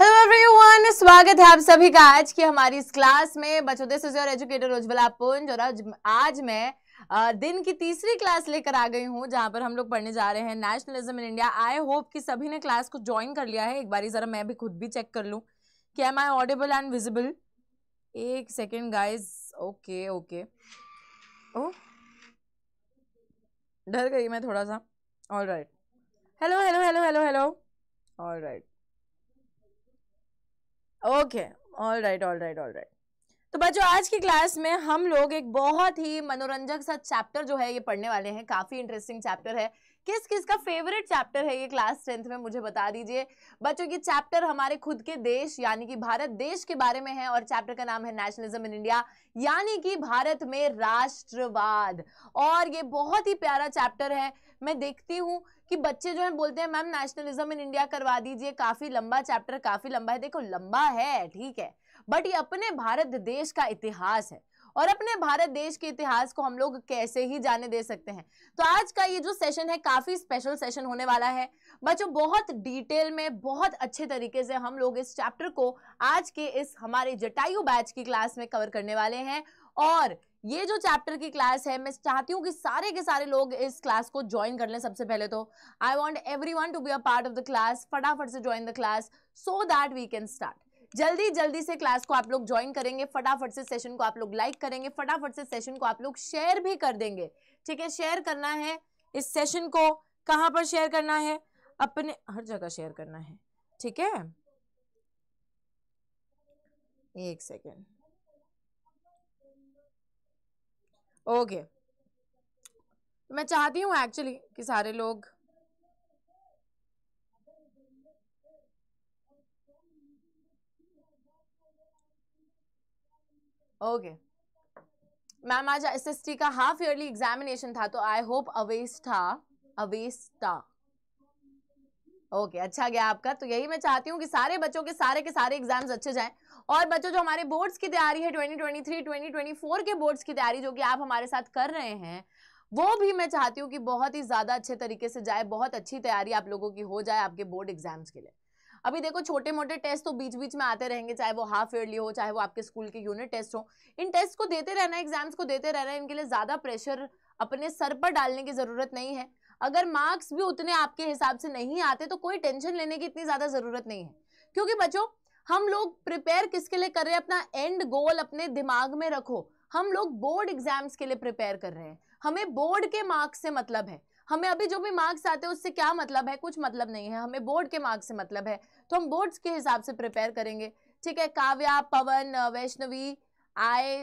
Hello everyone स्वागत है आप सभी का आज की हमारी इस क्लास में बच्चों this is your educator Ujjwala Punj और आज आज मैं दिन की तीसरी क्लास लेकर आ गई हूँ जहाँ पर हम लोग पढ़ने जा रहे हैं nationalism in India I hope कि सभी ने क्लास को ज्वाइन कर लिया है एक बार ज़रा मैं भी खुद भी चेक कर लूँ कि am I audible and visible एक सेकेंड गाइज ओके ओके ओ डर गई मैं थोड़ा सा all right hello hello hello hello hello all right okay all right all right all right तो बच्चों आज की क्लास में हम लोग एक बहुत ही मनोरंजक सा चैप्टर जो है ये पढ़ने वाले हैं काफ़ी इंटरेस्टिंग चैप्टर है किस किस का फेवरेट चैप्टर है ये क्लास टेंथ में मुझे बता दीजिए बच्चों ये चैप्टर हमारे खुद के देश यानी कि भारत देश के बारे में है और चैप्टर का नाम है नेशनलिज्म इन इंडिया यानी कि भारत में राष्ट्रवाद और ये बहुत ही प्यारा चैप्टर है मैं देखती हूँ कि बच्चे जो हैं बोलते हैं मैम नेशनलिज्म इन इंडिया करवा दीजिए काफ़ी लंबा चैप्टर काफ़ी लंबा है देखो लंबा है ठीक है बट ये अपने भारत देश का इतिहास है और अपने भारत देश के इतिहास को हम लोग कैसे ही जाने दे सकते हैं तो आज का ये जो सेशन है काफी स्पेशल सेशन होने वाला है बच्चों बहुत डिटेल में बहुत अच्छे तरीके से हम लोग इस चैप्टर को आज के इस हमारे जटायु बैच की क्लास में कवर करने वाले हैं और ये जो चैप्टर की क्लास है मैं चाहती हूँ कि सारे के सारे लोग इस क्लास को ज्वाइन कर लें सबसे पहले तो I want everyone to be a part of the class फटाफट से join the class so that we can start जल्दी जल्दी से क्लास को आप लोग ज्वाइन करेंगे फटाफट से सेशन को आप लोग लाइक करेंगे फटाफट से सेशन को आप लोग शेयर भी कर देंगे ठीक है शेयर करना है इस सेशन को कहाँ पर शेयर करना है अपने हर जगह शेयर करना है ठीक है एक सेकेंड ओके तो मैं चाहती हूँ एक्चुअली कि सारे लोग ओके मैम आज एसएसटी का हाफ ईयरली एग्जामिनेशन था तो आई होप अवेस्टा अवेस्टा ओके okay, अच्छा गया आपका तो यही मैं चाहती हूँ कि सारे बच्चों के सारे के सारे एग्जाम्स अच्छे जाएं और बच्चों जो हमारे बोर्ड्स की तैयारी है 2023 2024 के बोर्ड्स की तैयारी जो कि आप हमारे साथ कर रहे हैं वो भी मैं चाहती हूँ कि बहुत ही ज़्यादा अच्छे तरीके से जाए बहुत अच्छी तैयारी आप लोगों की हो जाए आपके बोर्ड एग्जाम्स के लिए अभी देखो छोटे मोटे टेस्ट तो बीच बीच में आते रहेंगे चाहे वो हाफ ईयरली हो चाहे वो आपके स्कूल के यूनिट टेस्ट हो इन टेस्ट को देते रहना एग्जाम्स को देते रहना इनके लिए ज़्यादा प्रेशर अपने सर पर डालने की ज़रूरत नहीं है अगर मार्क्स भी उतने आपके हिसाब से नहीं आते तो कोई टेंशन लेने की इतनी ज़्यादा ज़रूरत नहीं है क्योंकि बच्चों हम लोग प्रिपेयर किसके लिए कर रहे हैं अपना एंड गोल अपने दिमाग में रखो हम लोग बोर्ड एग्जाम्स के लिए प्रिपेयर कर रहे हैं हमें बोर्ड के मार्क्स से मतलब है हमें अभी जो भी मार्क्स आते हैं उससे क्या मतलब है कुछ मतलब नहीं है हमें बोर्ड के मार्क्स से मतलब है तो हम बोर्ड्स के हिसाब से प्रिपेयर करेंगे ठीक है Kavya Pawan Vaishnavi I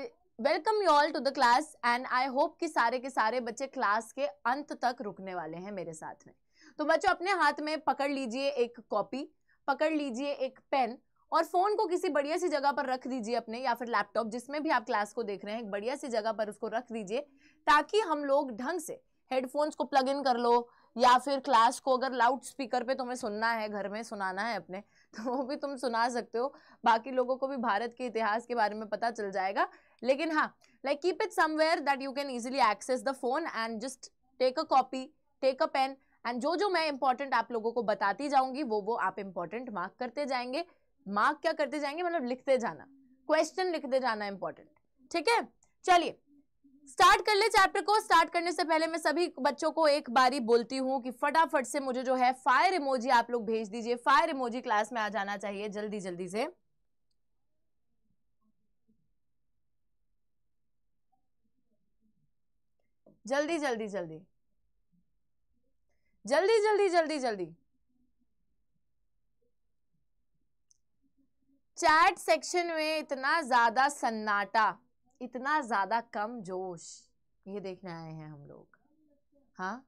welcome you all to the class and I hope कि सारे के सारे बच्चे क्लास के अंत तक रुकने वाले हैं मेरे साथ में तो बच्चों अपने हाथ में पकड़ लीजिए एक कॉपी पकड़ लीजिए एक पेन और फोन को किसी बढ़िया सी जगह पर रख दीजिए अपने या फिर लैपटॉप जिसमें भी आप क्लास को देख रहे हैं एक बढ़िया सी जगह पर उसको रख दीजिए ताकि हम लोग ढंग से हेडफोन्स को प्लग इन कर लो या फिर क्लास को अगर लाउड स्पीकर पे तुम्हें सुनना है घर में सुनाना है अपने तो वो भी तुम सुना सकते हो बाकी लोगों को भी भारत के इतिहास के बारे में पता चल जाएगा लेकिन हाँ like keep it somewhere that you can easily access the phone and just take a copy take a pen and जो जो मैं इंपॉर्टेंट आप लोगों को बताती जाऊंगी वो वो आप इंपॉर्टेंट मार्क करते जाएंगे मार्क क्या करते जाएंगे मतलब लिखते जाना क्वेश्चन लिखते जाना इंपॉर्टेंट ठीक है चलिए स्टार्ट कर ले चैप्टर को स्टार्ट करने से पहले मैं सभी बच्चों को एक बारी बोलती हूँ कि फटाफट से मुझे जो है फायर इमोजी आप लोग भेज दीजिए फायर इमोजी क्लास में आ जाना चाहिए जल्दी जल्दी से जल्दी जल्दी जल्दी जल्दी जल्दी जल्दी जल्दी चैट सेक्शन में इतना ज्यादा सन्नाटा इतना ज़्यादा कम जोश ये देखने आए हैं हम लोग हाँ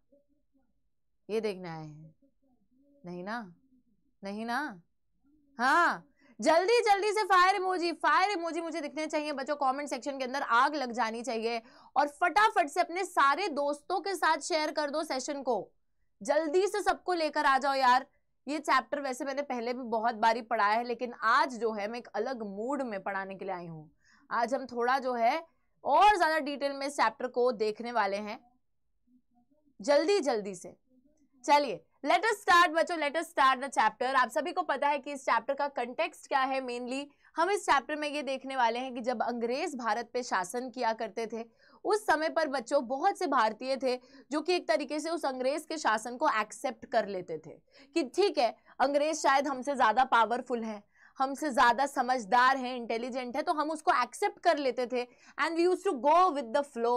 ये देखने आए हैं नहीं ना नहीं ना हाँ जल्दी जल्दी से फायर इमोजी फायर इमोजी मुझे दिखने चाहिए बच्चों कमेंट सेक्शन के अंदर आग लग जानी चाहिए और फटाफट से अपने सारे दोस्तों के साथ शेयर कर दो सेशन को जल्दी से सबको लेकर आ जाओ यार ये चैप्टर वैसे मैंने पहले भी बहुत बारी पढ़ाया है लेकिन आज जो है मैं एक अलग मूड में पढ़ाने के लिए आई हूँ आज हम थोड़ा जो है और ज़्यादा डिटेल में इस चैप्टर को देखने वाले हैं जल्दी जल्दी से चलिए लेट अस स्टार्ट बच्चों let us start the chapter आप सभी को पता है कि इस चैप्टर का कंटेक्स्ट क्या है मेनली हम इस चैप्टर में ये देखने वाले हैं कि जब अंग्रेज भारत पे शासन किया करते थे उस समय पर बच्चों बहुत से भारतीय थे जो कि एक तरीके से उस अंग्रेज के शासन को एक्सेप्ट कर लेते थे कि ठीक है अंग्रेज शायद हमसे ज़्यादा पावरफुल है हमसे ज्यादा समझदार है इंटेलिजेंट है तो हम उसको एक्सेप्ट कर लेते थे and we use to go with the flow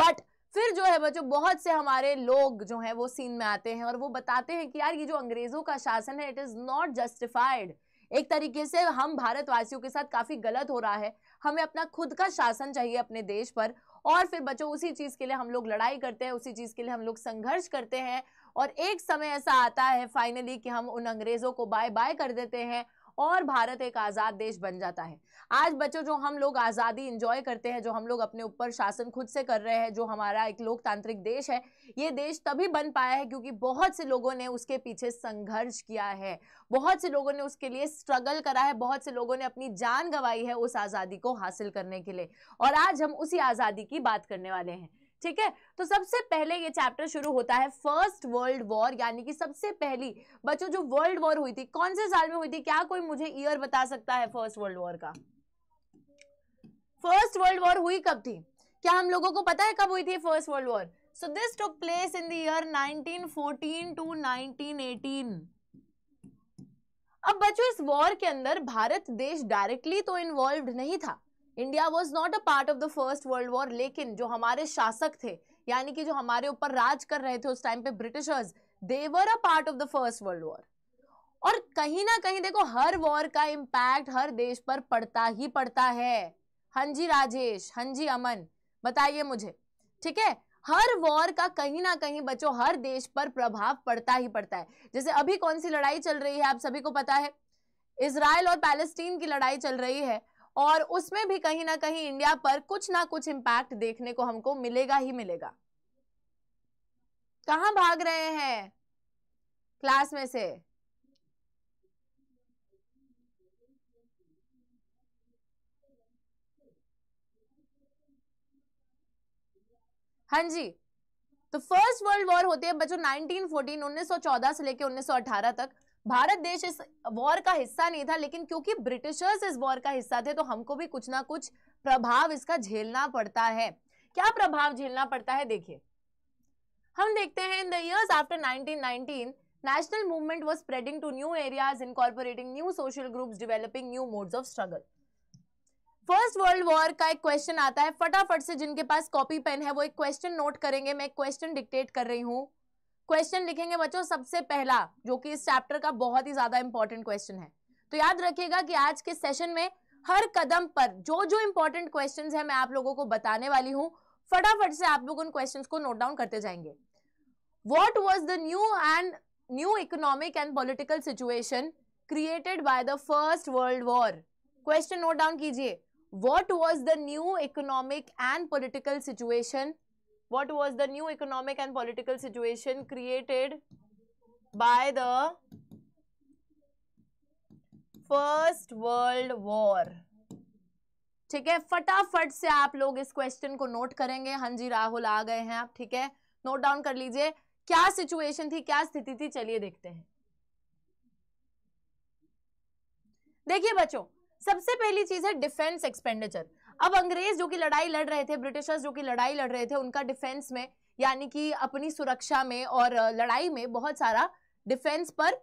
but फिर जो है बच्चों बहुत से हमारे लोग जो है वो सीन में आते हैं और वो बताते हैं कि यार ये जो अंग्रेजों का शासन है इट इज नॉट जस्टिफाइड एक तरीके से हम भारतवासियों के साथ काफी गलत हो रहा है हमें अपना खुद का शासन चाहिए अपने देश पर और फिर बच्चों उसी चीज के लिए हम लोग लड़ाई करते हैं उसी चीज के लिए हम लोग संघर्ष करते हैं और एक समय ऐसा आता है फाइनली कि हम उन अंग्रेजों को बाय बाय कर देते हैं और भारत एक आज़ाद देश बन जाता है आज बच्चों जो हम लोग आज़ादी इंजॉय करते हैं जो हम लोग अपने ऊपर शासन खुद से कर रहे हैं जो हमारा एक लोकतांत्रिक देश है ये देश तभी बन पाया है क्योंकि बहुत से लोगों ने उसके पीछे संघर्ष किया है बहुत से लोगों ने उसके लिए स्ट्रगल करा है बहुत से लोगों ने अपनी जान गंवाई है उस आज़ादी को हासिल करने के लिए और आज हम उसी आज़ादी की बात करने वाले हैं ठीक है तो सबसे पहले ये चैप्टर शुरू होता है फर्स्ट वर्ल्ड वॉर यानी कि सबसे पहली बच्चों जो वर्ल्ड वॉर हुई थी कौन से साल में हुई थी क्या कोई मुझे ईयर बता सकता है फर्स्ट वर्ल्ड वॉर का फर्स्ट वर्ल्ड वॉर हुई कब थी क्या हम लोगों को पता है कब हुई थी first world war so this took place in the nineteen fourteen to 1918 अब बच्चों इस वॉर के अंदर भारत देश डायरेक्टली तो इन्वॉल्व नहीं था India was not a part of the first world war लेकिन जो हमारे शासक थे यानी कि जो हमारे ऊपर राज कर रहे थे उस टाइम पे Britishers they were a part of the first world war और कहीं ना कहीं देखो हर वॉर का इम्पैक्ट हर देश पर पड़ता ही पड़ता है हांजी जी राजेश हांजी जी अमन बताइए मुझे ठीक है हर वॉर का कहीं ना कहीं बच्चों हर देश पर प्रभाव पड़ता ही पड़ता है जैसे अभी कौन सी लड़ाई चल रही है आप सभी को पता है इसराइल और पैलेस्टीन की लड़ाई चल रही है और उसमें भी कहीं ना कहीं इंडिया पर कुछ ना कुछ इंपैक्ट देखने को हमको मिलेगा ही मिलेगा कहा भाग रहे हैं क्लास में से हाँ जी तो फर्स्ट वर्ल्ड वॉर होती है बच्चों 1914 1914 से लेकर 1918 तक भारत देश इस वॉर का हिस्सा नहीं था लेकिन क्योंकि ब्रिटिशर्स इस वॉर का हिस्सा थे तो हमको भी कुछ ना कुछ प्रभाव इसका झेलना पड़ता है क्या प्रभाव झेलना पड़ता है देखिए हम देखते हैं in the years after 1919 national movement was spreading to new areas incorporating new social group developing new modes of struggle first world war का एक क्वेश्चन आता है फटाफट से जिनके पास कॉपी पेन है वो एक क्वेश्चन नोट करेंगे मैं एक क्वेश्चन डिक्टेट कर रही हूँ क्वेश्चन लिखेंगे बच्चों सबसे पहला जो कि इस चैप्टर का बहुत ही ज्यादा इंपॉर्टेंट क्वेश्चन है तो याद रखिएगा कि आज के सेशन में हर कदम पर जो जो इंपॉर्टेंट क्वेश्चन है मैं आप लोगों को बताने वाली हूँ फटाफट से आप लोग उन क्वेश्चन को नोट डाउन करते जाएंगे what was the new and new economic and political situation created by the first world war question note down कीजिए what was the new economic and political situation what was the new economic and political situation created by the first world war ठीक है फटाफट से आप लोग इस question को note करेंगे हाँ जी राहुल आ गए हैं आप ठीक है नोट डाउन कर लीजिए क्या सिचुएशन थी क्या स्थिति थी चलिए देखते हैं देखिए बच्चों सबसे पहली चीज है डिफेंस एक्सपेंडिचर अब अंग्रेज जो कि लड़ाई लड़ रहे थे ब्रिटिशर्स जो कि लड़ाई लड़ रहे थे उनका डिफेंस में यानी कि अपनी सुरक्षा में और लड़ाई में बहुत सारा डिफेंस पर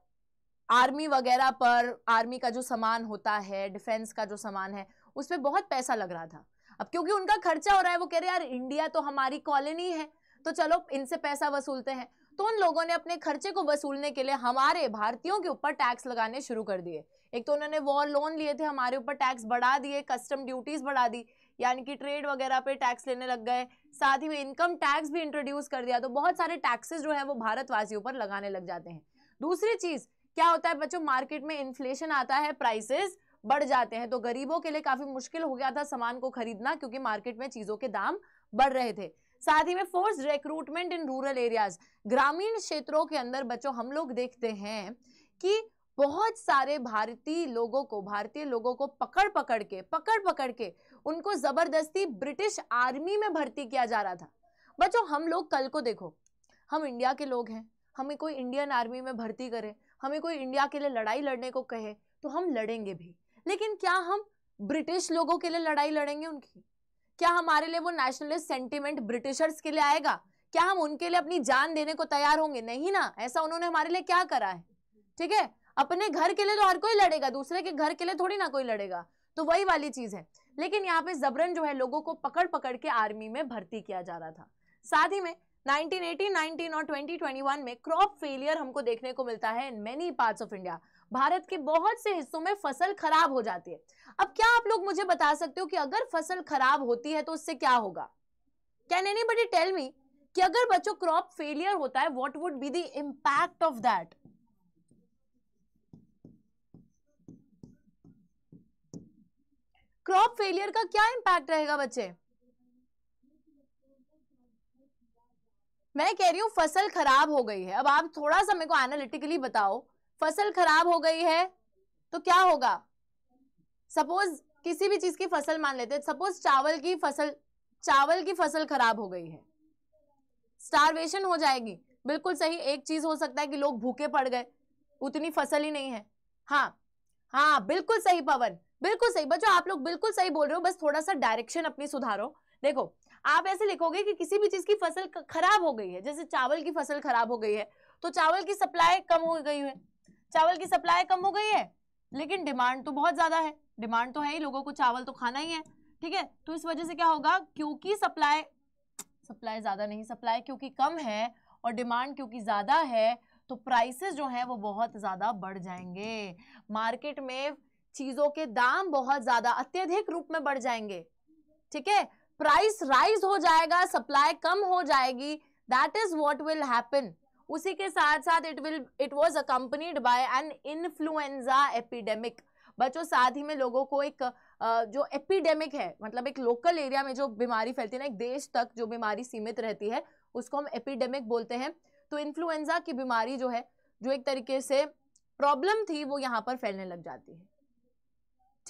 आर्मी वगैरह पर आर्मी का जो सामान होता है डिफेंस का जो सामान है उस पर बहुत पैसा लग रहा था अब क्योंकि उनका खर्चा हो रहा है वो कह रहे यार इंडिया तो हमारी कॉलोनी है तो चलो इनसे पैसा वसूलते हैं तो उन लोगों ने अपने खर्चे को वसूलने के लिए हमारे भारतीयों के ऊपर टैक्स लगाने शुरू कर दिए एक तो उन्होंने वॉर लोन लिए थे हमारे ऊपर टैक्स बढ़ा दिए कस्टम ड्यूटीज बढ़ा दी यानी कि ट्रेड वगैरह पे टैक्स लेने लग गए साथ ही में इनकम टैक्स भी इंट्रोड्यूस कर दिया तो बहुत सारे टैक्सेस जो है वो भारतवासियों पर लगाने लग जाते हैं दूसरी चीज क्या होता है बच्चों मार्केट में इन्फ्लेशन आता है प्राइसेस बढ़ जाते हैं तो गरीबों के लिए काफी मुश्किल हो गया था सामान को खरीदना क्योंकि मार्केट में चीजों के दाम बढ़ रहे थे साथ ही में force recruitment in rural areas ग्रामीण क्षेत्रों के अंदर बच्चों हम लोग देखते हैं कि बहुत सारे भारतीय लोगों को भारतीय लोगों को पकड़ पकड़ के पकड़ पकड़ के उनको जबरदस्ती ब्रिटिश आर्मी में भर्ती किया जा रहा था बच्चों हम लोग कल को देखो हम इंडिया के लोग हैं हमें कोई इंडियन आर्मी में भर्ती करे हमें कोई इंडिया के लिए लड़ाई लड़ने को कहे तो हम लड़ेंगे भी लेकिन क्या हम ब्रिटिश लोगों के लिए लड़ाई लड़ेंगे उनकी क्या हमारे लिए वो नेशनलिस्ट सेंटिमेंट ब्रिटिशर्स के लिए आएगा क्या हम उनके लिए अपनी जान देने को तैयार होंगे नहीं ना ऐसा उन्होंने हमारे लिए क्या करा है ठीक है अपने घर के लिए तो हर कोई लड़ेगा दूसरे के घर के लिए थोड़ी ना कोई लड़ेगा तो वही वाली चीज है लेकिन यहाँ पे जबरन जो है लोगों को पकड़ पकड़ के आर्मी में भर्ती किया जा रहा था साथ ही में 1918, 19 और 2021 में क्रॉप फेलियर हमको देखने को मिलता है in many parts of India भारत के बहुत से हिस्सों में फसल खराब हो जाती है अब क्या आप लोग मुझे बता सकते हो कि अगर फसल खराब होती है तो उससे क्या होगा can anybody tell me कि अगर बच्चों क्रॉप फेलियर होता है what would be the impact of that crop failure का क्या इम्पैक्ट रहेगा बच्चे मैं कह रही हूँ फसल खराब हो गई है अब आप थोड़ा सा मेरे को एनालिटिकली बताओ फसल खराब हो गई है तो क्या होगा सपोज किसी भी चीज की फसल मान लेते हैं सपोज चावल की फसल चावल की फसल खराब हो गई है स्टारवेशन हो जाएगी बिल्कुल सही एक चीज हो सकता है कि लोग भूखे पड़ गए उतनी फसल ही नहीं है हाँ हाँ बिल्कुल सही पवन बिल्कुल सही बच्चों आप लोग बिल्कुल सही बोल रहे हो बस थोड़ा सा डायरेक्शन अपनी सुधारो देखो आप ऐसे लिखोगे कि किसी भी चीज की फसल खराब हो गई है जैसे चावल की फसल खराब हो गई है तो चावल की सप्लाई कम हो गई है चावल की सप्लाई कम हो गई है लेकिन डिमांड तो बहुत ज्यादा है डिमांड तो है ही लोगों को चावल तो खाना ही है ठीक है तो इस वजह से क्या होगा क्योंकि सप्लाई सप्लाई ज्यादा नहीं सप्लाई क्योंकि कम है और डिमांड क्योंकि ज्यादा है तो प्राइसेस जो हैं वो बहुत ज़्यादा बढ़ जाएंगे मार्केट में चीजों के दाम बहुत ज्यादा अत्यधिक रूप में बढ़ जाएंगे ठीक है प्राइस राइज हो जाएगा सप्लाई कम हो जाएगी that is what will happen उसी के साथ साथ it will it was accompanied by an influenza epidemic बच्चों साथ ही में लोगों को एक जो एपिडेमिक है मतलब एक लोकल एरिया में जो बीमारी फैलती है ना एक देश तक जो बीमारी सीमित रहती है उसको हम एपिडेमिक बोलते हैं तो इन्फ्लुएंजा की बीमारी जो है जो एक तरीके से प्रॉब्लम थी वो यहाँ पर फैलने लग जाती है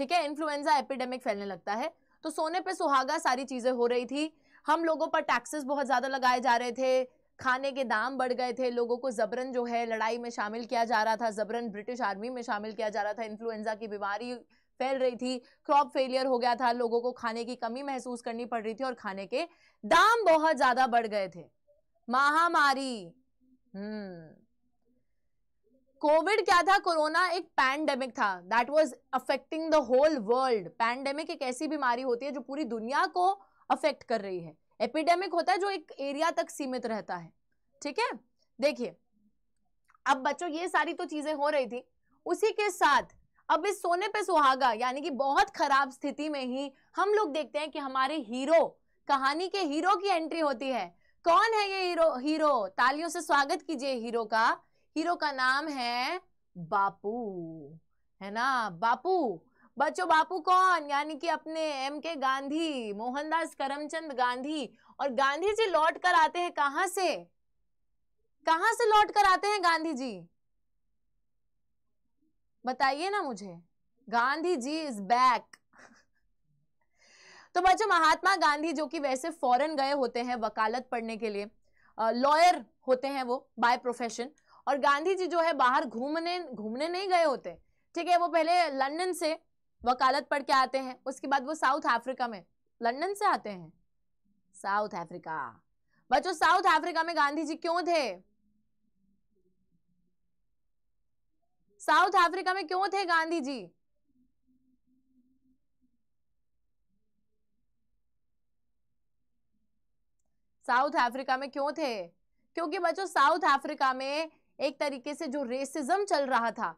ठीक है इन्फ्लुएंजा एपिडेमिक फैलने लगता है तो सोने पे सुहागा सारी चीज़ें हो रही थी हम लोगों पर टैक्सेस बहुत ज़्यादा लगाए जा रहे थे खाने के दाम बढ़ गए थे लोगों को जबरन जो है लड़ाई में शामिल किया जा रहा था जबरन ब्रिटिश आर्मी में शामिल किया जा रहा था इन्फ्लुएंजा की बीमारी फैल रही थी क्रॉप फेलियर हो गया था लोगों को खाने की कमी महसूस करनी पड़ रही थी और खाने के दाम बहुत ज़्यादा बढ़ गए थे महामारी हम्म कोविड क्या था कोरोना एक पैंडेमिक था that was affecting the whole world pandemic एक ऐसी बीमारी होती है जो पूरी दुनिया को अफेक्ट कर रही है एपिडेमिक होता है जो एक एरिया तक सीमित रहता है ठीक है देखिए अब बच्चों ये सारी तो चीजें हो रही थी उसी के साथ अब इस सोने पे सुहागा यानी कि बहुत खराब स्थिति में ही हम लोग देखते हैं कि हमारे हीरो कहानी के हीरो की एंट्री होती है कौन है ये हीरो हीरो तालियों से स्वागत कीजिए हीरो का हीरो का नाम है बापू है ना बापू बच्चों बापू कौन यानी कि अपने एम के गांधी मोहनदास करमचंद गांधी और गांधी जी लौट कर आते हैं कहां से कहां से लौट कर आते हैं गांधी जी बताइए ना मुझे गांधी जी इज बैक तो बच्चों महात्मा गांधी जो कि वैसे फॉरेन गए होते हैं वकालत पढ़ने के लिए लॉयर होते हैं वो बाय प्रोफेशन और गांधी जी जो है बाहर घूमने घूमने नहीं गए होते ठीक है वो पहले लंदन से वकालत पढ़ के आते हैं उसके बाद वो साउथ अफ्रीका में लंदन से आते हैं साउथ अफ्रीका बच्चों साउथ अफ्रीका में गांधी जी क्यों थे साउथ अफ्रीका में क्यों थे गांधी जी साउथ अफ्रीका में क्यों थे क्योंकि बच्चों साउथ अफ्रीका में एक तरीके से जो रेसिज्म चल रहा था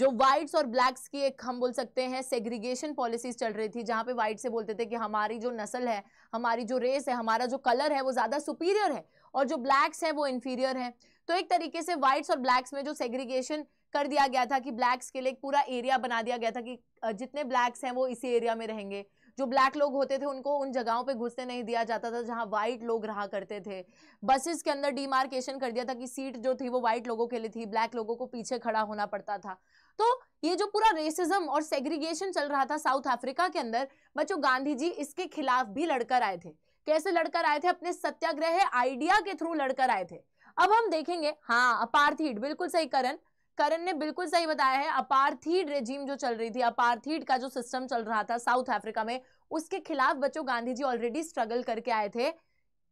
जो वाइट्स और ब्लैक्स की एक हम बोल सकते हैं सेग्रीगेशन पॉलिसीज चल रही थी जहां पे वाइट से बोलते थे कि हमारी जो नस्ल है हमारी जो रेस है हमारा जो कलर है वो ज़्यादा सुपीरियर है और जो ब्लैक्स है वो इन्फीरियर है तो एक तरीके से वाइट्स और ब्लैक्स में जो सेग्रीगेशन कर दिया गया था कि ब्लैक्स के लिए एक पूरा एरिया बना दिया गया था कि जितने ब्लैक्स हैं वो इसी एरिया में रहेंगे जो ब्लैक लोग होते थे उनको उन जगहों पे घुसने नहीं दिया जाता था जहाँ वाइट लोग रहा करते थे बसेस के अंदर डिमार्केशन कर दिया था कि सीट जो थी वो वाइट लोगों के लिए थी ब्लैक लोगों को पीछे खड़ा होना पड़ता था तो ये जो पूरा रेसिज्म और सेग्रीगेशन चल रहा था साउथ अफ्रीका के अंदर बच्चों गांधी जी इसके खिलाफ भी लड़कर आए थे कैसे लड़कर आए थे अपने सत्याग्रह आइडिया के थ्रू लड़कर आए थे अब हम देखेंगे हाँ अपार्थीड बिल्कुल सही करण करण ने बिल्कुल सही बताया है अपार्थीड रेजीम जो चल रही थी अपार्थीड का जो सिस्टम चल रहा था साउथ अफ्रीका में उसके खिलाफ बच्चों गांधी जी ऑलरेडी स्ट्रगल करके आए थे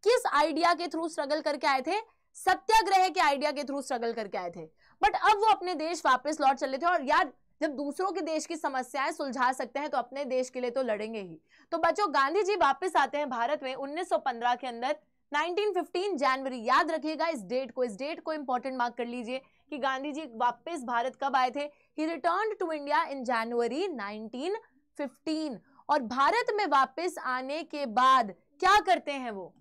किस आइडिया के थ्रू स्ट्रगल करके आए थे सत्याग्रह के आइडिया के थ्रू स्ट्रगल करके आए थे बट अब वो अपने देश वापस लौट चले थे और यार जब दूसरों के देश की समस्याएं सुलझा सकते हैं तो अपने देश के लिए तो लड़ेंगे ही तो बच्चों गांधी जी वापस आते हैं भारत में 1915 के अंदर 1915 जनवरी याद रखिएगा इस डेट को इस डेट को इंपॉर्टेंट मार्क कर लीजिए कि गांधी जी वापस भारत कब आए थे he return to India in January 1915 और भारत में वापस आने के बाद क्या करते हैं वो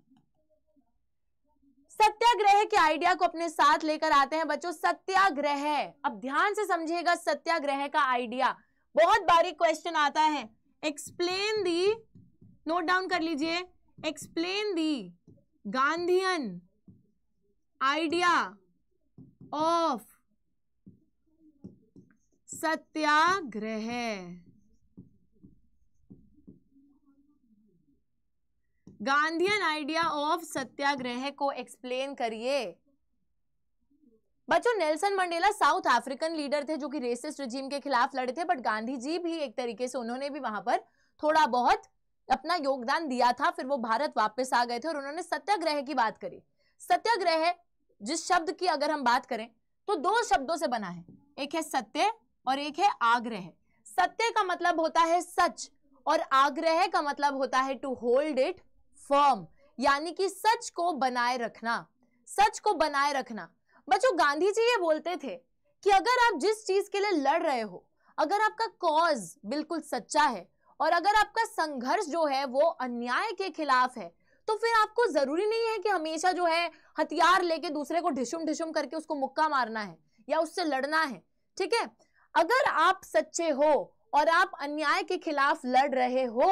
सत्याग्रह के आइडिया को अपने साथ लेकर आते हैं बच्चों सत्याग्रह अब ध्यान से समझिएगा सत्याग्रह का आइडिया बहुत बारीक क्वेश्चन आता है एक्सप्लेन दी नोट डाउन कर लीजिए explain the Gandhian idea of satyagraha Gandhian idea of satyagraha को एक्सप्लेन करिए बच्चों Nelson Mandela South African leader थे जो कि रेसिस्ट रजीम के खिलाफ लड़े थे बट गांधी जी भी एक तरीके से उन्होंने भी वहां पर थोड़ा बहुत अपना योगदान दिया था फिर वो भारत वापस आ गए थे और उन्होंने सत्याग्रह की बात करी सत्याग्रह जिस शब्द की अगर हम बात करें तो दो शब्दों से बना है एक है सत्य और एक है आग्रह सत्य का मतलब होता है सच और आग्रह का मतलब होता है टू होल्ड इट फर्म यानी कि सच को बनाए रखना सच को बनाए रखना बच्चों गांधी जी ये बोलते थे कि अगर आप जिस चीज के लिए लड़ रहे हो अगर आपका कॉज बिल्कुल सच्चा है और अगर आपका संघर्ष जो है वो अन्याय के खिलाफ है तो फिर आपको जरूरी नहीं है कि हमेशा जो है हथियार लेके दूसरे को ढिशुम ढिशुम करके उसको मुक्का मारना है या उससे लड़ना है ठीक है अगर आप सच्चे हो और आप अन्याय के खिलाफ लड़ रहे हो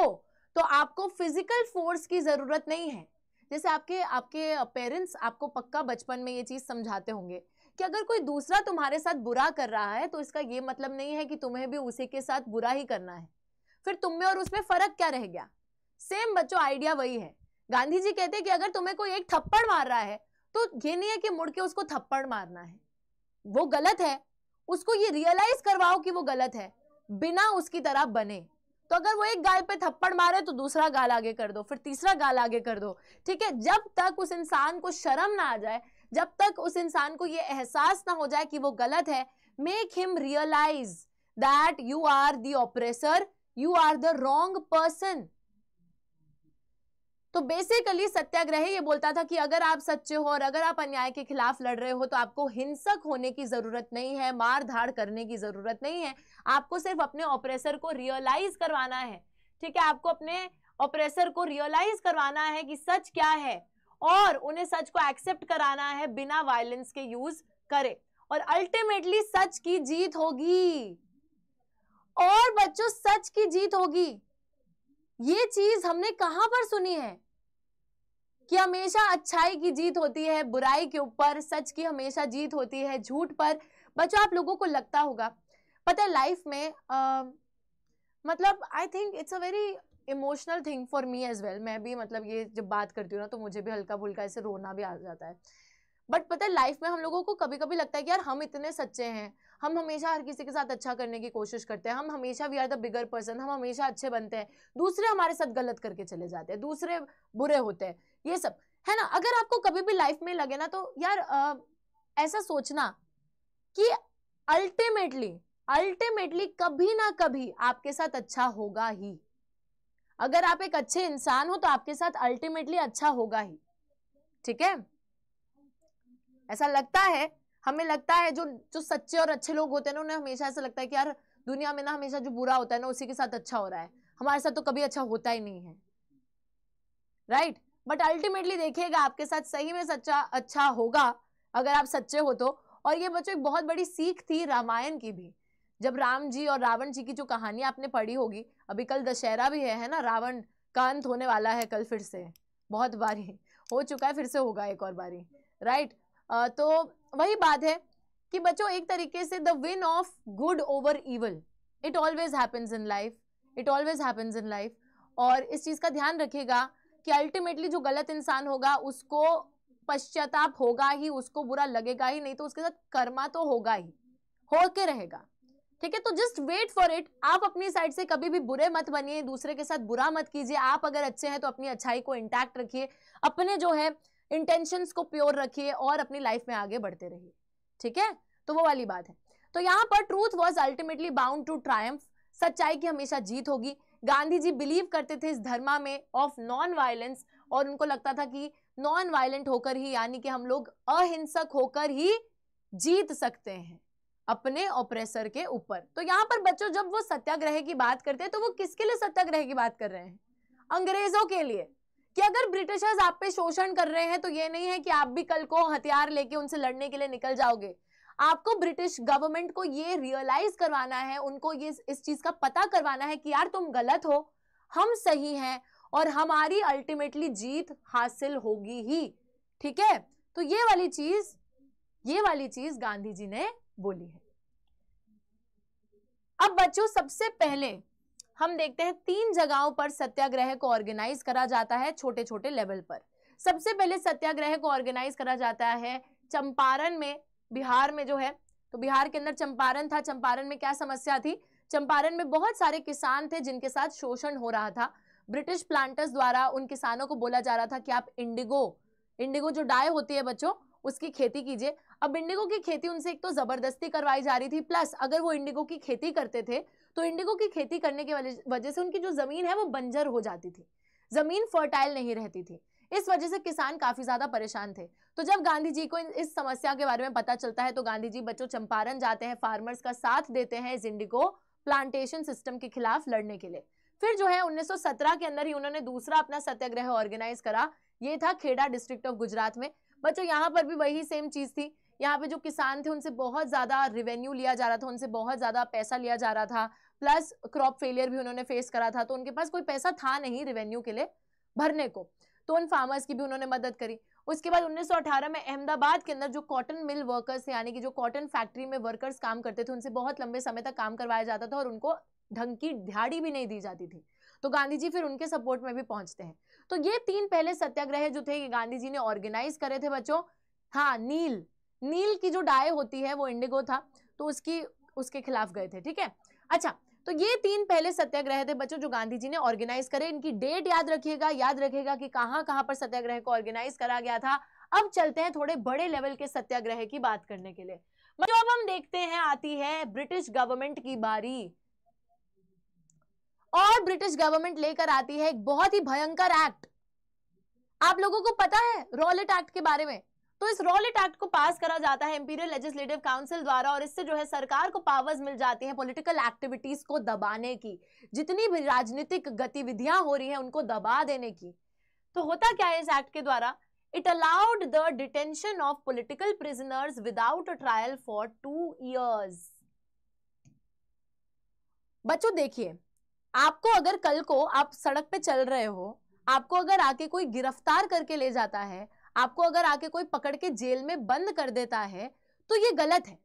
तो आपको फिजिकल फोर्स की जरूरत नहीं है जैसे आपके आपके पेरेंट्स आपको पक्का बचपन में ये चीज समझाते होंगे कि अगर कोई दूसरा तुम्हारे साथ बुरा कर रहा है तो इसका ये मतलब नहीं है कि तुम्हें भी उसी के साथ बुरा ही करना है फिर तुम में और उसमें फर्क क्या रह गया सेम बच्चों आइडिया वही है गांधी जी कहते हैं कि अगर तुम्हें कोई एक थप्पड़ मार रहा है तो ये नहीं है कि मुड़ के उसको थप्पड़ मारना है वो गलत है उसको ये रियलाइज करवाओ कि वो गलत है बिना उसकी तरह बने तो अगर वो एक गाल पे थप्पड़ मारे तो दूसरा गाल आगे कर दो फिर तीसरा गाल आगे कर दो ठीक है जब तक उस इंसान को शर्म ना आ जाए जब तक उस इंसान को ये एहसास ना हो जाए कि वो गलत है make him realise that you are the oppressor you are the wrong person तो बेसिकली सत्याग्रह ये बोलता था कि अगर आप सच्चे हो और अगर आप अन्याय के खिलाफ लड़ रहे हो तो आपको हिंसक होने की जरूरत नहीं है मार धाड़ करने की जरूरत नहीं है आपको सिर्फ अपने ऑपरेसर को रियलाइज करवाना है ठीक है आपको अपने ऑपरेसर को रियलाइज करवाना है कि सच क्या है और उन्हें सच को एक्सेप्ट कराना है बिना वायलेंस के यूज करे और अल्टीमेटली सच की जीत होगी और बच्चों सच की जीत होगी ये चीज हमने कहां पर सुनी है कि हमेशा अच्छाई की जीत होती है बुराई के ऊपर सच की हमेशा जीत होती है झूठ पर बच्चों आप लोगों को लगता होगा पता है लाइफ में आ, मतलब I think it's a very emotional thing for me as well मैं भी मतलब ये जब बात करती हूँ ना तो मुझे भी हल्का फुल्का ऐसे रोना भी आ जाता है बट पता है लाइफ में हम लोगों को कभी कभी लगता है कि यार हम इतने सच्चे हैं हम हमेशा हर किसी के साथ अच्छा करने की कोशिश करते हैं हम हमेशा we are the bigger person हम हमेशा अच्छे बनते हैं दूसरे हमारे साथ गलत करके चले जाते हैं दूसरे बुरे होते हैं ये सब है ना अगर आपको कभी भी लाइफ में लगे ना तो यार आ, ऐसा सोचना कि अल्टीमेटली अल्टीमेटली कभी ना कभी आपके साथ अच्छा होगा ही अगर आप एक अच्छे इंसान हो तो आपके साथ अल्टीमेटली अच्छा होगा ही ठीक है ऐसा लगता है हमें लगता है जो जो सच्चे और अच्छे लोग होते हैं ना उन्हें हमेशा ऐसा लगता है कि यार दुनिया में ना हमेशा जो बुरा होता है ना उसी के साथ अच्छा हो रहा है हमारे साथ तो कभी अच्छा होता ही नहीं है राइट बट अल्टीमेटली देखिएगा आपके साथ सही में सच्चा अच्छा होगा अगर आप सच्चे हो तो और ये बच्चों एक बहुत बड़ी सीख थी रामायण की भी जब राम जी और रावण जी की जो कहानी आपने पढ़ी होगी अभी कल दशहरा भी है है ना रावण का अंत होने वाला है कल फिर से बहुत बारी हो चुका है फिर से होगा एक और बारी राइट आ, तो वही बात है कि बच्चों एक तरीके से the win of good over evil it always happens in life it always happens in life और इस चीज़ का ध्यान रखिएगा कि अल्टीमेटली जो गलत इंसान होगा उसको पश्चाताप होगा ही उसको बुरा लगेगा ही नहीं तो उसके साथ कर्मा तो होगा ही हो के रहेगा ठीक है तो जस्ट वेट फॉर इट आप अपनी साइड से कभी भी बुरे मत बनिए दूसरे के साथ बुरा मत कीजिए आप अगर अच्छे हैं तो अपनी अच्छाई को इंटैक्ट रखिए अपने जो है इंटेंशंस को प्योर रखिए और अपनी लाइफ में आगे बढ़ते रहिए ठीक है तो वो वाली बात है तो यहाँ पर truth was ultimately bound to triumph सच्चाई की हमेशा जीत होगी गांधी जी बिलीव करते थे इस धर्मा में ऑफ नॉन वायलेंस और उनको लगता था कि नॉन वायलेंट होकर ही यानी कि हम लोग अहिंसक होकर ही जीत सकते हैं अपने ऑपरेसर के ऊपर तो यहाँ पर बच्चों जब वो सत्याग्रह की बात करते हैं तो वो किसके लिए सत्याग्रह की बात कर रहे हैं अंग्रेजों के लिए कि अगर ब्रिटिशर्स आप पे शोषण कर रहे हैं तो ये नहीं है कि आप भी कल को हथियार लेके उनसे लड़ने के लिए निकल जाओगे आपको ब्रिटिश गवर्नमेंट को ये रियलाइज करवाना है उनको ये इस चीज का पता करवाना है कि यार तुम गलत हो हम सही हैं और हमारी अल्टीमेटली जीत हासिल होगी ही ठीक है तो ये वाली चीज ये वाली चीज गांधी जी ने बोली है अब बच्चों सबसे पहले हम देखते हैं तीन जगहों पर सत्याग्रह को ऑर्गेनाइज करा जाता है छोटे छोटे लेवल पर सबसे पहले सत्याग्रह को ऑर्गेनाइज करा जाता है चंपारण में बिहार में जो है तो बिहार के अंदर चंपारण था चंपारण में क्या समस्या थी चंपारण में बहुत सारे किसान थे जिनके साथ शोषण हो रहा था ब्रिटिश प्लांटर्स द्वारा उन किसानों को बोला जा रहा था कि आप इंडिगो इंडिगो जो डाय होती है बच्चों उसकी खेती कीजिए अब इंडिगो की खेती उनसे एक तो ज़बरदस्ती करवाई जा रही थी प्लस अगर वो इंडिगो की खेती करते थे तो इंडिगो की खेती करने की वजह से उनकी जो ज़मीन है वो बंजर हो जाती थी ज़मीन फर्टाइल नहीं रहती थी इस वजह से किसान काफी ज्यादा परेशान थे तो जब गांधी जी को इस समस्या के बारे में पता चलता है तो गांधी जी बच्चों चंपारण जाते हैं फार्मर्स का साथ देते हैं इस इंडिगो प्लांटेशन सिस्टम के खिलाफ लड़ने के लिए फिर जो है 1917 के अंदर ही उन्होंने दूसरा अपना सत्याग्रह ऑर्गेनाइज करा ये था खेड़ा डिस्ट्रिक्ट ऑफ गुजरात में बच्चों यहाँ पर भी वही सेम चीज थी यहाँ पे जो किसान थे उनसे बहुत ज़्यादा रिवेन्यू लिया जा रहा था उनसे बहुत ज़्यादा पैसा लिया जा रहा था प्लस क्रॉप फेलियर भी उन्होंने फेस करा था तो उनके पास कोई पैसा था नहीं रिवेन्यू के लिए भरने को तो उन फार्मर्स की भी उन्होंने मदद करी उसके बाद 1918 में अहमदाबाद के अंदर जो कॉटन मिल वर्कर्स थे यानी कि जो कॉटन फैक्ट्री में वर्कर्स काम करते थे उनसे बहुत लंबे समय तक काम करवाया जाता था और उनको ढंग की ध्याड़ी भी नहीं दी जाती थी तो गांधी जी फिर उनके सपोर्ट में भी पहुंचते हैं तो ये तीन पहले सत्याग्रह जो थे गांधी जी ने ऑर्गेनाइज करे थे बच्चों हाँ नील नील की जो डाय होती है वो इंडिगो था तो उसकी उसके खिलाफ गए थे ठीक है अच्छा तो ये तीन पहले सत्याग्रह थे बच्चों जो गांधी जी ने ऑर्गेनाइज करे इनकी डेट याद रखिएगा याद रखिएगा कि कहाँ कहाँ पर सत्याग्रह को ऑर्गेनाइज करा गया था अब चलते हैं थोड़े बड़े लेवल के सत्याग्रह की बात करने के लिए जो अब हम देखते हैं आती है ब्रिटिश गवर्नमेंट की बारी और ब्रिटिश गवर्नमेंट लेकर आती है एक बहुत ही भयंकर एक्ट आप लोगों को पता है रॉलेट एक्ट के बारे में तो इस रॉलेट एक्ट को पास करा जाता है इंपीरियल लेजिस्लेटिव काउंसिल द्वारा और इससे जो है सरकार को पावर्स मिल जाती है पॉलिटिकल एक्टिविटीज को दबाने की जितनी भी राजनीतिक गतिविधियां हो रही हैं उनको दबा देने की तो होता क्या है इस एक्ट के द्वारा it allowed the detention of political prisoners without a trial for two years बच्चों देखिए आपको अगर कल को आप सड़क पे चल रहे हो आपको अगर आके कोई गिरफ्तार करके ले जाता है आपको अगर आके कोई पकड़ के जेल में बंद कर देता है तो ये गलत है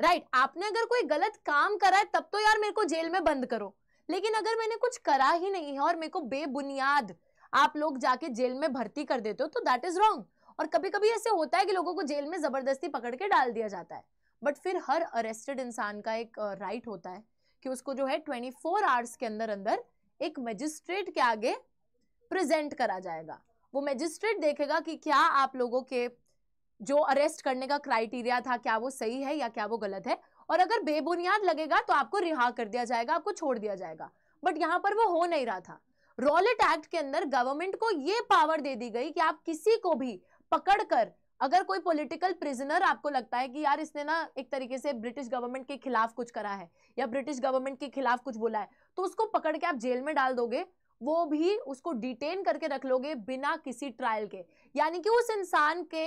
राइट आपने अगर कोई गलत काम करा है तब तो यार मेरे को जेल में बंद करो लेकिन अगर मैंने कुछ करा ही नहीं है और मेरे को बेबुनियाद आप लोग जाके जेल में भर्ती कर देते हो तो दैट इज रॉन्ग और कभी कभी ऐसे होता है कि लोगों को जेल में जबरदस्ती पकड़ के डाल दिया जाता है बट फिर हर अरेस्टेड इंसान का एक राइट होता है कि उसको जो है ट्वेंटी फोर आवर्स के अंदर अंदर एक मजिस्ट्रेट के आगे प्रेजेंट करा जाएगा वो मजिस्ट्रेट देखेगा कि क्या आप लोगों के जो अरेस्ट करने का क्राइटेरिया था क्या वो सही है या क्या वो गलत है और अगर बेबुनियाद लगेगा तो आपको रिहा कर दिया जाएगा आपको छोड़ दिया जाएगा बट यहाँ पर वो हो नहीं रहा था रॉलेट एक्ट के अंदर गवर्नमेंट को ये पावर दे दी गई कि आप किसी को भी पकड़कर अगर कोई पॉलिटिकल प्रिजनर आपको लगता है कि यार इसने ना एक तरीके से ब्रिटिश गवर्नमेंट के खिलाफ कुछ करा है या ब्रिटिश गवर्नमेंट के खिलाफ कुछ बोला है तो उसको पकड़ के आप जेल में डाल दोगे वो भी उसको डिटेन करके रख लोगे बिना किसी ट्रायल के यानी कि उस इंसान के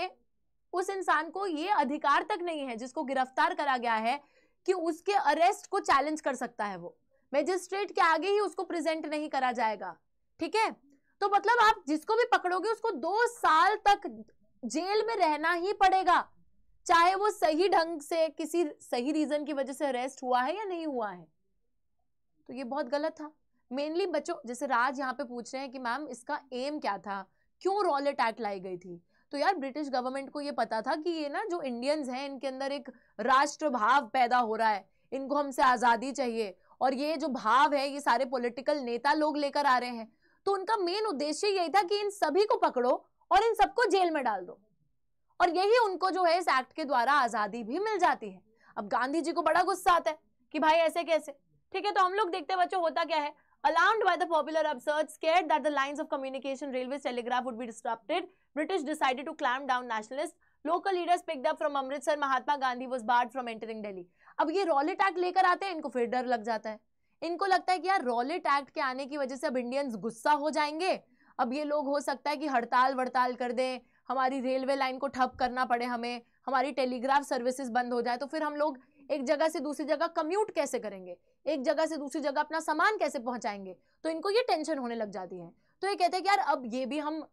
उस इंसान को ये अधिकार तक नहीं है जिसको गिरफ्तार करा गया है कि उसके अरेस्ट को चैलेंज कर सकता है वो मेजिस्ट्रेट के आगे ही उसको प्रेजेंट नहीं करा जाएगा ठीक है तो मतलब आप जिसको भी पकड़ोगे उसको दो साल तक जेल में रहना ही पड़ेगा चाहे वो सही ढंग से किसी सही रीजन की वजह से अरेस्ट हुआ है या नहीं हुआ है तो ये बहुत गलत था मेनली बच्चों जैसे राज यहाँ पे पूछ रहे हैं कि मैम इसका एम क्या था क्यों रॉल अटैक लाई गई थी तो यार ब्रिटिश गवर्नमेंट को ये पता था कि ये ना जो इंडियंस हैं इनके अंदर एक राष्ट्र भाव पैदा हो रहा है इनको हमसे आज़ादी चाहिए और ये जो भाव है ये सारे पॉलिटिकल नेता लोग लेकर आ रहे हैं तो उनका मेन उद्देश्य यही था कि इन सभी को पकड़ो और इन सबको जेल में डाल दो और यही उनको जो है इस एक्ट के द्वारा आज़ादी भी मिल जाती है अब गांधी जी को बड़ा गुस्सा आता है कि भाई ऐसे कैसे ठीक है तो हम लोग देखते बच्चों होता क्या है Alarmed by the popular absurd, scared that the lines of communication, railways, telegraph would be disrupted, British decided to clamp down nationalists. Local leaders picked up from Amritsar. Mahatma Gandhi was barred from entering Delhi. अब ये Rowlatt act लेकर आते हैं इनको फिर डर लग जाता है इनको लगता है कि यार रॉलेट एक्ट के आने की वजह से अब इंडियंस गुस्सा हो जाएंगे अब ये लोग हो सकता है कि हड़ताल वड़ताल कर दें हमारी रेलवे लाइन को ठप करना पड़े हमें हमारी टेलीग्राफ सर्विसेज बंद हो जाए तो फिर हम लोग एक जगह से दूसरी जगह कम्यूट कैसे करेंगे एक जगह से दूसरी जगह अपना सामान कैसे पहुंचाएंगे तो इनको ये टेंशन होने लग जाती है तो ये कहते हैं कि यार अब ये भी हम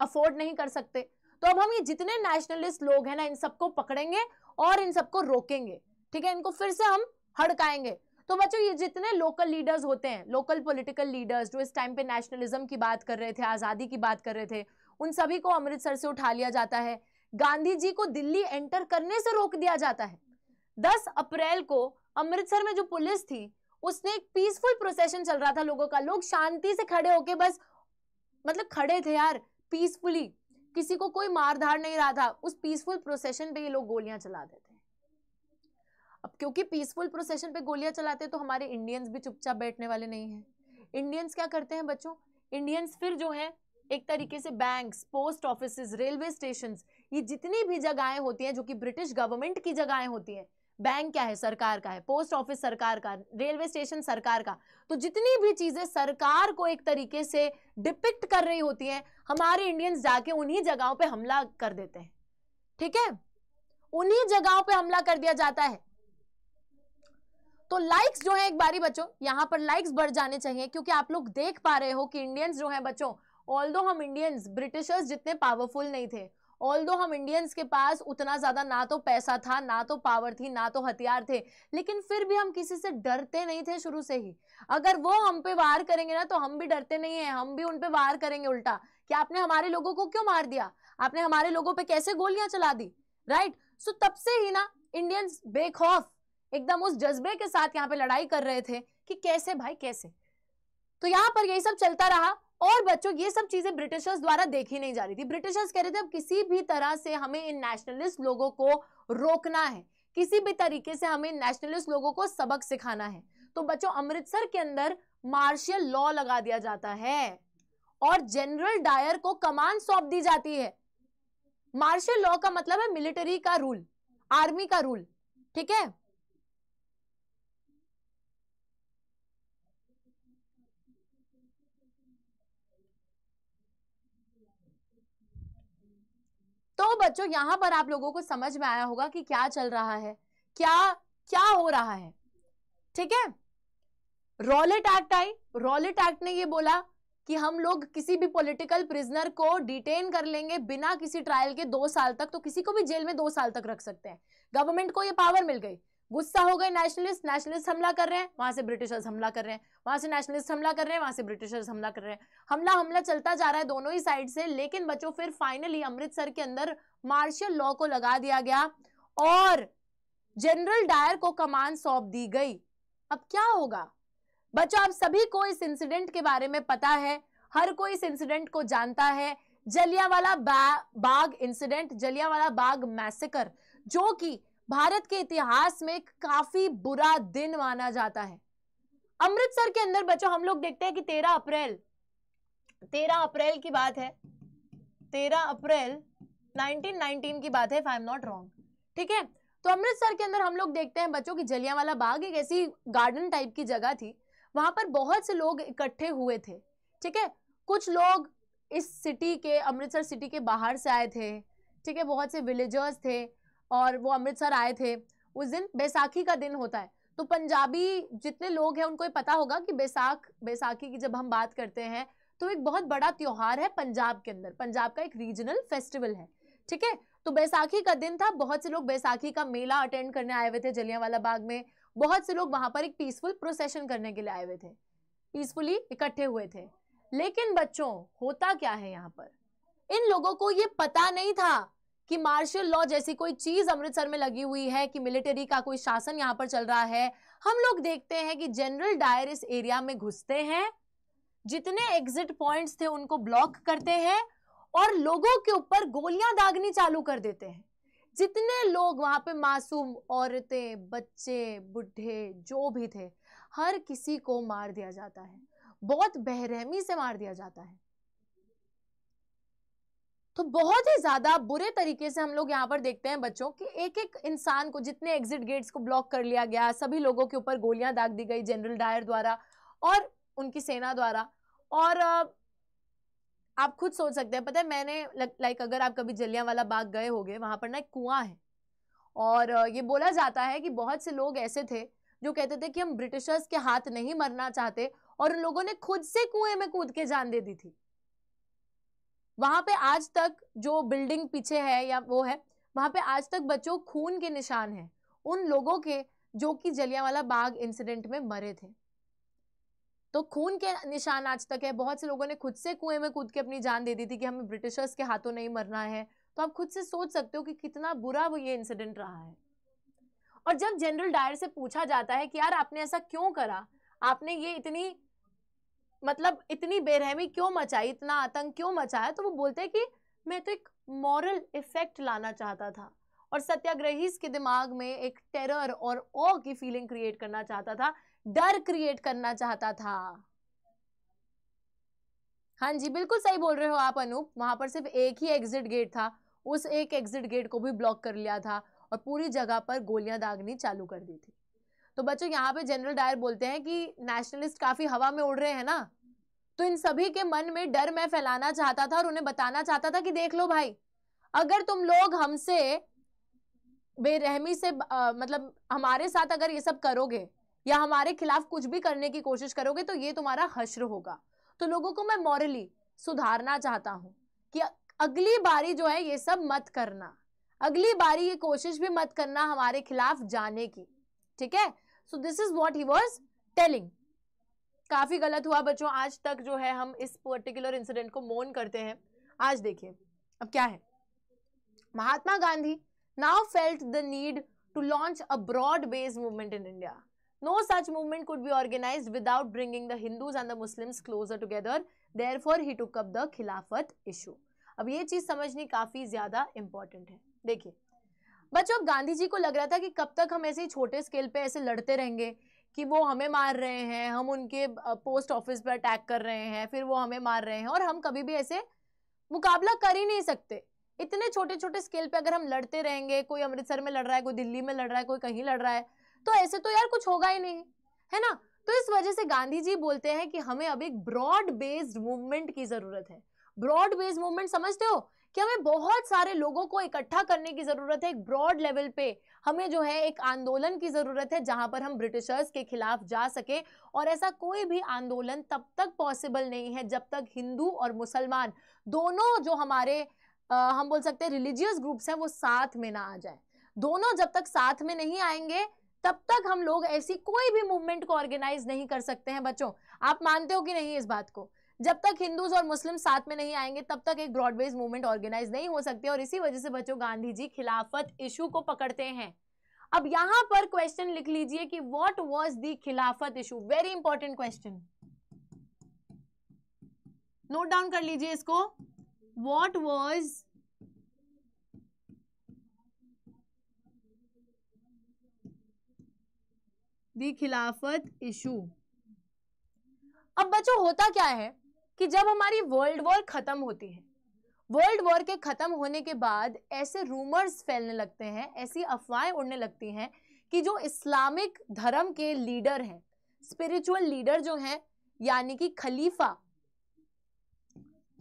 अफोर्ड नहीं कर सकते तो अब हम ये जितने नेशनलिस्ट लोग हैं ना इन सबको पकड़ेंगे और इन सबको रोकेंगे ठीक है इनको फिर से हम हड़काएंगे तो बच्चों ये जितने लोकल लीडर्स होते हैं लोकल पॉलिटिकल लीडर्स जो इस टाइम पे नेशनलिज्म की बात कर रहे थे आज़ादी की बात कर रहे थे उन सभी को अमृतसर से उठा लिया जाता है गांधी जी को दिल्ली एंटर करने से रोक दिया जाता है 10 अप्रैल को अमृतसर में जो पुलिस थी उसने एक पीसफुल प्रोसेशन चल रहा था लोगों का लोग शांति से खड़े होके बस मतलब खड़े थे यार पीसफुली किसी को कोई मारधार नहीं रहा था उस पीसफुल प्रोसेशन पे ये लोग गोलियां चला देते अब क्योंकि पीसफुल प्रोसेशन पे गोलियां चलाते तो हमारे इंडियंस भी चुपचाप बैठने वाले नहीं है इंडियंस क्या करते हैं बच्चों इंडियंस फिर जो है एक तरीके से banks post office railway station ये जितनी भी जगहें होती हैं जो कि ब्रिटिश गवर्नमेंट की जगहें होती हैं बैंक क्या है सरकार का है पोस्ट ऑफिस सरकार का रेलवे स्टेशन सरकार का तो जितनी भी चीजें सरकार को एक तरीके से डिपिक्ट कर रही होती हैं हमारे इंडियंस जाके उन्हीं जगहों पे हमला कर देते हैं ठीक है उन्हीं जगहों पे हमला कर दिया जाता है तो लाइक्स जो है एक बारी बच्चों यहां पर लाइक्स बढ़ जाने चाहिए क्योंकि आप लोग देख पा रहे हो कि इंडियंस जो है बच्चों ऑल हम इंडियंस ब्रिटिशर्स जितने पावरफुल नहीं थे ऑल दो हम इंडियंस के पास उतना ज़्यादा ना तो पैसा था ना तो पावर थी ना तो हथियार थे लेकिन फिर भी हम किसी से डरते नहीं थे शुरू से ही अगर वो हम पे वार करेंगे ना तो हम भी डरते नहीं हैं हम भी उन पे वार करेंगे उल्टा कि आपने हमारे लोगों को क्यों मार दिया आपने हमारे लोगों पर कैसे गोलियां चला दी राइट सो तब से ही ना इंडियंस बेखौफ एकदम उस जज्बे के साथ यहाँ पे लड़ाई कर रहे थे कि कैसे भाई कैसे तो यहाँ पर यही सब चलता रहा और बच्चों ये सब चीजें ब्रिटिशर्स द्वारा देखी नहीं जा रही थी ब्रिटिशर्स कह रहे थे अब किसी भी तरह से हमें इन नेशनलिस्ट लोगों को रोकना है किसी भी तरीके से हमें नेशनलिस्ट लोगों को सबक सिखाना है तो बच्चों अमृतसर के अंदर मार्शल लॉ लगा दिया जाता है और जनरल डायर को कमान सौंप दी जाती है मार्शल लॉ का मतलब है मिलिट्री का रूल आर्मी का रूल ठीक है बच्चों यहाँ पर आप लोगों को समझ में आया होगा कि क्या चल रहा है क्या क्या हो रहा है ठीक है रॉलेट एक्ट आई रॉलेट एक्ट ने ये बोला कि हम लोग किसी भी पॉलिटिकल प्रिजनर को डिटेन कर लेंगे बिना किसी ट्रायल के दो साल तक तो किसी को भी जेल में दो साल तक रख सकते हैं गवर्नमेंट को ये पावर मिल गई गुस्सा हो गए नेशनलिस्ट नेशनलिस्ट हमला कर रहे हैं वहां से ब्रिटिशर्स हमला कर रहे हैं वहां से नेशनलिस्ट हमला कर रहे हैं वहां से ब्रिटिशर्स हमला कर रहे हैं हमला हमला चलता जा रहा है दोनों ही साइड से लेकिन बच्चों फिर फाइनली अमृतसर के अंदर मार्शल लॉ को लगा दिया गया और जनरल डायर को कमान सौंप दी गई अब क्या होगा बच्चों आप सभी को इस इंसिडेंट के बारे में पता है हर कोई इस इंसिडेंट को जानता है जलियावाला बा, बाग इंसिडेंट जलियावाला बाग मैसेकर जो कि भारत के इतिहास में काफी बुरा दिन माना जाता है अमृतसर के अंदर बच्चों हम लोग देखते हैं कि तेरह अप्रैल तेरह अप्रैल की बात है तेरह अप्रैल 1919 की बात है if I am not wrong ठीक है तो अमृतसर के अंदर हम लोग देखते हैं बच्चों की जलियावाला बाग एक ऐसी गार्डन टाइप की जगह थी वहां पर बहुत से लोग इकट्ठे हुए थे ठीक है कुछ लोग इस सिटी के अमृतसर सिटी के बाहर से आए थे ठीक है बहुत से विलेजर्स थे और वो अमृतसर आए थे उस दिन बैसाखी का दिन होता है तो पंजाबी जितने लोग हैं उनको ये पता होगा कि बैसाख बैसाखी की जब हम बात करते हैं तो एक बहुत बड़ा त्यौहार है पंजाब के अंदर पंजाब का एक रीजनल फेस्टिवल है ठीक है तो बैसाखी का दिन था बहुत से लोग बैसाखी का मेला अटेंड करने आए हुए थे जलियावाला बाग में बहुत से लोग वहां पर एक पीसफुल प्रोसेशन करने के लिए आए हुए थे पीसफुली इकट्ठे हुए थे लेकिन बच्चों होता क्या है यहाँ पर इन लोगों को ये पता नहीं था कि मार्शल लॉ जैसी कोई चीज अमृतसर में लगी हुई है कि मिलिट्री का कोई शासन यहाँ पर चल रहा है हम लोग देखते हैं कि जनरल डायर इस एरिया में घुसते हैं जितने एग्जिट पॉइंट्स थे उनको ब्लॉक करते हैं और लोगों के ऊपर गोलियां दागनी चालू कर देते हैं जितने लोग वहां पे मासूम औरतें बच्चे बुढ़े जो भी थे हर किसी को मार दिया जाता है बहुत बेरहमी से मार दिया जाता है तो बहुत ही ज्यादा बुरे तरीके से हम लोग यहाँ पर देखते हैं बच्चों कि एक एक इंसान को जितने एग्जिट गेट्स को ब्लॉक कर लिया गया सभी लोगों के ऊपर गोलियां दाग दी गई जनरल डायर द्वारा और उनकी सेना द्वारा और आप खुद सोच सकते हैं पता है मैंने लाइक अगर आप कभी जलियां वाला बाग गए गए वहां पर ना एक कुआं है और ये बोला जाता है कि बहुत से लोग ऐसे थे जो कहते थे कि हम ब्रिटिशर्स के हाथ नहीं मरना चाहते और उन लोगों ने खुद से कुएं में कूद के जान दे दी थी वहां पे आज तक जो बिल्डिंग पीछे है या वो है वहां पे आज तक बच्चों खून के निशान हैं उन लोगों के जो कि जलियावाला बाग इंसिडेंट में मरे थे तो खून के निशान आज तक है बहुत से लोगों ने खुद से कुएं में कूद के अपनी जान दे दी थी कि हमें ब्रिटिशर्स के हाथों नहीं मरना है तो आप खुद से सोच सकते हो कि कितना बुरा वो ये इंसिडेंट रहा है और जब जनरल डायर से पूछा जाता है कि यार आपने ऐसा क्यों करा आपने ये इतनी मतलब इतनी बेरहमी क्यों मचाई इतना आतंक क्यों मचाया तो वो बोलते हैं कि मैं तो एक मॉरल इफेक्ट लाना चाहता था और सत्याग्रही के दिमाग में एक टेरर और ओ की फीलिंग क्रिएट करना चाहता था डर क्रिएट करना चाहता था हाँ जी बिल्कुल सही बोल रहे हो आप अनूप वहां पर सिर्फ एक ही एग्जिट गेट था उस एक एग्जिट गेट को भी ब्लॉक कर लिया था और पूरी जगह पर गोलियां दागनी चालू कर दी थी तो बच्चों यहाँ पे जनरल डायर बोलते हैं कि नेशनलिस्ट काफी हवा में उड़ रहे हैं ना तो इन सभी के मन में डर मैं फैलाना चाहता था और उन्हें बताना चाहता था कि देख लो भाई अगर तुम लोग हमसे बेरहमी से आ, मतलब हमारे साथ अगर ये सब करोगे या हमारे खिलाफ कुछ भी करने की कोशिश करोगे तो ये तुम्हारा हश्र होगा तो लोगों को मैं मॉरली सुधारना चाहता हूँ कि अगली बारी जो है ये सब मत करना अगली बारी ये कोशिश भी मत करना हमारे खिलाफ जाने की ठीक है so this is what he was telling काफी गलत हुआ बच्चों आज तक जो है हम इस पर्टिकुलर इंसिडेंट को मोन करते हैं आज देखिए अब क्या है Mahatma Gandhi now felt the need to launch a broad based movement in India no such movement could be organise without bringing the Hindus and the Muslims closer together therefore he took up the Khilafat issue अब ये चीज समझनी काफी ज्यादा important है देखिए बच्चों गांधी जी को लग रहा था कि कब तक हम ऐसे ही छोटे स्केल पे ऐसे लड़ते रहेंगे कि वो हमें मार रहे हैं हम उनके पोस्ट ऑफिस पर अटैक कर रहे हैं फिर वो हमें मार रहे हैं और हम कभी भी ऐसे मुकाबला कर ही नहीं सकते इतने छोटे छोटे स्केल पे अगर हम लड़ते रहेंगे कोई अमृतसर में लड़ रहा है कोई दिल्ली में लड़ रहा है कोई कहीं लड़ रहा है तो ऐसे तो यार कुछ होगा ही नहीं है ना तो इस वजह से गांधी जी बोलते हैं कि हमें अब एक ब्रॉड बेस्ड मूवमेंट की जरूरत है ब्रॉड बेस्ड मूवमेंट समझते हो कि हमें बहुत सारे लोगों को इकट्ठा करने की ज़रूरत है एक ब्रॉड लेवल पे हमें जो है एक आंदोलन की ज़रूरत है जहां पर हम ब्रिटिशर्स के खिलाफ जा सके और ऐसा कोई भी आंदोलन तब तक पॉसिबल नहीं है जब तक हिंदू और मुसलमान दोनों जो हमारे आ, हम बोल सकते हैं रिलीजियस ग्रुप्स हैं वो साथ में ना आ जाए दोनों जब तक साथ में नहीं आएंगे तब तक हम लोग ऐसी कोई भी मूवमेंट को ऑर्गेनाइज नहीं कर सकते हैं बच्चों आप मानते हो कि नहीं इस बात को जब तक हिंदूज और मुस्लिम साथ में नहीं आएंगे तब तक एक ब्रॉडवेज मूवमेंट ऑर्गेनाइज नहीं हो सकती और इसी वजह से बच्चों गांधी जी खिलाफत इशू को पकड़ते हैं अब यहां पर क्वेश्चन लिख लीजिए कि what was the Khilafat issue very important question note down कर लीजिए इसको what was the Khilafat issue अब बच्चों होता क्या है कि जब हमारी वर्ल्ड वॉर खत्म होती है वर्ल्ड वॉर के खत्म होने के बाद ऐसे रूमर्स फैलने लगते हैं ऐसी अफवाहें उड़ने लगती हैं कि जो इस्लामिक धर्म के लीडर हैं स्पिरिचुअल लीडर जो हैं यानी कि खलीफा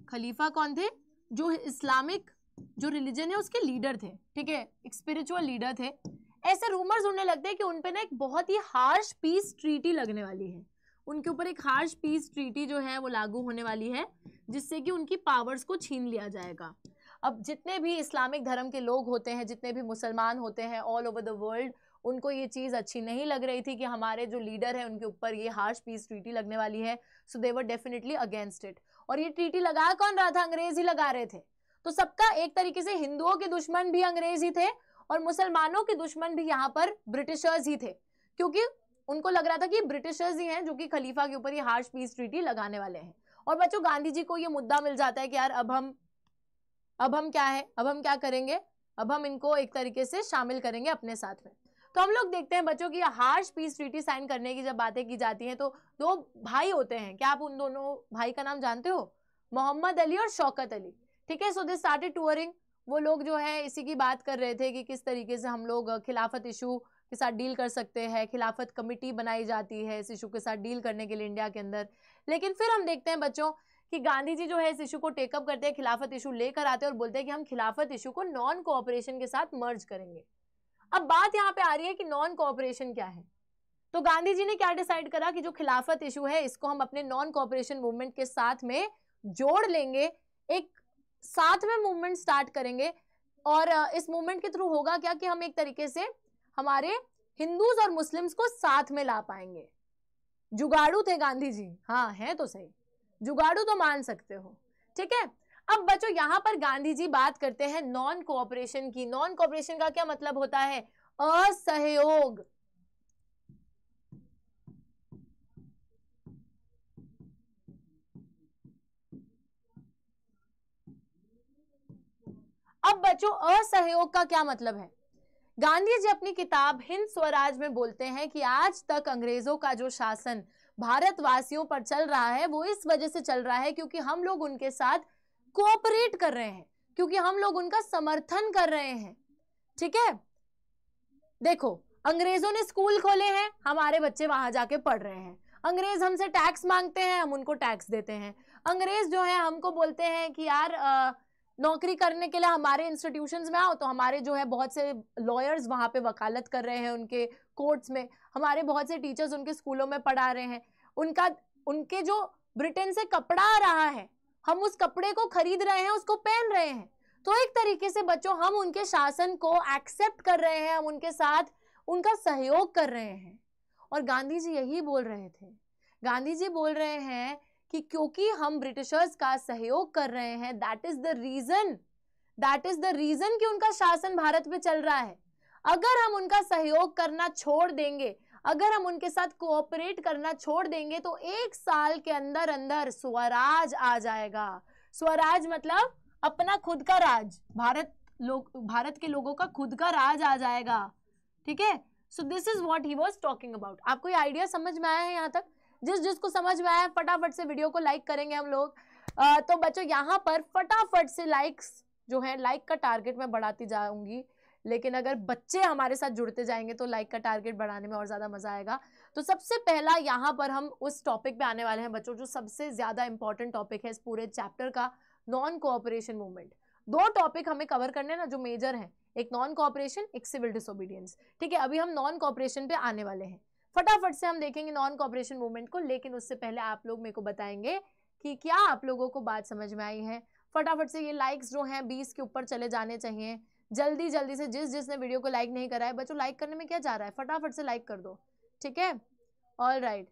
खलीफा कौन थे जो इस्लामिक जो रिलीजन है उसके लीडर थे ठीक है एक स्पिरिचुअल लीडर थे ऐसे रूमर्स उड़ने लगते हैं कि उन पर ना एक बहुत ही हार्श पीस ट्रीटी लगने वाली है उनके ऊपर एक हार्श पीस ट्रीटी जो है वो लागू होने वाली है जिससे कि उनकी पावर्स को छीन लिया जाएगा अब जितने भी इस्लामिक धर्म के लोग होते हैं जितने भी मुसलमान होते हैं ऑल ओवर द वर्ल्ड उनको ये चीज़ अच्छी नहीं लग रही थी कि हमारे जो लीडर है उनके ऊपर ये हार्श पीस ट्रीटी लगने वाली है so they were definitely against it और ये ट्रीटी लगा कौन रहा था अंग्रेज ही लगा रहे थे तो सबका एक तरीके से हिंदुओं के दुश्मन भी अंग्रेज ही थे और मुसलमानों के दुश्मन भी यहाँ पर ब्रिटिशर्स ही थे क्योंकि उनको लग रहा था कि ब्रिटिशर्स ही हैं जो कि खलीफा के ऊपर ये हार्श पीस ट्रीटी लगाने वाले हैं और बच्चों गांधी जी को ये मुद्दा मिल जाता है कि यार अब हम अब हम क्या है अब हम क्या करेंगे अब हम इनको एक तरीके से शामिल करेंगे अपने साथ में तो हम लोग देखते हैं बच्चों की हार्श पीस ट्रीटी साइन करने की जब बातें की जाती हैं तो दो भाई होते हैं क्या आप उन दोनों भाई का नाम जानते हो मोहम्मद अली और शौकत अली ठीक है सो दिस स्टार्टेड टूअरिंग वो लोग जो है इसी की बात कर रहे थे कि किस तरीके से हम लोग खिलाफत इशू के साथ डील कर सकते हैं खिलाफत कमिटी बनाई जाती है इस इशू के साथ डील करने के लिए इंडिया के अंदर लेकिन फिर हम देखते हैं बच्चों कि गांधी जी जो है इस इशू को टेकअप करते हैं खिलाफत इशू लेकर आते हैं और बोलते हैं कि हम खिलाफत इशू को नॉन कोऑपरेशन के साथ मर्ज करेंगे अब बात यहाँ पे आ रही है कि नॉन कोऑपरेशन क्या है तो गांधी जी ने क्या डिसाइड करा कि जो खिलाफत इशू है इसको हम अपने नॉन कोऑपरेशन मूवमेंट के साथ में जोड़ लेंगे एक साथ में मूवमेंट स्टार्ट करेंगे और इस मूवमेंट के थ्रू होगा क्या कि हम एक तरीके से हमारे हिंदूज और मुस्लिम्स को साथ में ला पाएंगे जुगाड़ू थे गांधी जी हाँ है तो सही जुगाड़ू तो मान सकते हो ठीक है अब बच्चों यहाँ पर गांधी जी बात करते हैं नॉन कोऑपरेशन की नॉन कोऑपरेशन का क्या मतलब होता है असहयोग अब बच्चों असहयोग का क्या मतलब है गांधी जी अपनी किताब हिंद स्वराज में बोलते हैं कि आज तक अंग्रेजों का जो शासन भारतवासियों पर चल रहा है वो इस वजह से चल रहा है क्योंकि हम लोग उनके साथ कोऑपरेट कर रहे हैं क्योंकि हम लोग उनका समर्थन कर रहे हैं ठीक है देखो अंग्रेजों ने स्कूल खोले हैं हमारे बच्चे वहां जाके पढ़ रहे हैं अंग्रेज हमसे टैक्स मांगते हैं हम उनको टैक्स देते हैं अंग्रेज जो है हमको बोलते हैं कि यार आ, नौकरी करने के लिए हमारे इंस्टीट्यूशंस में आओ तो हमारे जो है बहुत से लॉयर्स वहाँ पे वकालत कर रहे हैं उनके कोर्ट्स में हमारे बहुत से टीचर्स उनके स्कूलों में पढ़ा रहे हैं उनका उनके जो ब्रिटेन से कपड़ा आ रहा है हम उस कपड़े को खरीद रहे हैं उसको पहन रहे हैं तो एक तरीके से बच्चों हम उनके शासन को एक्सेप्ट कर रहे हैं हम उनके साथ उनका सहयोग कर रहे हैं और गांधी जी यही बोल रहे थे गांधी जी बोल रहे हैं कि क्योंकि हम ब्रिटिशर्स का सहयोग कर रहे हैं that is the reason that is the reason कि उनका शासन भारत पे चल रहा है अगर हम उनका सहयोग करना छोड़ देंगे अगर हम उनके साथ कोऑपरेट करना छोड़ देंगे तो एक साल के अंदर अंदर स्वराज आ जाएगा स्वराज मतलब अपना खुद का राज भारत लोग भारत के लोगों का खुद का राज आ जाएगा ठीक है so this is what he was talking about आपको ये आइडिया समझ में आया है यहाँ तक जिस जिसको समझ में आया फटाफट से वीडियो को लाइक करेंगे हम लोग तो बच्चों यहाँ पर फटाफट से लाइक्स जो है लाइक का टारगेट मैं बढ़ाती जाऊंगी लेकिन अगर बच्चे हमारे साथ जुड़ते जाएंगे तो लाइक का टारगेट बढ़ाने में और ज़्यादा मज़ा आएगा तो सबसे पहला यहाँ पर हम उस टॉपिक पे आने वाले हैं बच्चों जो सबसे ज़्यादा इंपॉर्टेंट टॉपिक है इस पूरे चैप्टर का नॉन कोऑपरेशन मूवमेंट दो टॉपिक हमें कवर करने ना जो मेजर हैं एक नॉन कोऑपरेशन एक सिविल डिसोबीडियंस ठीक है अभी हम नॉन कोऑपरेशन पे आने वाले हैं फटाफट से हम देखेंगे नॉन कॉपरेशन मूवमेंट को लेकिन उससे पहले आप लोग मेरे को बताएंगे कि क्या आप लोगों को बात समझ में आई है फटाफट से ये लाइक्स जो हैं बीस के ऊपर चले जाने चाहिए जल्दी जल्दी से जिस जिसने वीडियो को लाइक नहीं करा है बच्चों लाइक करने में क्या जा रहा है फटाफट से लाइक कर दो ठीक है ऑल राइट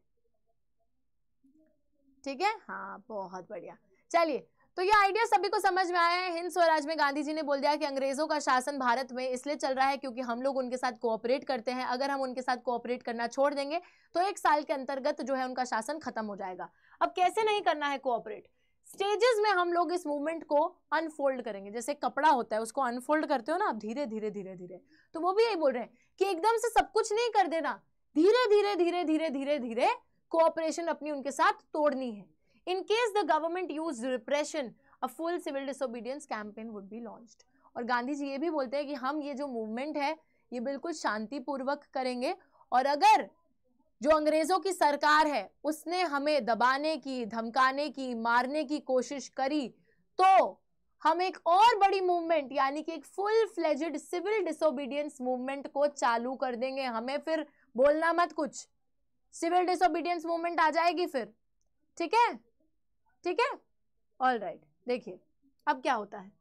ठीक है हाँ बहुत बढ़िया चलिए तो ये आइडिया सभी को समझ में आया है हिंद स्वराज में गांधी जी ने बोल दिया कि अंग्रेजों का शासन भारत में इसलिए चल रहा है क्योंकि हम लोग उनके साथ कोऑपरेट करते हैं अगर हम उनके साथ कोऑपरेट करना छोड़ देंगे तो एक साल के अंतर्गत जो है उनका शासन खत्म हो जाएगा अब कैसे नहीं करना है कोऑपरेट स्टेजेस में हम लोग इस मूवमेंट को अनफोल्ड करेंगे जैसे कपड़ा होता है उसको अनफोल्ड करते हो ना आप धीरे धीरे धीरे धीरे तो वो भी यही बोल रहे हैं कि एकदम से सब कुछ नहीं कर देना धीरे धीरे धीरे धीरे धीरे धीरे कोऑपरेशन अपनी उनके साथ तोड़नी है in case the government use repression a full civil disobedience campaign would be launched और गांधी जी ये भी बोलते हैं कि हम ये जो मूवमेंट है ये बिल्कुल शांतिपूर्वक करेंगे और अगर जो अंग्रेजों की सरकार है उसने हमें दबाने की धमकाने की मारने की कोशिश करी तो हम एक और बड़ी मूवमेंट यानी कि एक full fledged civil disobedience movement को चालू कर देंगे हमें फिर बोलना मत कुछ सिविल डिसोबीडियंस मूवमेंट आ जाएगी फिर ठीक है ठीक है ऑल राइट देखिए अब क्या होता है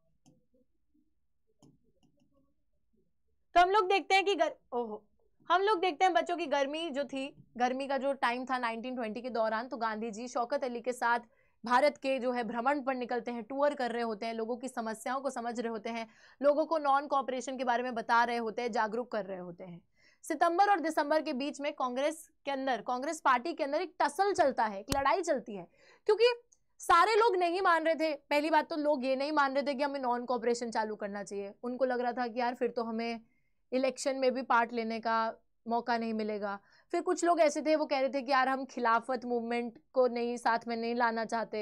तो हम लोग देखते हैं कि गर... ओहो हम लोग देखते हैं बच्चों की गर्मी जो थी गर्मी का जो टाइम था 1920 के दौरान तो गांधी जी शौकत अली के साथ भारत के जो है भ्रमण पर निकलते हैं टूर कर रहे होते हैं लोगों की समस्याओं को समझ रहे होते हैं लोगों को नॉन कॉपरेशन के बारे में बता रहे होते हैं जागरूक कर रहे होते हैं सितंबर और दिसंबर के बीच में कांग्रेस के अंदर कांग्रेस पार्टी के अंदर एक टसल चलता है एक लड़ाई चलती है क्योंकि सारे लोग नहीं मान रहे थे पहली बात तो लोग ये नहीं मान रहे थे कि हमें नॉन कॉपरेशन चालू करना चाहिए उनको लग रहा था कि यार फिर तो हमें इलेक्शन में भी पार्ट लेने का मौका नहीं मिलेगा फिर कुछ लोग ऐसे थे वो कह रहे थे कि यार हम खिलाफत मूवमेंट को नहीं साथ में नहीं लाना चाहते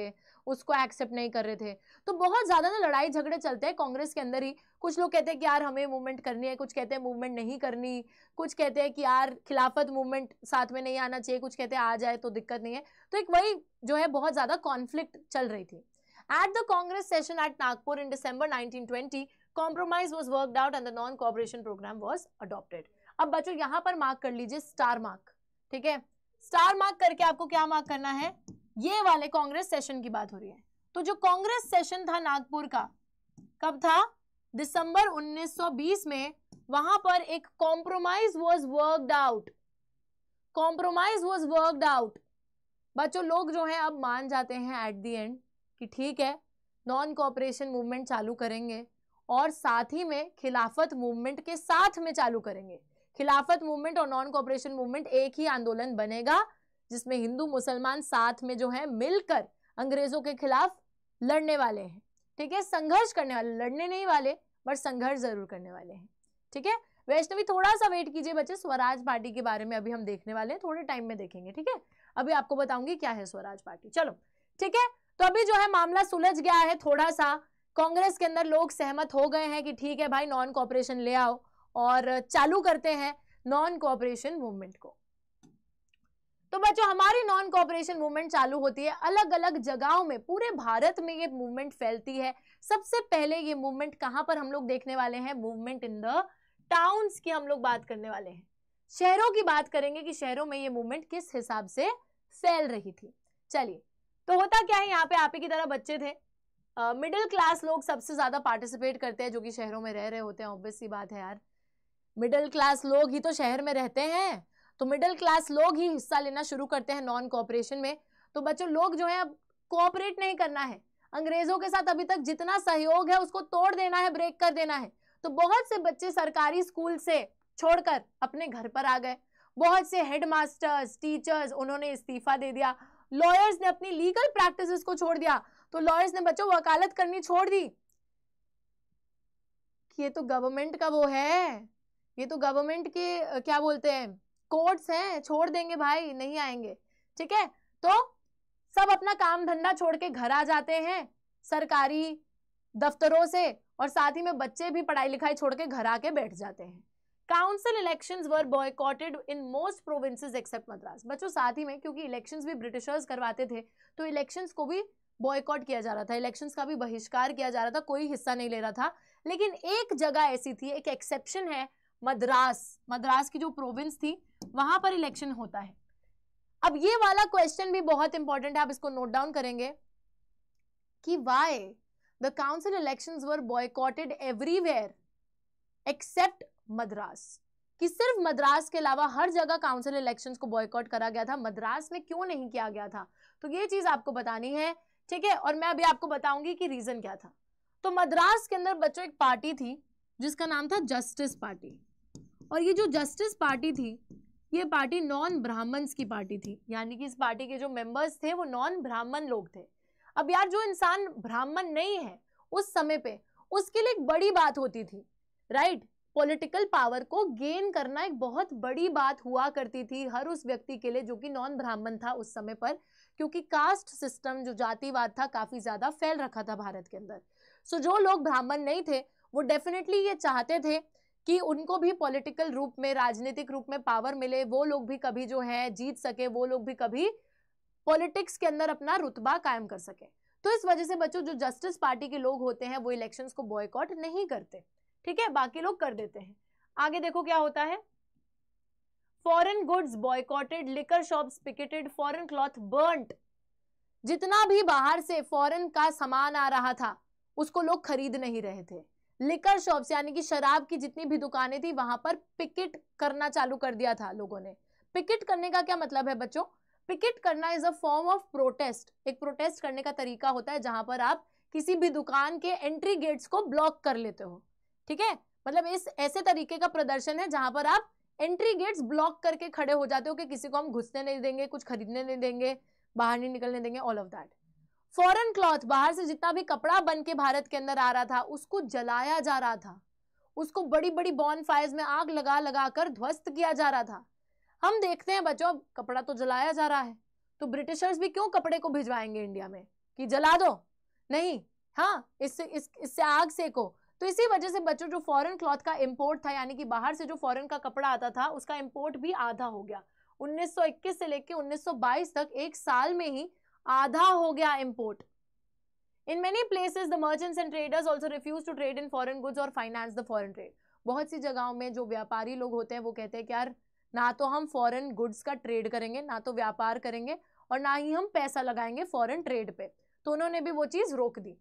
उसको एक्सेप्ट नहीं कर रहे थे तो बहुत ज़्यादा ना लड़ाई झगड़े चलते हैं कांग्रेस के अंदर ही कुछ लोग कहते हैं कि यार हमें मूवमेंट करनी है कुछ कहते हैं मूवमेंट नहीं करनी कुछ कहते हैं कि यार खिलाफत मूवमेंट साथ में नहीं आना चाहिए कुछ कहते हैं आ जाए तो दिक्कत नहीं है तो एक वही जो है बहुत ज़्यादा कॉन्फ्लिक्ट चल रही थी at the Congress session at Nagpur in December 1920, compromise was worked out and the non cooperation programme was adopted अब बच्चों यहां पर मार्क कर लीजिए स्टार मार्क ठीक है स्टार मार्क करके आपको क्या मार्क करना है ये वाले कांग्रेस सेशन की बात हो रही है तो जो कांग्रेस सेशन था नागपुर का कब था दिसंबर 1920 में वहां पर एक compromise was worked out compromise was worked out बच्चों लोग जो है अब मान जाते हैं एट दी एंड कि ठीक है नॉन कॉपरेशन मूवमेंट चालू करेंगे और साथ ही में खिलाफत मूवमेंट के साथ में चालू करेंगे खिलाफत मूवमेंट और नॉन कॉपरेशन मूवमेंट एक ही आंदोलन बनेगा जिसमें हिंदू मुसलमान साथ में जो है मिलकर अंग्रेजों के खिलाफ लड़ने वाले हैं ठीक है संघर्ष करने वाले लड़ने नहीं वाले बट संघर्ष जरूर करने वाले हैं ठीक है वैष्णवी थोड़ा सा वेट कीजिए बच्चे स्वराज पार्टी के बारे में अभी हम देखने वाले हैं थोड़े टाइम में देखेंगे ठीक है अभी आपको बताऊंगी क्या है स्वराज पार्टी चलो ठीक है तो अभी जो है मामला सुलझ गया है थोड़ा सा कांग्रेस के अंदर लोग सहमत हो गए हैं कि ठीक है भाई नॉन कॉपरेशन ले आओ और चालू करते हैं नॉन कोऑपरेशन मूवमेंट को तो बच्चों हमारी नॉन कोऑपरेशन मूवमेंट चालू होती है अलग अलग जगहों में पूरे भारत में ये मूवमेंट फैलती है सबसे पहले ये मूवमेंट कहाँ पर हम लोग देखने वाले हैं मूवमेंट इन द टाउन्स की हम लोग बात करने वाले हैं शहरों की बात करेंगे कि शहरों में ये मूवमेंट किस हिसाब से फैल रही थी चलिए तो होता क्या है यहाँ पे आप ही की तरह बच्चे थे मिडिल uh, क्लास लोग सबसे ज्यादा पार्टिसिपेट करते हैं जो कि शहरों में रह रहे होते हैं ऑब्वियसली बात है यार मिडिल क्लास लोग ही तो शहर में रहते हैं तो मिडिल क्लास लोग ही हिस्सा लेना शुरू करते हैं नॉन कॉपरेशन में तो बच्चों लोग जो है अब कोऑपरेट नहीं करना है अंग्रेजों के साथ अभी तक जितना सहयोग है उसको तोड़ देना है ब्रेक कर देना है तो बहुत से बच्चे सरकारी स्कूल से छोड़कर अपने घर पर आ गए बहुत से हेडमास्टर्स टीचर्स उन्होंने इस्तीफा दे दिया लॉयर्स ने अपनी लीगल प्रैक्टिसेस को छोड़ दिया तो लॉयर्स ने बच्चों वकालत करनी छोड़ दी ये तो गवर्नमेंट का वो है ये तो गवर्नमेंट के क्या बोलते हैं कोर्ट्स हैं छोड़ देंगे भाई नहीं आएंगे ठीक है तो सब अपना काम धंधा छोड़ के घर आ जाते हैं सरकारी दफ्तरों से और साथ ही में बच्चे भी पढ़ाई लिखाई छोड़ के घर आके बैठ जाते हैं council elections were boycotted in most provinces except Madras बच्चों साथ ही में क्योंकि इलेक्शंस भी ब्रिटिशर्स करवाते थे तो इलेक्शंस को भी बॉयकॉट किया जा रहा था इलेक्शंस का भी बहिष्कार किया जा रहा था कोई हिस्सा नहीं ले रहा था लेकिन एक जगह ऐसी थी एक एक्सेप्शन है मद्रास मद्रास की जो प्रोविंस थी वहां पर इलेक्शन होता है अब ये वाला क्वेश्चन भी बहुत इंपॉर्टेंट है आप इसको नोट डाउन करेंगे कि why the council election were boycotted everywhere except Madras कि सिर्फ मद्रास के अलावा हर जगह काउंसिल इलेक्शन को बॉयकॉट करा गया था मद्रास में क्यों नहीं किया गया था तो ये चीज आपको बतानी है ठीक है और मैं अभी आपको बताऊंगी कि रीजन क्या था तो मद्रास के अंदर बच्चों एक पार्टी थी जिसका नाम था जस्टिस पार्टी और ये जो जस्टिस पार्टी थी ये पार्टी नॉन ब्राह्मण्स की पार्टी थी यानी कि इस पार्टी के जो मेंबर्स थे वो नॉन ब्राह्मण लोग थे अब यार जो इंसान ब्राह्मण नहीं है उस समय पे उसके लिए एक बड़ी बात होती थी राइट पॉलिटिकल पावर को गेन करना एक बहुत बड़ी बात हुआ करती थी हर उस व्यक्ति के लिए जो कि नॉन ब्राह्मण था उस समय पर क्योंकि कास्ट सिस्टम जो जातिवाद था काफी ज्यादा फैल रखा था भारत के अंदर सो so, जो लोग ब्राह्मण नहीं थे वो डेफिनेटली ये चाहते थे कि उनको भी पॉलिटिकल रूप में राजनीतिक रूप में पावर मिले वो लोग भी कभी जो है जीत सके वो लोग भी कभी पॉलिटिक्स के अंदर अपना रुतबा कायम कर सके तो इस वजह से बच्चों जो जस्टिस पार्टी के लोग होते हैं वो इलेक्शंस को बॉयकॉट नहीं करते ठीक है बाकी लोग कर देते हैं आगे देखो क्या होता है foreign goods boycotted liquor shops picketed foreign cloth burnt जितना भी बाहर से फॉरेन का सामान आ रहा था उसको लोग खरीद नहीं रहे थे लिकर शॉप्स यानी कि शराब की जितनी भी दुकानें थी वहां पर पिकेट करना चालू कर दिया था लोगों ने पिकेट करने का क्या मतलब है बच्चों पिकेट करना is a form of protest एक प्रोटेस्ट करने का तरीका होता है जहां पर आप किसी भी दुकान के एंट्री गेट्स को ब्लॉक कर लेते हो ठीक है मतलब इस ऐसे तरीके का प्रदर्शन है जहां पर आप एंट्री गेट्स ब्लॉक करके खड़े हो जाते हो कि किसी को हम घुसने नहीं देंगे कुछ खरीदने नहीं देंगे बाहर नहीं निकलने देंगे all of that foreign cloth बाहर से जितना भी कपड़ा बन के भारत के अंदर आ रहा था उसको जलाया जा रहा था उसको बड़ी बड़ी बॉन फायर में आग लगा लगा कर ध्वस्त किया जा रहा था हम देखते हैं बच्चों कपड़ा तो जलाया जा रहा है तो ब्रिटिशर्स भी क्यों कपड़े को भिजवाएंगे इंडिया में कि जला दो नहीं हाँ इससे इस, इससे आग सेको तो इसी वजह से बच्चों जो फॉरेन क्लॉथ का इम्पोर्ट था यानी कि बाहर से जो फॉरेन का कपड़ा आता था उसका इम्पोर्ट भी आधा हो गया 1921 से लेकर 1922 तक एक साल में ही आधा हो गया import in many places the merchants and traders also refuse to trade in foreign goods और फाइनेंस द फॉरन ट्रेड बहुत सी जगहों में जो व्यापारी लोग होते हैं वो कहते हैं कि यार ना तो हम फॉरेन गुड्स का ट्रेड करेंगे ना तो व्यापार करेंगे और ना ही हम पैसा लगाएंगे फॉरेन ट्रेड पे तो उन्होंने भी वो चीज़ रोक दी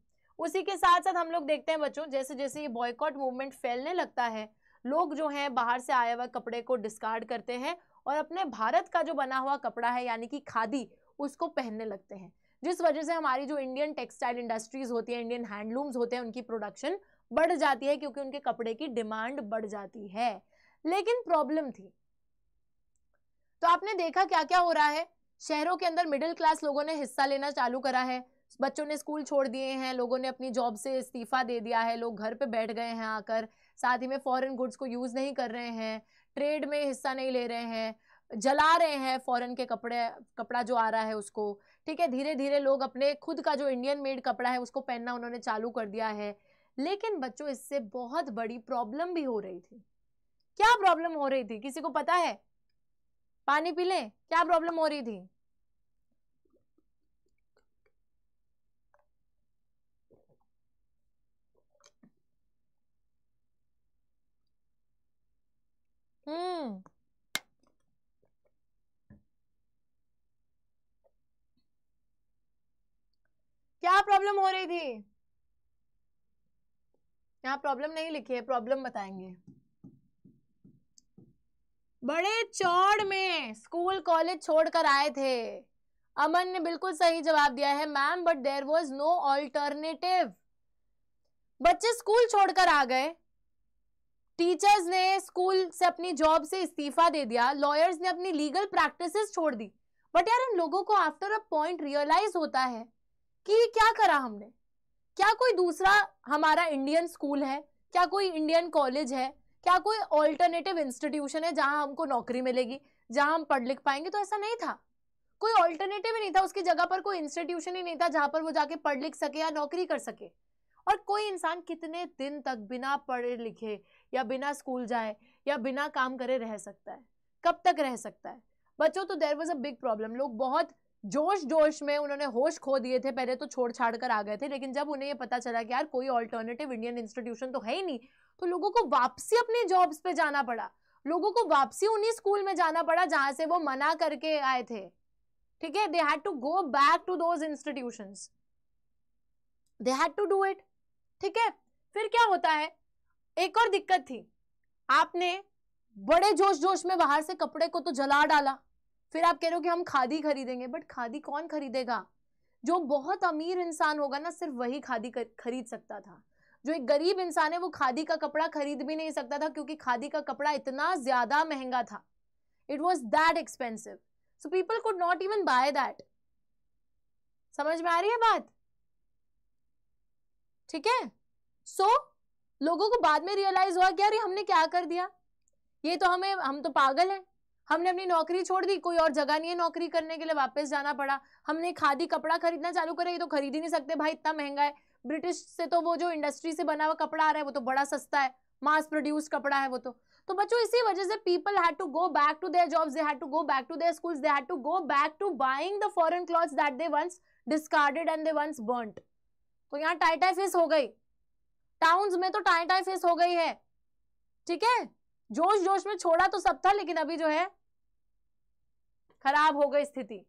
उसी के साथ साथ हम लोग देखते हैं बच्चों जैसे जैसे ये बॉयकॉट मूवमेंट फैलने लगता है लोग जो हैं बाहर से आए हुए कपड़े को डिस्कार्ड करते हैं और अपने भारत का जो बना हुआ कपड़ा है यानी कि खादी उसको पहनने लगते हैं जिस वजह से हमारी जो इंडियन टेक्सटाइल इंडस्ट्रीज होती है इंडियन हैंडलूम्स होते हैं उनकी प्रोडक्शन बढ़ जाती है क्योंकि उनके कपड़े की डिमांड बढ़ जाती है लेकिन प्रॉब्लम थी तो आपने देखा क्या क्या हो रहा है शहरों के अंदर मिडिल क्लास लोगों ने हिस्सा लेना चालू करा है बच्चों ने स्कूल छोड़ दिए हैं लोगों ने अपनी जॉब से इस्तीफा दे दिया है लोग घर पे बैठ गए हैं आकर साथ ही में फॉरेन गुड्स को यूज़ नहीं कर रहे हैं ट्रेड में हिस्सा नहीं ले रहे हैं जला रहे हैं फॉरेन के कपड़े कपड़ा जो आ रहा है उसको ठीक है धीरे धीरे लोग अपने खुद का जो इंडियन मेड कपड़ा है उसको पहनना उन्होंने चालू कर दिया है लेकिन बच्चों इससे बहुत बड़ी प्रॉब्लम भी हो रही थी क्या प्रॉब्लम हो रही थी किसी को पता है पानी पी लें क्या प्रॉब्लम हो रही थी हम्म क्या प्रॉब्लम हो रही थी यहां प्रॉब्लम नहीं लिखी है प्रॉब्लम बताएंगे बड़े चौड़ में स्कूल कॉलेज छोड़कर आए थे अमन ने बिल्कुल सही जवाब दिया है ma'am but there was no alternative बच्चे स्कूल छोड़कर आ गए टीचर्स ने स्कूल से अपनी जॉब से इस्तीफा दे दिया लॉयर्स ने अपनी लीगल प्रैक्टिसेस छोड़ दी बट यार इन लोगों को आफ्टर अ पॉइंट रियलाइज होता है कि ये क्या करा हमने क्या कोई दूसरा हमारा इंडियन स्कूल है क्या कोई इंडियन कॉलेज है क्या कोई ऑल्टरनेटिव इंस्टीट्यूशन है जहां हमको नौकरी मिलेगी जहां हम पढ़ लिख पाएंगे तो ऐसा नहीं था कोई ऑल्टरनेटिव ही नहीं था उसकी जगह पर कोई इंस्टीट्यूशन ही नहीं था जहां पर वो जाके पढ़ लिख सके या नौकरी कर सके और कोई इंसान कितने दिन तक बिना पढ़े लिखे या बिना स्कूल जाए या बिना काम करे रह सकता है कब तक रह सकता है बच्चों तो there was a big problem लोग बहुत जोश जोश में उन्होंने होश खो दिए थे पहले तो छोड़ छाड़ कर आ गए थे लेकिन जब उन्हें ये पता चला कि यार कोई ऑल्टरनेटिव इंडियन इंस्टीट्यूशन तो है ही नहीं तो लोगों को वापसी अपनी जॉब्स पे जाना पड़ा लोगों को वापसी उन्हीं स्कूल में जाना पड़ा जहां से वो मना करके आए थे ठीक है they had to go back to the institution they had to do it ठीक है फिर क्या होता है एक और दिक्कत थी आपने बड़े जोश जोश में बाहर से कपड़े को तो जला डाला फिर आप कह रहे हो कि हम खादी खरीदेंगे बट खादी कौन खरीदेगा जो बहुत अमीर इंसान होगा ना सिर्फ वही खादी खरीद सकता था जो एक गरीब इंसान है वो खादी का कपड़ा खरीद भी नहीं सकता था क्योंकि खादी का कपड़ा इतना ज्यादा महंगा था it was that expensive so people could not even buy that समझ में आ रही है बात ठीक है सो so, लोगों को बाद में रियलाइज हुआ कि यार हमने क्या कर दिया ये तो हमें हम तो पागल हैं हमने अपनी नौकरी छोड़ दी कोई और जगह नहीं है नौकरी करने के लिए वापस जाना पड़ा हमने खादी कपड़ा खरीदना चालू करे तो खरीद ही नहीं सकते भाई इतना महंगा है ब्रिटिश से तो वो जो इंडस्ट्री से बना हुआ कपड़ा आ रहा है वो तो बड़ा सस्ता है मास प्रोड्यूस कपड़ा है वो तो तो बच्चों इसी वजह से people had to go back to their jobs they had to go back to their schools they had to go back to buying the foreign clothes that they once discarded and they once burned तो यहाँ टाइटाई face हो गई towns में तो टाइटाई face हो गई है ठीक है जोश जोश में छोड़ा तो सब था लेकिन अभी जो है खराब हो गई स्थिति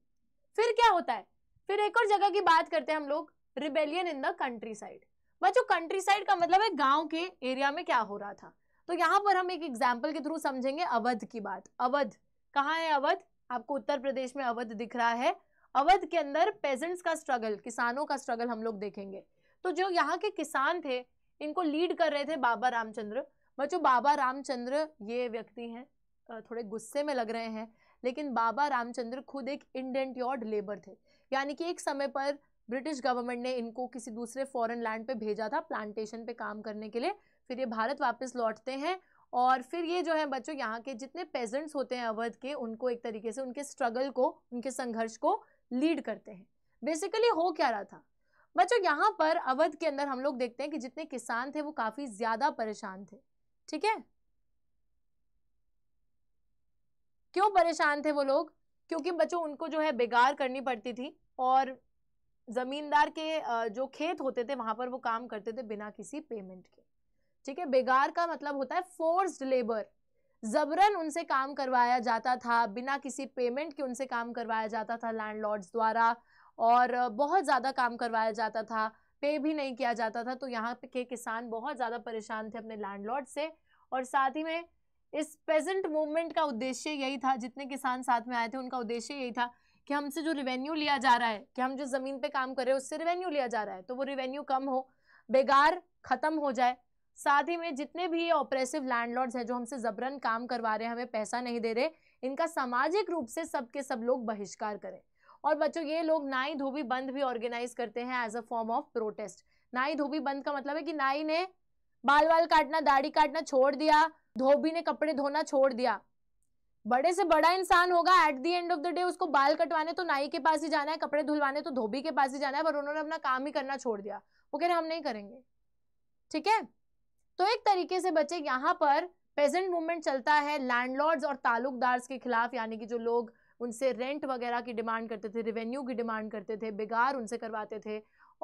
फिर क्या होता है फिर एक और जगह की बात करते हैं हम लोग rebellion in the countryside बच्चों कंट्री साइड का मतलब है गांव के एरिया में क्या हो रहा था तो यहाँ पर हम एक एग्जाम्पल के थ्रू समझेंगे अवध की बात अवध कहाँ है अवध आपको उत्तर प्रदेश में अवध दिख रहा है अवध के अंदर पेजेंट्स का स्ट्रगल किसानों का स्ट्रगल हम लोग देखेंगे तो जो यहाँ के किसान थे इनको लीड कर रहे थे बाबा रामचंद्र बच्चों बाबा रामचंद्र ये व्यक्ति हैं थोड़े गुस्से में लग रहे हैं लेकिन बाबा रामचंद्र खुद एक इंडेंट लेबर थे यानी कि एक समय पर ब्रिटिश गवर्नमेंट ने इनको किसी दूसरे फॉरेन लैंड पे भेजा था प्लांटेशन पे काम करने के लिए फिर ये भारत वापस लौटते हैं और फिर ये जो है बच्चों यहाँ के जितने पेजेंट्स होते हैं अवध के उनको एक तरीके से उनके स्ट्रगल को उनके संघर्ष को लीड करते हैं बेसिकली हो क्या रहा था बच्चों यहाँ पर अवध के अंदर हम लोग देखते हैं कि जितने किसान थे वो काफ़ी ज़्यादा परेशान थे ठीक है क्यों परेशान थे वो लोग क्योंकि बच्चों उनको जो है बेगार करनी पड़ती थी और ज़मींदार के जो खेत होते थे वहां पर वो काम करते थे बिना किसी पेमेंट के ठीक है बेगार का मतलब होता है फोर्स्ड लेबर जबरन उनसे काम करवाया जाता था बिना किसी पेमेंट के उनसे काम करवाया जाता था लैंडलॉर्ड्स द्वारा और बहुत ज़्यादा काम करवाया जाता था पे भी नहीं किया जाता था तो यहाँ के किसान बहुत ज़्यादा परेशान थे अपने लैंडलॉर्ड से और साथ ही में इस प्रेजेंट मूवमेंट का उद्देश्य यही था जितने किसान साथ में आए थे उनका उद्देश्य यही था कि हमसे जो रिवेन्यू लिया जा रहा है कि हम जो ज़मीन पे काम कर रहे हैं उससे रिवेन्यू लिया जा रहा है तो वो रिवेन्यू कम हो बेगार ख़त्म हो जाए साथ ही में जितने भी ऑपरेसिव ऑपरेसिव लैंडलॉर्ड्स हैं जो हमसे ज़बरन काम करवा रहे हैं हमें पैसा नहीं दे रहे इनका सामाजिक रूप से सबके सब लोग बहिष्कार करें और बच्चों ये लोग नाई धोबी बंद भी ऑर्गेनाइज करते हैं as a form of protest नाई धोबी बंद का मतलब है कि नाई ने बाल बाल काटना दाढ़ी काटना छोड़ दिया धोबी ने कपड़े धोना छोड़ दिया बड़े से बड़ा इंसान होगा at the end of the day उसको बाल कटवाने तो नाई के पास ही जाना है कपड़े धुलवाने तो धोबी के पास ही जाना है पर उन्होंने अपना काम ही करना छोड़ दिया वो कह रहे हम नहीं करेंगे ठीक है तो एक तरीके से बच्चे यहाँ पर प्रेजेंट मूवमेंट चलता है लैंडलॉर्ड्स और तालुकदार्स के खिलाफ यानी कि जो लोग उनसे रेंट वगैरह की डिमांड करते थे रेवेन्यू की डिमांड करते थे बेगार उनसे करवाते थे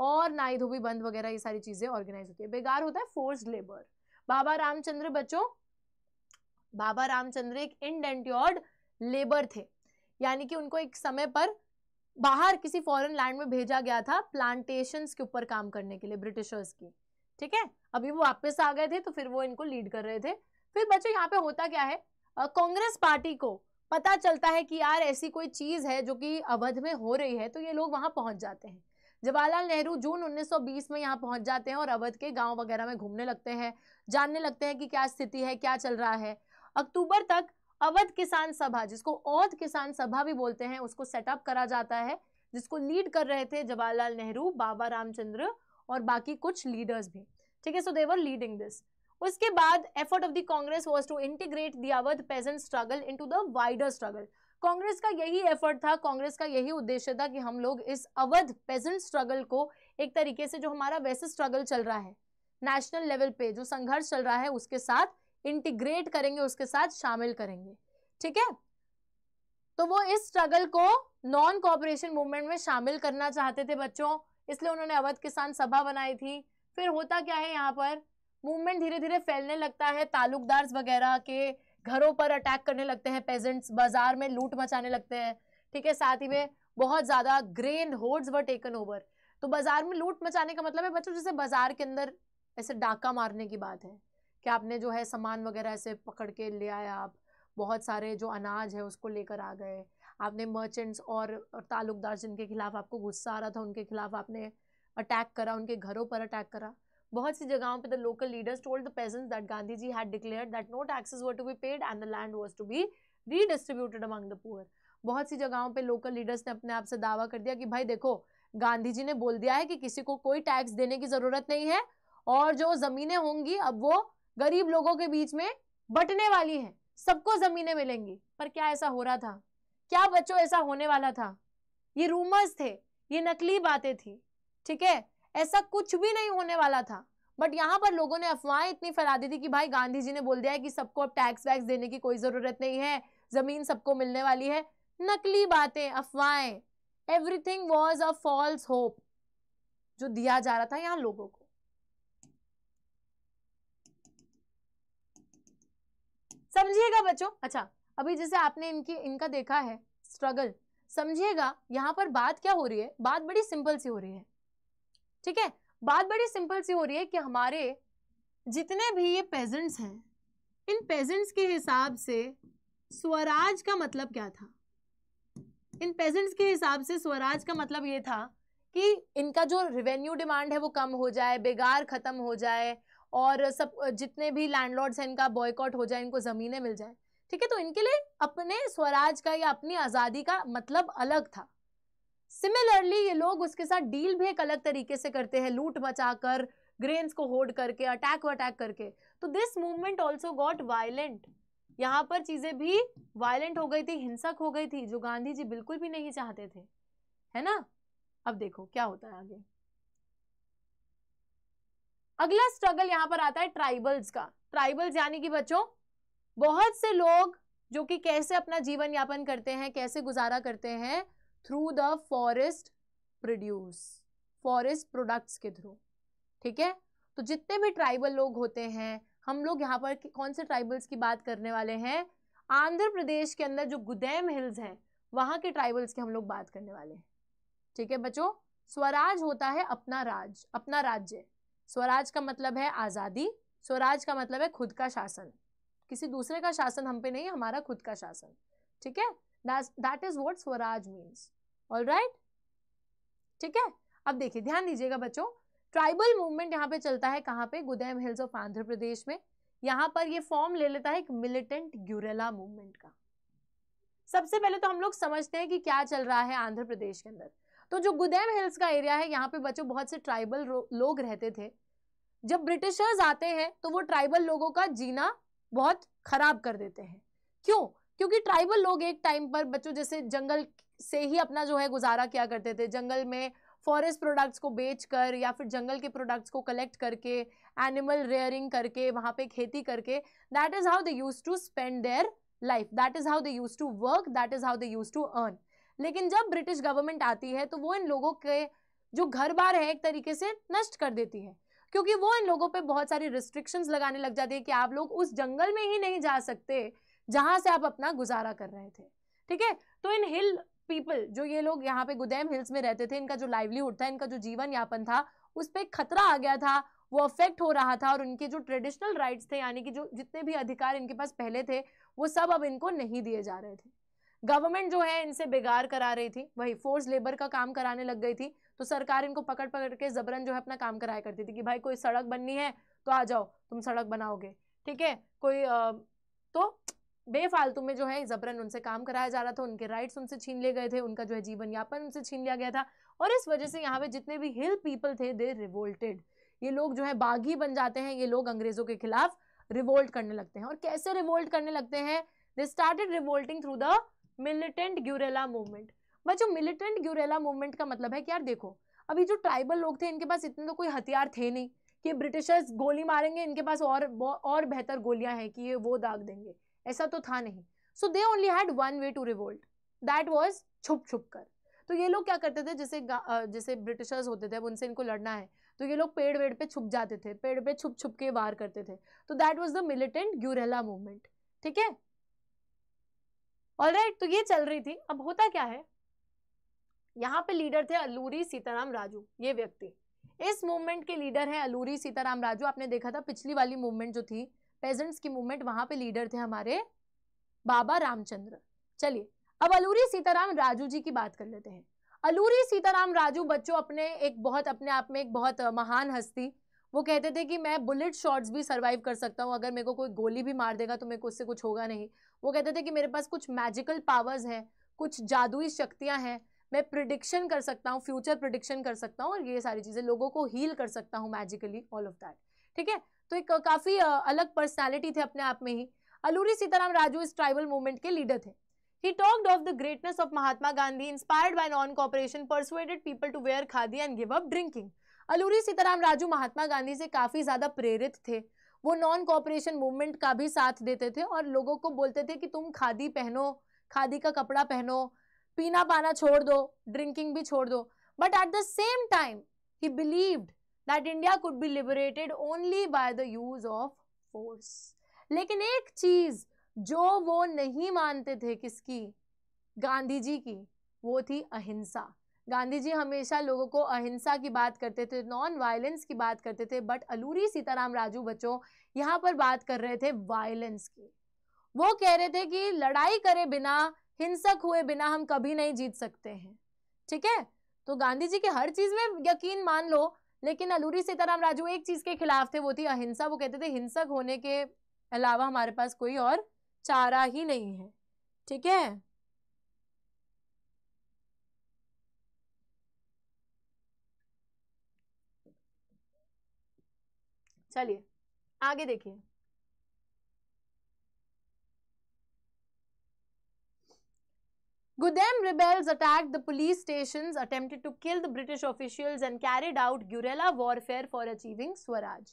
और नाई धोबी बंद वगैरह ये सारी चीज़ें ऑर्गेनाइज होती है बेगार होता है फोर्स लेबर बाबा रामचंद्र बच्चों बाबा रामचंद्र एक इनडेंट्योर्ड लेबर थे यानी कि उनको एक समय पर बाहर किसी फॉरेन लैंड में भेजा गया था प्लांटेशंस के ऊपर काम करने के लिए ब्रिटिशर्स की ठीक है अभी वो वापस आ गए थे तो फिर वो इनको लीड कर रहे थे फिर बच्चों यहाँ पे होता क्या है कांग्रेस पार्टी को पता चलता है कि यार ऐसी कोई चीज़ है जो कि अवध में हो रही है तो ये लोग वहाँ पहुँच जाते हैं जवाहरलाल नेहरू जून 1920 में यहाँ पहुँच जाते हैं और अवध के गांव वगैरह में घूमने लगते हैं जानने लगते हैं कि क्या स्थिति है क्या चल रहा है अक्टूबर तक अवध किसान सभा जिसको औध किसान सभा भी बोलते हैं उसको सेटअप करा जाता है जिसको लीड कर रहे थे जवाहरलाल नेहरू बाबा रामचंद्र और बाकी कुछ लीडर्स भी ठीक है सो देवर लीडिंग दिस उसके बाद effort of the Congress was to integrate the Awadh peasant struggle into the wider struggle Congress का यही एफर्ट था कांग्रेस का यही उद्देश्य था कि हम लोग इस अवध पेजेंट स्ट्रगल को एक तरीके से जो हमारा वैसे स्ट्रगल चल रहा है नेशनल लेवल पे जो संघर्ष चल रहा है उसके साथ इंटीग्रेट करेंगे उसके साथ शामिल करेंगे ठीक है तो वो इस स्ट्रगल को नॉन कॉपरेशन मूवमेंट में शामिल करना चाहते थे बच्चों इसलिए उन्होंने अवध किसान सभा बनाई थी फिर होता क्या है यहाँ पर मूवमेंट धीरे धीरे फैलने लगता है तालुकदार वगैरह के घरों पर अटैक करने लगते हैं पेजेंट्स बाजार में लूट मचाने लगते हैं ठीक है साथ ही में बहुत ज़्यादा grain hoards were taken over तो बाजार में लूट मचाने का मतलब है बच्चों जैसे बाजार के अंदर ऐसे डाका मारने की बात है कि आपने जो है सामान वगैरह ऐसे पकड़ के ले आए आप बहुत सारे जो अनाज है उसको लेकर आ गए आपने मर्चेंट्स और, और ताल्लुकदार जिनके खिलाफ आपको गुस्सा आ रहा था उनके खिलाफ आपने अटैक करा उनके घरों पर अटैक करा बहुत सी जगहों पे the local leaders told the peasants that Gandhi ji had declared that no taxes were to be paid and the land was to be redistributed among the poor बहुत सी जगहों पे लोकल लीडर्स ने अपने आप से दावा कर दिया कि भाई देखो गांधी जी ने बोल दिया है कि किसी को कोई टैक्स देने की जरूरत नहीं है और जो जमीनें होंगी अब वो गरीब लोगों के बीच में बटने वाली हैं सबको जमीनें मिलेंगी पर क्या ऐसा हो रहा था क्या बच्चों ऐसा होने वाला था ये रूमर्स थे ये नकली बातें थी ठीक है ऐसा कुछ भी नहीं होने वाला था बट यहाँ पर लोगों ने अफवाहें इतनी फैला दी थी कि भाई गांधी जी ने बोल दिया है कि सबको अब टैक्स वैक्स देने की कोई ज़रूरत नहीं है ज़मीन सबको मिलने वाली है नकली बातें अफवाहें everything was a false hope जो दिया जा रहा था यहाँ लोगों को समझिएगा बच्चों अच्छा अभी जैसे आपने इनकी इनका देखा है स्ट्रगल समझिएगा यहाँ पर बात क्या हो रही है बात बड़ी सिंपल सी हो रही है ठीक है बात बड़ी सिंपल सी हो रही है कि हमारे जितने भी ये पेजेंट्स हैं इन पेजेंट्स के हिसाब से स्वराज का मतलब क्या था इन पेजेंट्स के हिसाब से स्वराज का मतलब ये था कि इनका जो रेवेन्यू डिमांड है वो कम हो जाए बेगार ख़त्म हो जाए और सब जितने भी लैंडलॉर्ड्स हैं इनका बॉयकॉट हो जाए इनको ज़मीनें मिल जाए ठीक है तो इनके लिए अपने स्वराज का या अपनी आज़ादी का मतलब अलग था सिमिलरली ये लोग उसके साथ डील भी एक अलग तरीके से करते हैं लूट मचाकर ग्रेन्स को होल्ड करके अटैक वटैक करके तो this movement also got violent यहाँ पर चीजें भी वायलेंट हो गई थी हिंसक हो गई थी जो गांधी जी बिल्कुल भी नहीं चाहते थे है ना अब देखो क्या होता है आगे अगला स्ट्रगल यहाँ पर आता है ट्राइबल्स का ट्राइबल्स यानी कि बच्चों बहुत से लोग जो कि कैसे अपना जीवन यापन करते हैं कैसे गुजारा करते हैं through the forest produce forest products के थ्रू ठीक है तो जितने भी ट्राइबल लोग होते हैं हम लोग यहाँ पर कौन से ट्राइबल्स की बात करने वाले हैं आंध्र प्रदेश के अंदर जो गुदैम हिल्स हैं वहाँ के ट्राइबल्स की हम लोग बात करने वाले हैं ठीक है बच्चों स्वराज होता है अपना राज अपना राज्य स्वराज का मतलब है आज़ादी स्वराज का मतलब है खुद का शासन किसी दूसरे का शासन हम पे नहीं हमारा खुद का शासन ठीक है that is what swaraj means all right ठीक है अब देखिए ध्यान दीजिएगा बच्चों ट्राइबल मूवमेंट यहाँ पे चलता है कहाँ पे गुदैम हिल्स ऑफ आंध्र प्रदेश में यहाँ पर ये फॉर्म ले लेता है एक मिलिटेंट यूरेला मूवमेंट का सबसे पहले तो हम लोग समझते हैं कि क्या चल रहा है आंध्र प्रदेश के अंदर तो जो गुदैम हिल्स का एरिया है यहाँ पे बच्चों बहुत से ट्राइबल लोग रहते थे जब ब्रिटिशर्स आते हैं तो वो ट्राइबल लोगों का जीना बहुत खराब कर देते हैं क्यों क्योंकि ट्राइबल लोग एक टाइम पर बच्चों जैसे जंगल से ही अपना जो है गुजारा किया करते थे जंगल में फॉरेस्ट प्रोडक्ट्स को बेचकर या फिर जंगल के प्रोडक्ट्स को कलेक्ट करके एनिमल रेयरिंग करके वहाँ पे खेती करके that is how they use to spend their life that is how they use to work that is how they use to earn लेकिन जब ब्रिटिश गवर्नमेंट आती है तो वो इन लोगों के जो घर बार है एक तरीके से नष्ट कर देती है क्योंकि वो इन लोगों पे बहुत सारी रिस्ट्रिक्शंस लगाने लग जाती है कि आप लोग उस जंगल में ही नहीं जा सकते जहां से आप अपना गुजारा कर रहे थे ठीक है तो इन हिल पीपल जो ये लोग यहाँ पे गुदैम हिल्स में रहते थे इनका जो लाइवलीहुड था इनका जो जीवन यापन था उस पर खतरा आ गया था वो अफेक्ट हो रहा था और उनके जो ट्रेडिशनल राइट्स थे यानी कि जो जितने भी अधिकार इनके पास पहले थे वो सब अब इनको नहीं दिए जा रहे थे गवर्नमेंट जो है इनसे बेगार करा रही थी वही फोर्स लेबर का काम कराने लग गई थी तो सरकार इनको पकड़ पकड़ के जबरन जो है अपना काम कराया करती थी कि भाई कोई सड़क बननी है तो आ जाओ तुम सड़क बनाओगे ठीक है कोई आ, तो बेफालतू में जो है जबरन उनसे काम कराया जा रहा था उनके राइट्स उनसे छीन लिए गए थे उनका जो है जीवन यापन उनसे छीन लिया गया था और इस वजह से यहाँ पे जितने भी हिल पीपल थे दे रिवोल्टेड ये लोग जो है बागी बन जाते हैं ये लोग अंग्रेजों के खिलाफ रिवोल्ट करने लगते हैं और कैसे रिवोल्ट करने लगते हैं they started revolting through the militant guerrilla movement बच्चों मिलिटेंट ग्यूरेला मूवमेंट का मतलब है कि यार देखो अभी जो ट्राइबल लोग थे इनके पास इतने तो कोई हथियार थे नहीं कि ब्रिटिशर्स गोली मारेंगे इनके पास और और बेहतर गोलियां हैं कि ये वो दाग देंगे ऐसा तो था नहीं so they only had one way to revolt that was छुप छुप कर तो ये लोग क्या करते थे जैसे जैसे ब्रिटिशर्स होते थे उनसे इनको लड़ना है तो ये लोग पेड़ वेड़ पे छुप जाते थे पेड़ पे छुप छुप के वार करते थे तो that was the militant guerrilla movement ठीक है ऑल राइट तो ये चल रही थी अब होता क्या है यहाँ पे लीडर थे अल्लूरी सीताराम राजू ये व्यक्ति इस मूवमेंट के लीडर है अल्लूरी सीताराम राजू आपने देखा था पिछली वाली मूवमेंट जो थी पेजेंट्स की मूवमेंट वहां पे लीडर थे हमारे बाबा रामचंद्र चलिए अब अलूरी सीताराम राजू जी की बात कर लेते हैं अलूरी सीताराम राजू बच्चों अपने एक बहुत अपने आप में एक बहुत महान हस्ती वो कहते थे कि मैं बुलेट शॉट्स भी सरवाइव कर सकता हूँ अगर मेरे को कोई गोली भी मार देगा तो मेरे को उससे कुछ होगा नहीं वो कहते थे कि मेरे पास कुछ मैजिकल पावर्स हैं कुछ जादुई शक्तियाँ हैं मैं प्रिडिक्शन कर सकता हूँ फ्यूचर प्रिडिक्शन कर सकता हूँ और ये सारी चीज़ें लोगों को हील कर सकता हूँ मैजिकली ऑल ऑफ दैट ठीक है तो एक काफ़ी अलग पर्सनैलिटी थे अपने आप में ही अलूरी सीताराम राजू इस ट्राइबल मूवमेंट के लीडर थे He talked of the greatness of Mahatma Gandhi, inspired by non-cooperation, persuaded people to wear khadi and give up drinking. Alluri Sitaram Raju Mahatma Gandhi से काफ़ी ज़्यादा प्रेरित थे वो नॉन कॉपरेशन मूवमेंट का भी साथ देते थे और लोगों को बोलते थे कि तुम खादी पहनो खादी का कपड़ा पहनो पीना पाना छोड़ दो ड्रिंकिंग भी छोड़ दो but at the same time he believed that India could be liberated only by the use of force लेकिन एक चीज जो वो नहीं मानते थे किसकी गांधी जी की वो थी अहिंसा गांधी जी हमेशा लोगों को अहिंसा की बात करते थे नॉन वायलेंस की बात करते थे बट अलूरी सीताराम राजू बच्चों यहाँ पर बात कर रहे थे वायलेंस की वो कह रहे थे कि लड़ाई करे बिना हिंसक हुए बिना हम कभी नहीं जीत सकते हैं ठीक है तो गांधी जी के हर चीज में यकीन मान लो लेकिन अलूरी सीताराम राजू एक चीज के खिलाफ थे वो थी अहिंसा वो कहते थे हिंसक होने के अलावा हमारे पास कोई और चारा ही नहीं है ठीक है चलिए आगे देखिए Gudem rebels attacked the police stations, attempted to kill the British officials and carried out guerrilla warfare for achieving Swaraj.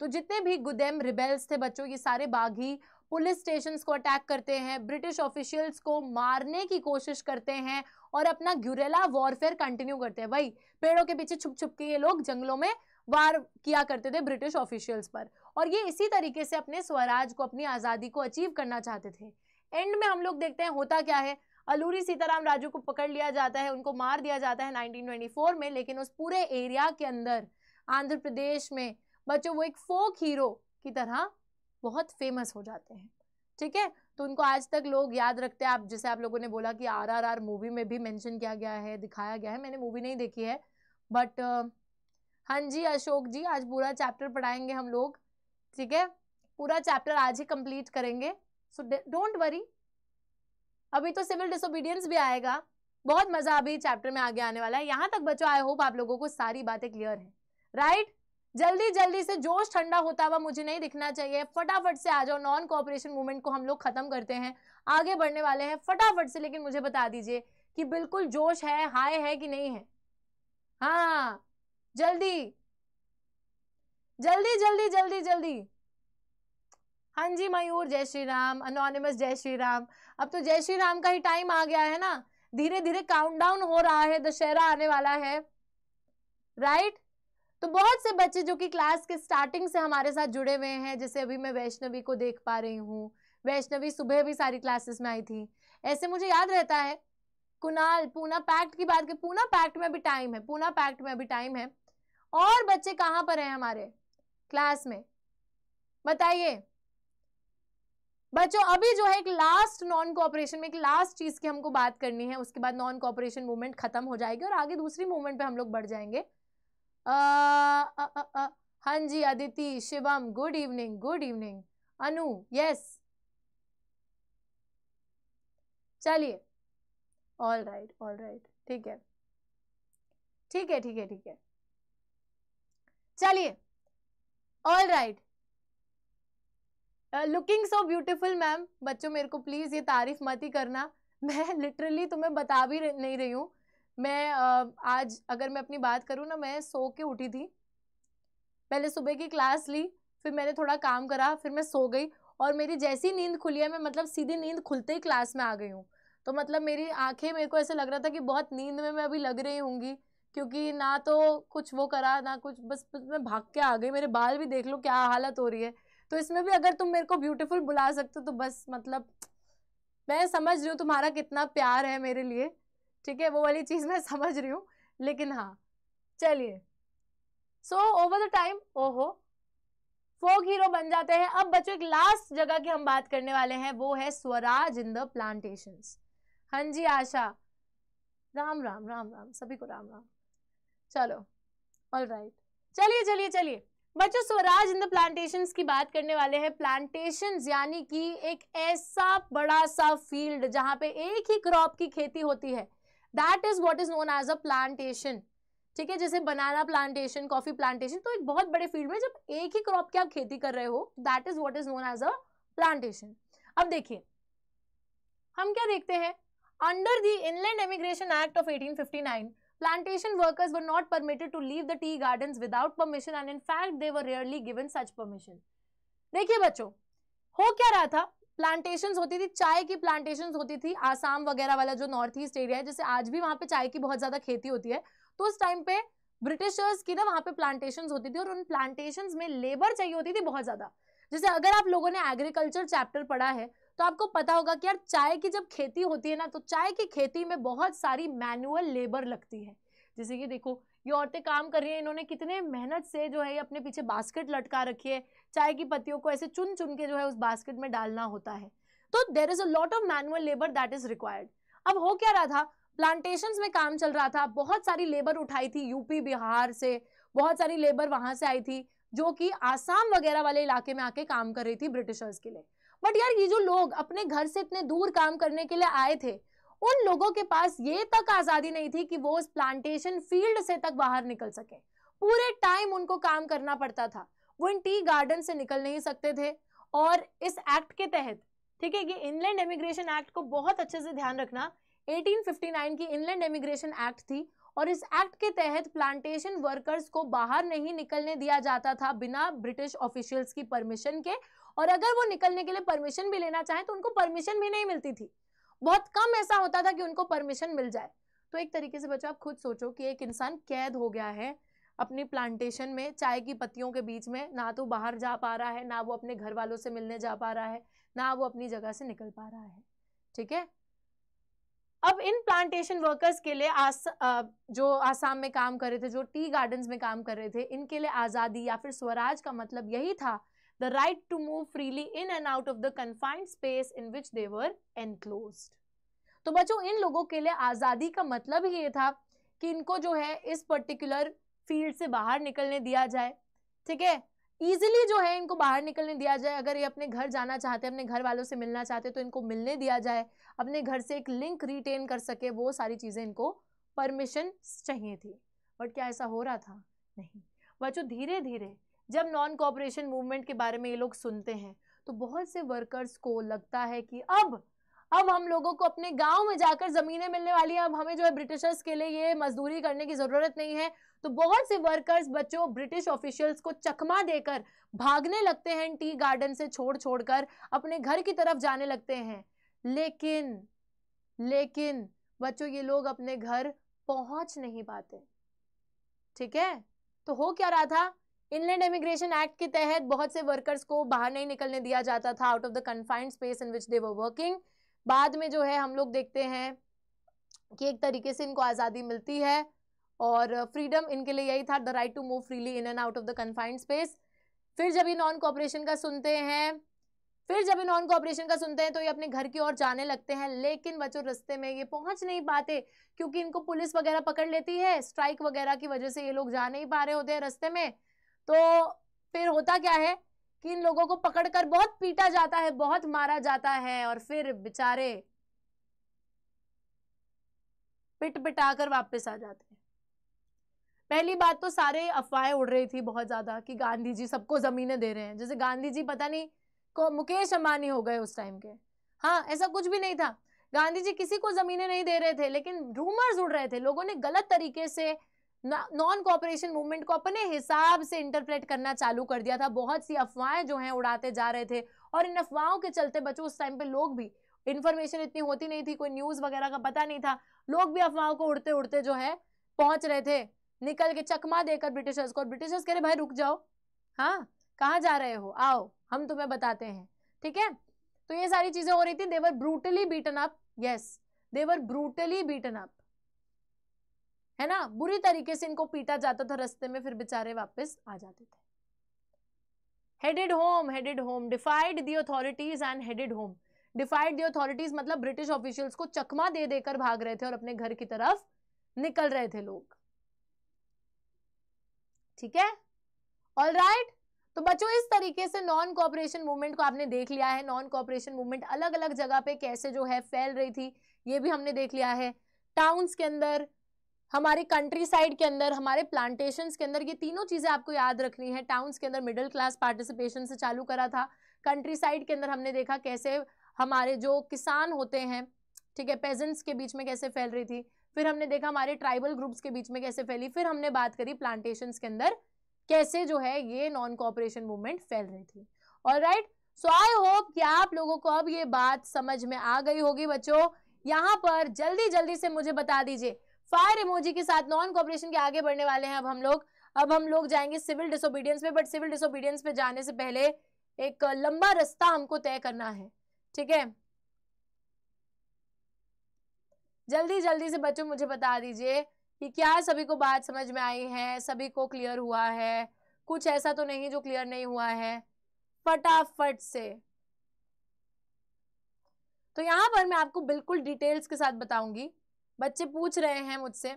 तो जितने भी गुदेम रिबेल्स थे बच्चों ये सारे बागी पुलिस स्टेशंस को अटैक करते हैं ब्रिटिश ऑफिशियल्स को मारने की कोशिश करते हैं और अपना ग्यूरेला वॉरफेयर कंटिन्यू करते हैं भाई पेड़ों के पीछे छुप छुप के ये लोग जंगलों में वार किया करते थे ब्रिटिश ऑफिशियल्स पर और ये इसी तरीके से अपने स्वराज को अपनी आज़ादी को अचीव करना चाहते थे एंड में हम लोग देखते हैं होता क्या है अलूरी सीताराम राजू को पकड़ लिया जाता है उनको मार दिया जाता है 1924 में लेकिन उस पूरे एरिया के अंदर आंध्र प्रदेश में बच्चों वो एक फोक हीरो की तरह बहुत फेमस हो जाते हैं ठीक है तो उनको आज तक लोग याद रखते हैं आप जैसे आप लोगों ने बोला कि आरआरआर मूवी में भी मेंशन किया गया है दिखाया गया है मैंने मूवी नहीं देखी है बट uh, हाँ जी अशोक जी आज पूरा चैप्टर पढ़ाएंगे हम लोग ठीक है पूरा चैप्टर आज ही कंप्लीट करेंगे सो डोंट वरी अभी तो सिविल डिसोबीडियंस भी आएगा बहुत मजा अभी चैप्टर में आगे आने वाला है यहाँ तक बच्चों आई होप आप लोगों को सारी बातें क्लियर है राइट जल्दी जल्दी से जोश ठंडा होता हुआ मुझे नहीं दिखना चाहिए फटाफट से आ जाओ नॉन कॉपरेशन मूवमेंट को हम लोग खत्म करते हैं आगे बढ़ने वाले हैं फटाफट से लेकिन मुझे बता दीजिए कि बिल्कुल जोश है हाय है कि नहीं है हाँ जल्दी जल्दी जल्दी जल्दी जल्दी हाँ जी मयूर जय श्री राम अनोनिमस जय श्री राम अब तो जय श्री राम का ही टाइम आ गया है ना धीरे धीरे काउंटडाउन हो रहा है दशहरा आने वाला है राइट तो बहुत से बच्चे जो कि क्लास के स्टार्टिंग से हमारे साथ जुड़े हुए हैं जैसे अभी मैं वैष्णवी को देख पा रही हूँ वैष्णवी सुबह भी सारी क्लासेस में आई थी ऐसे मुझे याद रहता है कुणाल पूना पैक्ट की बात की पूना पैक्ट में भी टाइम है पूना पैक्ट में भी टाइम है और बच्चे कहाँ पर हैं हमारे क्लास में बताइए बच्चों अभी जो है एक लास्ट नॉन कॉपरेशन में एक लास्ट चीज की हमको बात करनी है उसके बाद नॉन कॉपरेशन मूवमेंट खत्म हो जाएगी और आगे दूसरी मूवमेंट पे हम लोग बढ़ जाएंगे हाँ जी Aditi Shivam good evening good evening Anu yes चलिए ऑल राइट ऑल राइट ठीक है ठीक है ठीक है ठीक है चलिए all right looking so beautiful ma'am बच्चों मेरे को प्लीज़ ये तारीफ मत ही करना मैं लिटरली तुम्हें बता भी नहीं रही हूँ मैं uh, आज अगर मैं अपनी बात करूँ ना मैं सो के उठी थी पहले सुबह की क्लास ली फिर मैंने थोड़ा काम करा फिर मैं सो गई और मेरी जैसी नींद खुली है मैं मतलब सीधी नींद खुलते ही क्लास में आ गई हूँ तो मतलब मेरी आंखें मेरे को ऐसा लग रहा था कि बहुत नींद में मैं अभी लग रही होंगी क्योंकि ना तो कुछ वो करा ना कुछ बस मैं भाग के आ गई मेरे बाल भी देख लो क्या हालत हो रही है तो इसमें भी अगर तुम मेरे को ब्यूटीफुल बुला सकते हो तो बस मतलब मैं समझ रही हूँ तुम्हारा कितना प्यार है मेरे लिए ठीक है वो वाली चीज़ मैं समझ रही हूँ लेकिन हाँ चलिए सो ओवर द टाइम ओहो फोक हीरो बन जाते हैं अब बच्चों एक लास्ट जगह की हम बात करने वाले हैं वो है स्वराज इन द प्लांटेशन हाँ जी आशा राम राम राम राम सभी को राम राम चलो ऑल राइट चलिए चलिए चलिए बच्चों स्वराज इन द प्लांटेशन की बात करने वाले हैं प्लांटेशन यानी कि एक ऐसा बड़ा सा फील्ड जहां पे एक ही क्रॉप की खेती होती है that is what is known as a plantation ठीक है जैसे बनाना प्लांटेशन कॉफी प्लांटेशन तो एक बहुत बड़े फील्ड में जब एक ही क्रॉप की आप खेती कर रहे हो that is what is known as a plantation अब देखिए हम क्या देखते हैं under the inland immigration act of 1859 plantation workers were not permitted to leave the tea gardens without permission and in fact they were rarely given such permission देखिए बच्चों हो क्या रहा था प्लांटेशन होती थी चाय की प्लांटेशन होती थी आसाम वगैरह वाला जो नॉर्थ ईस्ट एरिया है जैसे आज भी वहाँ पे चाय की बहुत ज्यादा खेती होती है तो उस टाइम पे ब्रिटिशर्स की ना वहाँ पे प्लांटेशन होती थी और उन प्लांटेशन में लेबर चाहिए होती थी बहुत ज्यादा जैसे अगर आप लोगों ने एग्रीकल्चर चैप्टर पढ़ा है तो आपको पता होगा कि यार चाय की जब खेती होती है ना तो चाय की खेती में बहुत सारी मैनुअल लेबर लगती है जैसे कि देखो ये औरतें काम कर रही हैं इन्होंने कितने मेहनत से जो है अपने पीछे बास्केट लटका रखी है चाय की पत्तियों को ऐसे चुन चुन के जो है उस बास्केट में डालना होता है तो there is a lot of manual labour that is required अब हो क्या रहा था प्लांटेशन में काम चल रहा था बहुत सारी लेबर उठाई थी यूपी बिहार से बहुत सारी लेबर वहां से आई थी जो कि आसाम वगैरह वाले इलाके में आके काम कर रही थी ब्रिटिशर्स के लिए बट यार ये जो लोग अपने घर से इतने दूर काम करने के लिए आए थे उन लोगों के पास ये तक आजादी नहीं थी कि वो उस प्लांटेशन फील्ड से तक बाहर निकल सके पूरे टाइम उनको काम करना पड़ता था वो इन टी गार्डन से निकल नहीं सकते थे और इस एक्ट के तहत ठीक है ये इनलैंड इमिग्रेशन एक्ट को बहुत अच्छे से ध्यान रखना 1859 की इनलैंड इमिग्रेशन एक्ट थी और इस एक्ट के तहत प्लांटेशन वर्कर्स को बाहर नहीं निकलने दिया जाता था बिना ब्रिटिश ऑफिशियल्स की परमिशन के और अगर वो निकलने के लिए परमिशन भी लेना चाहे तो उनको परमिशन भी नहीं मिलती थी बहुत कम ऐसा होता था कि उनको परमिशन मिल जाए तो एक तरीके से बच्चों आप खुद सोचो कि एक इंसान कैद हो गया है अपनी प्लांटेशन में चाय की पत्तियों के बीच में ना तो बाहर जा पा रहा है ना वो अपने घर वालों से मिलने जा पा रहा है ना वो अपनी जगह से निकल पा रहा है ठीक है अब इन प्लांटेशन वर्कर्स के लिए आस जो आसाम में काम कर रहे थे जो टी गार्डन्स में काम कर रहे थे इनके लिए आज़ादी या फिर स्वराज का मतलब यही था the right to move freely in and out of the confined space in which they were enclosed. तो बच्चों इन लोगों के लिए आज़ादी का मतलब ही ये था कि इनको जो है इस पर्टिकुलर फील्ड से बाहर निकलने दिया जाए ठीक है ईजिली जो है इनको बाहर निकलने दिया जाए अगर ये अपने घर जाना चाहते हैं अपने घर वालों से मिलना चाहते हैं तो इनको मिलने दिया जाए अपने घर से एक लिंक रिटेन कर सके वो सारी चीज़ें इनको परमिशन चाहिए थी बट क्या ऐसा हो रहा था नहीं बच्चों धीरे धीरे जब नॉन कॉपरेशन मूवमेंट के बारे में ये लोग सुनते हैं तो बहुत से वर्कर्स को लगता है कि अब अब हम लोगों को अपने गांव में जाकर ज़मीनें मिलने वाली हैं अब हमें जो है ब्रिटिशर्स के लिए ये मजदूरी करने की ज़रूरत नहीं है तो बहुत से वर्कर्स बच्चों ब्रिटिश ऑफिशियल्स को चकमा देकर भागने लगते हैं टी गार्डन से छोड़ छोड़ कर अपने घर की तरफ जाने लगते हैं लेकिन लेकिन बच्चों ये लोग अपने घर पहुंच नहीं पाते ठीक है तो हो क्या रहा था इनलैंड इमिग्रेशन एक्ट के तहत बहुत से वर्कर्स को बाहर नहीं निकलने दिया जाता था out of the confined space in which they were working बाद में जो है हम लोग देखते हैं कि एक तरीके से इनको आज़ादी मिलती है और फ्रीडम इनके लिए यही था the right to move freely in and out of the confined space फिर जब ये नॉन कॉपरेशन का सुनते हैं फिर जब ये नॉन कॉपरेशन का सुनते हैं तो ये अपने घर की ओर जाने लगते हैं लेकिन बच्चों रस्ते में ये पहुंच नहीं पाते क्योंकि इनको पुलिस वगैरह पकड़ लेती है स्ट्राइक वगैरह की वजह से ये लोग जा नहीं पा रहे होते हैं रस्ते में तो फिर होता क्या है कि इन लोगों को पकड़कर बहुत पीटा जाता है बहुत मारा जाता है और फिर बेचारे पिट पिटाकर वापस आ जाते हैं पहली बात तो सारे अफवाहें उड़ रही थी बहुत ज्यादा कि गांधी जी सबको जमीनें दे रहे हैं जैसे गांधी जी पता नहीं को मुकेश अंबानी हो गए उस टाइम के हाँ ऐसा कुछ भी नहीं था गांधी जी किसी को जमीनें नहीं दे रहे थे लेकिन रूमर्स उड़ रहे थे लोगों ने गलत तरीके से नॉन कॉपरेशन मूवमेंट को अपने हिसाब से इंटरप्रेट करना चालू कर दिया था बहुत सी अफवाहें जो हैं उड़ाते जा रहे थे और इन अफवाहों के चलते बच्चों उस टाइम पे लोग भी इन्फॉर्मेशन इतनी होती नहीं थी कोई न्यूज़ वगैरह का पता नहीं था लोग भी अफवाहों को उड़ते उड़ते जो है पहुंच रहे थे निकल के चकमा देकर ब्रिटिशर्स को ब्रिटिशर्स कह रहे भाई रुक जाओ हाँ कहाँ जा रहे हो आओ हम तुम्हें बताते हैं ठीक है तो ये सारी चीज़ें हो रही थी they were brutally beaten up yes they were brutally beaten up है ना बुरी तरीके से इनको पीटा जाता था रस्ते में फिर बेचारे वापस आ जाते थे headed home headed home defied the authorities and headed home defied the authorities मतलब ब्रिटिश ऑफिशियल्स को चकमा दे देकर भाग रहे थे और अपने घर की तरफ निकल रहे थे लोग ठीक है ऑल राइट तो बच्चों इस तरीके से नॉन कॉपरेशन मूवमेंट को आपने देख लिया है नॉन कॉपरेशन मूवमेंट अलग अलग जगह पे कैसे जो है फैल रही थी ये भी हमने देख लिया है टाउन्स के अंदर हमारे कंट्री साइड के अंदर हमारे प्लांटेशन के अंदर ये तीनों चीज़ें आपको याद रखनी है टाउन्स के अंदर मिडिल क्लास पार्टिसिपेशन से चालू करा था कंट्री साइड के अंदर हमने देखा कैसे हमारे जो किसान होते हैं ठीक है पेजेंट्स के बीच में कैसे फैल रही थी फिर हमने देखा हमारे ट्राइबल ग्रुप्स के बीच में कैसे फैली फिर हमने बात करी प्लांटेशन के अंदर कैसे जो है ये नॉन कॉपरेशन मूवमेंट फैल रही थी और राइट सो आई होप कि आप लोगों को अब ये बात समझ में आ गई होगी बच्चों यहाँ पर जल्दी जल्दी से मुझे बता दीजिए फायर इमोजी के साथ नॉन कॉपरेशन के आगे बढ़ने वाले हैं अब हम लोग अब हम लोग जाएंगे सिविल डिसोबीडियंस पे बट सिविल डिसोबीडियंस पे जाने से पहले एक लंबा रास्ता हमको तय करना है ठीक है जल्दी जल्दी से बच्चों मुझे बता दीजिए कि क्या सभी को बात समझ में आई है सभी को क्लियर हुआ है कुछ ऐसा तो नहीं जो क्लियर नहीं हुआ है फटाफट से तो यहां पर मैं आपको बिल्कुल डिटेल्स के साथ बताऊंगी बच्चे पूछ रहे हैं मुझसे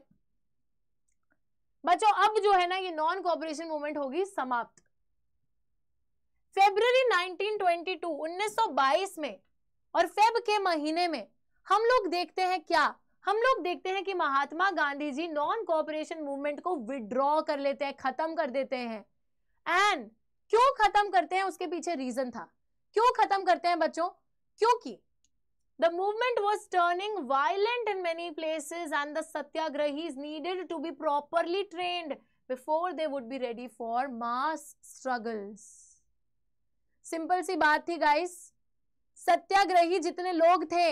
बच्चों अब जो है ना ये नॉन कॉपरेशन मूवमेंट होगी समाप्त फेब्रवरी 1922 1922 में और फेब के महीने में हम लोग देखते हैं क्या हम लोग देखते हैं कि Mahatma Gandhi ji non cooperation movement को विड्रॉ कर लेते हैं खत्म कर देते हैं एंड क्यों खत्म करते हैं उसके पीछे रीजन था क्यों खत्म करते हैं बच्चों क्योंकि The movement was turning violent in many places and the satyagrahis needed to be properly trained before they would be ready for mass struggles. Simple सी बात थी गाइस सत्याग्रही जितने लोग थे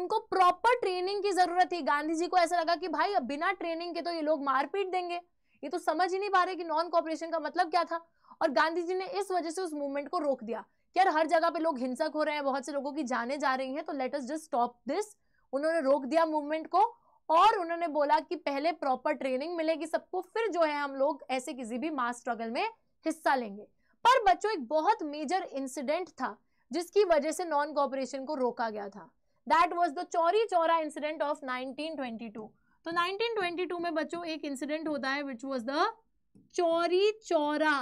उनको प्रॉपर ट्रेनिंग की जरूरत थी गांधी जी को ऐसा लगा कि भाई अब बिना ट्रेनिंग के तो ये लोग मारपीट देंगे ये तो समझ ही नहीं पा रहे कि नॉन कॉपरेशन का मतलब क्या था और गांधी जी ने इस वजह से उस मूवमेंट को रोक दिया यार हर जगह पे लोग हिंसक हो रहे हैं बहुत से लोगों की जाने जा रही हैं तो let us just stop this उन्होंने रोक दिया मूवमेंट को और उन्होंने बोला कि पहले प्रॉपर ट्रेनिंग मिलेगी सबको फिर जो है हम लोग ऐसे किसी भी मास स्ट्रगल में हिस्सा लेंगे पर बच्चों एक बहुत मेजर इंसिडेंट था जिसकी वजह से नॉन कॉपरेशन को रोका गया था that was the Chauri Chaura incident of 1922 तो 1922 में बच्चों एक इंसिडेंट होता है which was the Chauri Chaura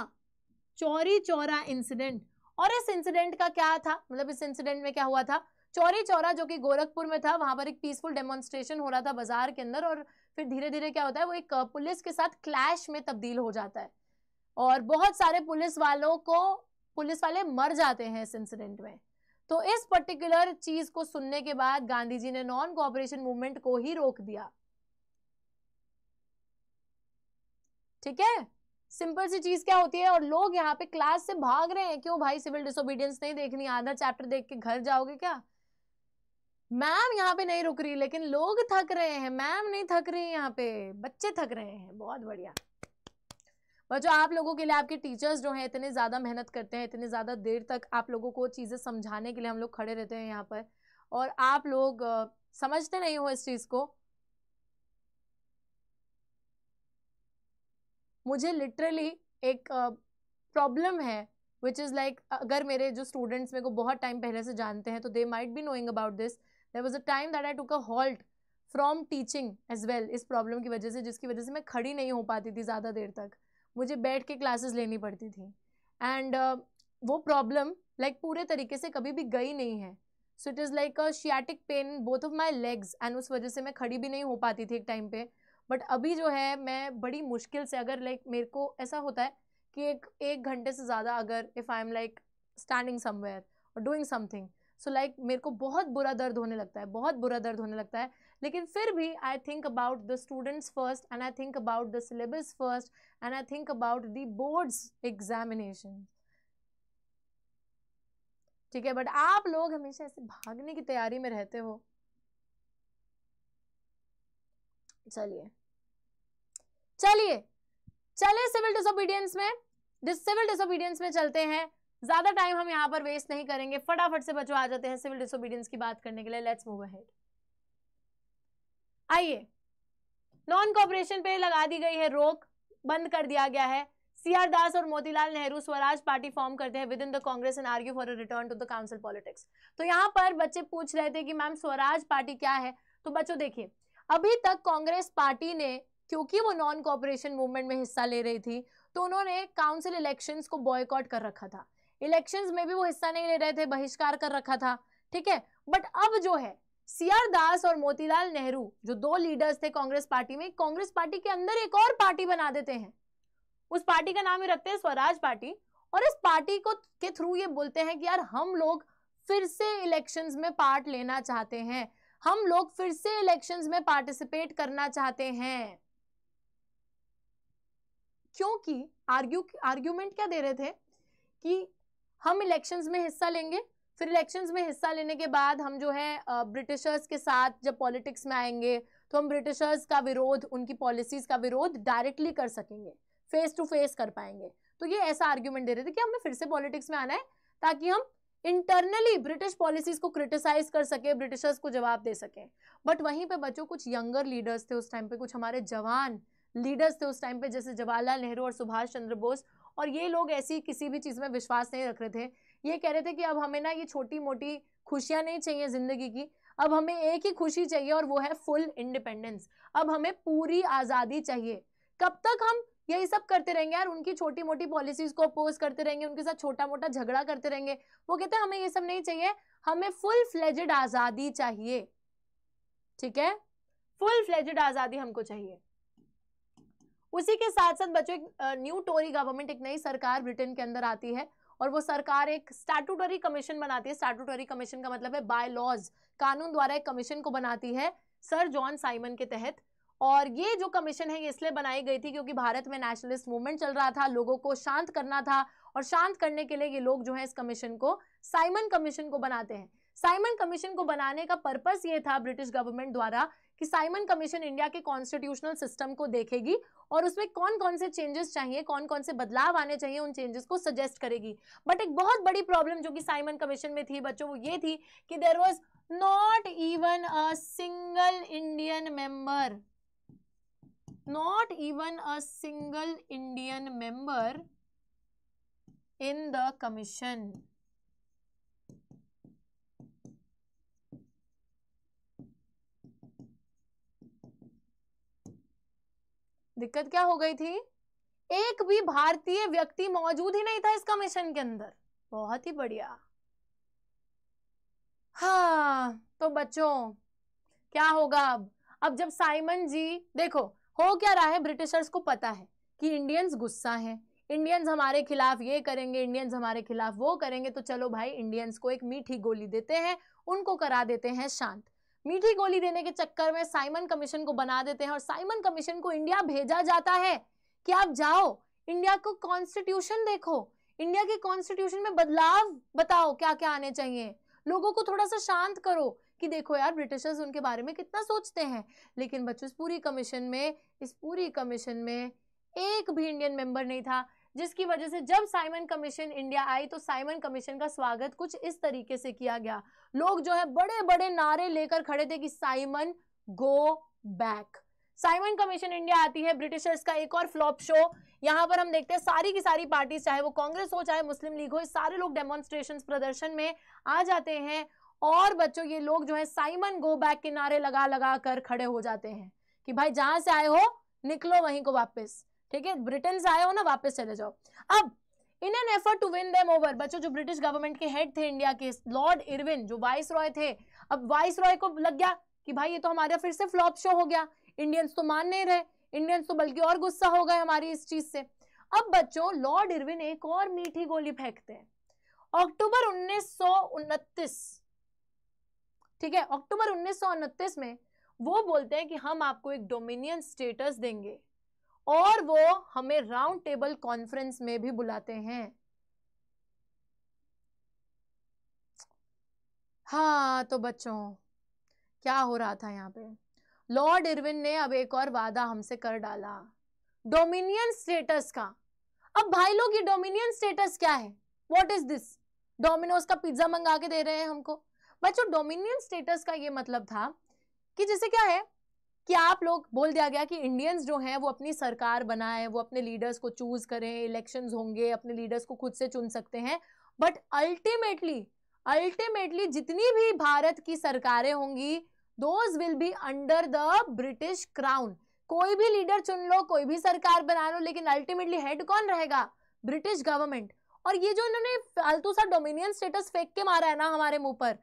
Chauri Chaura incident और इस इंसिडेंट का क्या था मतलब इस इंसिडेंट में क्या हुआ था चौरी चौरा जो कि गोरखपुर में था वहां पर एक पीसफुल डेमोन्स्ट्रेशन हो रहा था बाजार के अंदर और फिर धीरे धीरे क्या होता है वो एक पुलिस के साथ क्लैश में तब्दील हो जाता है और बहुत सारे पुलिस वालों को पुलिस वाले मर जाते हैं इस इंसिडेंट में तो इस पर्टिकुलर चीज को सुनने के बाद गांधी जी ने नॉन कोऑपरेशन मूवमेंट को ही रोक दिया ठीक है सिंपल सी चीज क्या होती है और लोग यहाँ पे क्लास से भाग रहे हैं क्यों भाई सिविल डिसोबीडियंस नहीं देखनी आधा चैप्टर देख के घर जाओगे क्या मैम यहाँ पे नहीं रुक रही लेकिन लोग थक रहे हैं मैम नहीं थक रही यहाँ पे बच्चे थक रहे हैं बहुत बढ़िया बच्चों आप लोगों के लिए आपके टीचर्स जो हैं इतने ज़्यादा मेहनत करते हैं इतने ज़्यादा देर तक आप लोगों को चीज़ें समझाने के लिए हम लोग खड़े रहते हैं यहाँ पर और आप लोग समझते नहीं हो इस चीज़ को मुझे लिटरली एक प्रॉब्लम uh, है विच इज़ लाइक अगर मेरे जो स्टूडेंट्स मेरे को बहुत टाइम पहले से जानते हैं तो they might be knowing about this there was a time that I took a halt from teaching as well इस प्रॉब्लम की वजह से जिसकी वजह से मैं खड़ी नहीं हो पाती थी ज़्यादा देर तक मुझे बैठ के क्लासेस लेनी पड़ती थी एंड uh, वो प्रॉब्लम लाइक like, पूरे तरीके से कभी भी गई नहीं है so it is like a sciatic pain both of my legs and उस वजह से मैं खड़ी भी नहीं हो पाती थी एक टाइम पे बट अभी जो है मैं बड़ी मुश्किल से अगर लाइक like, मेरे को ऐसा होता है कि एक एक घंटे से ज़्यादा अगर if I am like standing somewhere और डूइंग समथिंग सो लाइक मेरे को बहुत बुरा दर्द होने लगता है बहुत बुरा दर्द होने लगता है लेकिन फिर भी I think about the students first and I think about the syllabus first and I think about the boards examination ठीक है बट आप लोग हमेशा ऐसे भागने की तैयारी में रहते हो चलिए चलिए चलिए सिविल डिसोबीडियंस में सिविल डिसोबीडियंस में चलते हैं ज्यादा टाइम हम यहाँ पर वेस्ट नहीं करेंगे फटाफट से बच्चों आ जाते हैं सिविल डिसोबीडियंस की बात करने के लिए लेट्स मूव अहेड आइए नॉन कॉपरेशन पे लगा दी गई है रोक बंद कर दिया गया है सीआर दास और मोतीलाल नेहरू स्वराज पार्टी फॉर्म करते हैं within the Congress and argue for return to the council politics तो यहाँ पर बच्चे पूछ रहे थे कि मैम स्वराज पार्टी क्या है तो बच्चों देखिए अभी तक कांग्रेस पार्टी ने क्योंकि वो नॉन कॉपरेशन मूवमेंट में हिस्सा ले रही थी तो उन्होंने काउंसिल इलेक्शंस को बॉयकॉट कर रखा था इलेक्शंस में भी वो हिस्सा नहीं ले रहे थे बहिष्कार कर रखा था ठीक है बट अब जो है सी आर दास और मोतीलाल नेहरू जो दो लीडर्स थे कांग्रेस पार्टी में कांग्रेस पार्टी के अंदर एक और पार्टी बना देते हैं उस पार्टी का नाम ही रखते हैं स्वराज पार्टी और इस पार्टी को के थ्रू ये बोलते हैं कि यार हम लोग फिर से इलेक्शंस में पार्ट लेना चाहते हैं हम लोग फिर से इलेक्शंस में पार्टिसिपेट करना चाहते हैं क्योंकि आर्ग्यू आर्ग्यूमेंट क्या दे रहे थे कि हम इलेक्शंस में हिस्सा लेंगे फिर इलेक्शंस में हिस्सा लेने के बाद हम जो है ब्रिटिशर्स के साथ जब पॉलिटिक्स में आएंगे तो हम ब्रिटिशर्स का विरोध उनकी पॉलिसीज का विरोध डायरेक्टली कर सकेंगे फेस टू फेस कर पाएंगे तो ये ऐसा आर्ग्यूमेंट दे रहे थे कि हमें फिर से पॉलिटिक्स में आना है ताकि हम इंटरनली ब्रिटिश पॉलिसीज को क्रिटिसाइज कर सके ब्रिटिशर्स को जवाब दे सके बट वहीं पे बच्चों कुछ यंगर लीडर्स थे उस टाइम पे कुछ हमारे जवान लीडर्स थे उस टाइम पे जैसे जवाहरलाल नेहरू और सुभाष चंद्र बोस और ये लोग ऐसी किसी भी चीज़ में विश्वास नहीं रख रहे थे ये कह रहे थे कि अब हमें ना ये छोटी मोटी खुशियाँ नहीं चाहिए ज़िंदगी की अब हमें एक ही खुशी चाहिए और वो है फुल इंडिपेंडेंस अब हमें पूरी आज़ादी चाहिए कब तक हम यही सब करते रहेंगे यार उनकी छोटी मोटी पॉलिसीज को अपोज करते रहेंगे उनके साथ छोटा मोटा झगड़ा करते रहेंगे वो कहते हैं हमें ये सब नहीं चाहिए हमें फुल फ्लेजेड आज़ादी चाहिए ठीक है फुल फ्लेजेड आज़ादी हमको चाहिए उसी के साथ साथ बच्चों एक न्यू टोरी गवर्नमेंट एक नई सरकार ब्रिटेन के अंदर आती है और वो सरकार एक स्टैटूटरी कमीशन बनाती है स्टैटूटरी कमीशन का मतलब है बाय लॉज कानून द्वारा एक कमीशन को बनाती है सर जॉन साइमन के तहत और ये जो कमीशन है ये इसलिए बनाई गई थी क्योंकि भारत में नेशनलिस्ट मूवमेंट चल रहा था लोगों को शांत करना था और शांत करने के लिए ये लोग जो है इस कमीशन को साइमन कमीशन को बनाते हैं साइमन कमीशन को बनाने का पर्पस ये था ब्रिटिश गवर्नमेंट द्वारा कि साइमन कमीशन इंडिया के कॉन्स्टिट्यूशनल सिस्टम को देखेगी और उसमें कौन कौन से चेंजेस चाहिए कौन कौन से बदलाव आने चाहिए उन चेंजेस को सजेस्ट करेगी बट एक बहुत बड़ी प्रॉब्लम जो कि साइमन कमीशन में थी बच्चों वो ये थी कि there was not even a single Indian member not even a single Indian member in the commission दिक्कत क्या हो गई थी एक भी भारतीय व्यक्ति मौजूद ही नहीं था इस कमीशन के अंदर बहुत ही बढ़िया हाँ तो बच्चों क्या होगा अब अब जब साइमन जी देखो हो क्या रहा है ब्रिटिशर्स को पता है कि इंडियंस गुस्सा है इंडियंस हमारे खिलाफ ये करेंगे इंडियंस हमारे खिलाफ वो करेंगे तो चलो भाई इंडियंस को एक मीठी गोली देते हैं उनको करा देते हैं शांत मीठी गोली देने के चक्कर में साइमन कमीशन को बना देते हैं और साइमन कमीशन को इंडिया भेजा जाता है कि आप जाओ इंडिया को कॉन्स्टिट्यूशन देखो इंडिया के कॉन्स्टिट्यूशन में बदलाव बताओ क्या क्या आने चाहिए लोगों को थोड़ा सा शांत करो कि देखो यार ब्रिटिशर्स उनके बारे में कितना सोचते हैं लेकिन बच्चों इस पूरी कमीशन में इस पूरी कमीशन में एक भी इंडियन मेंबर नहीं था जिसकी वजह से जब साइमन कमीशन इंडिया आई तो साइमन कमीशन का स्वागत कुछ इस तरीके से किया गया लोग जो है बड़े बड़े नारे लेकर खड़े थे कि Simon go back Simon commission India आती है ब्रिटिशर्स का एक और फ्लॉप शो यहाँ पर हम देखते हैं सारी की सारी पार्टी चाहे वो कांग्रेस हो चाहे मुस्लिम लीग हो सारे लोग डेमोन्स्ट्रेशन प्रदर्शन में आ जाते हैं और बच्चों ये लोग जो है साइमन गो बैक के नारे लगा लगा कर खड़े हो जाते हैं कि भाई जहां से आए हो निकलो वहीं को वापस ठीक है ब्रिटेन आए हो ना वापस चले जाओ अब in an effort to win them over बच्चों जो ब्रिटिश गवर्नमेंट के हेड थे इंडिया के लॉर्ड इरविन जो वाइस रॉय थे अब वाइस रॉय को लग गया कि भाई ये तो हमारा फिर से फ्लॉप शो हो गया इंडियंस तो मान नहीं रहे इंडियंस तो बल्कि और गुस्सा हो गए हमारी इस चीज से अब बच्चों लॉर्ड इरविन एक और मीठी गोली फेंकते हैं अक्टूबर उन्नीस ठीक है अक्टूबर उन्नीस में वो बोलते हैं कि हम आपको एक डोमिनियन स्टेटस देंगे और वो हमें राउंड टेबल कॉन्फ्रेंस में भी बुलाते हैं हाँ तो बच्चों क्या हो रहा था यहाँ पे लॉर्ड इरविन ने अब एक और वादा हमसे कर डाला डोमिनियन स्टेटस का अब भाई लोग ये डोमिनियन स्टेटस क्या है व्हाट इज दिस डोमिनोज का पिज्जा मंगा के दे रहे हैं हमको बच्चों डोमिनियन स्टेटस का ये मतलब था कि जैसे क्या है कि आप लोग बोल दिया गया कि इंडियंस जो हैं वो अपनी सरकार बनाए वो अपने लीडर्स को चूज करें इलेक्शंस होंगे अपने लीडर्स को खुद से चुन सकते हैं बट अल्टीमेटली अल्टीमेटली जितनी भी भारत की सरकारें होंगी those will be under the British crown कोई भी लीडर चुन लो कोई भी सरकार बना लो लेकिन अल्टीमेटली हेड कौन रहेगा ब्रिटिश गवर्नमेंट और ये जो इन्होंने फालतू सा डोमिनियन स्टेटस फेंक के मारा है ना हमारे मुंह पर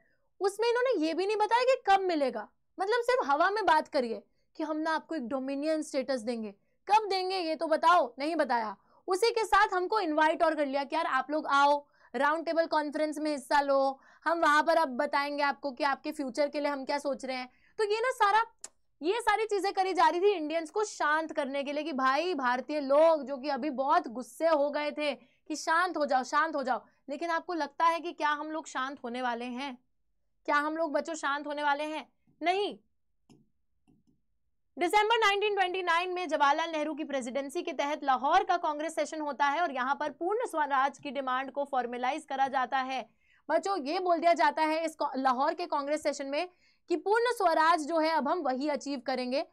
उसमें इन्होंने ये भी नहीं बताया कि कब मिलेगा मतलब सिर्फ हवा में बात करिए कि हम ना आपको एक डोमिनियन स्टेटस देंगे कब देंगे ये तो बताओ नहीं बताया उसी के साथ हमको इनवाइट और कर लिया कि यार आप लोग आओ राउंड टेबल कॉन्फ्रेंस में हिस्सा लो हम वहां पर अब बताएंगे आपको कि आपके फ्यूचर के लिए हम क्या सोच रहे हैं तो ये ना सारा ये सारी चीजें करी जा रही थी इंडियंस को शांत करने के लिए कि भाई भारतीय लोग जो कि अभी बहुत गुस्से हो गए थे कि शांत हो जाओ शांत हो जाओ लेकिन आपको लगता है कि क्या हम लोग शांत होने वाले हैं क्या हम लोग बच्चों शांत होने वाले हैं नहीं दिसंबर 1929 में जवाहरलाल नेहरू की प्रेसिडेंसी के तहत लाहौर का कांग्रेस सेशन होता है और यहाँ पर पूर्ण स्वराज की डिमांड को फॉर्मेलाइज करा जाता है बच्चों ये बोल दिया जाता है इस लाहौर के कांग्रेस सेशन में कि पूर्ण स्वराज जो है अब हम वही अचीव करेंगे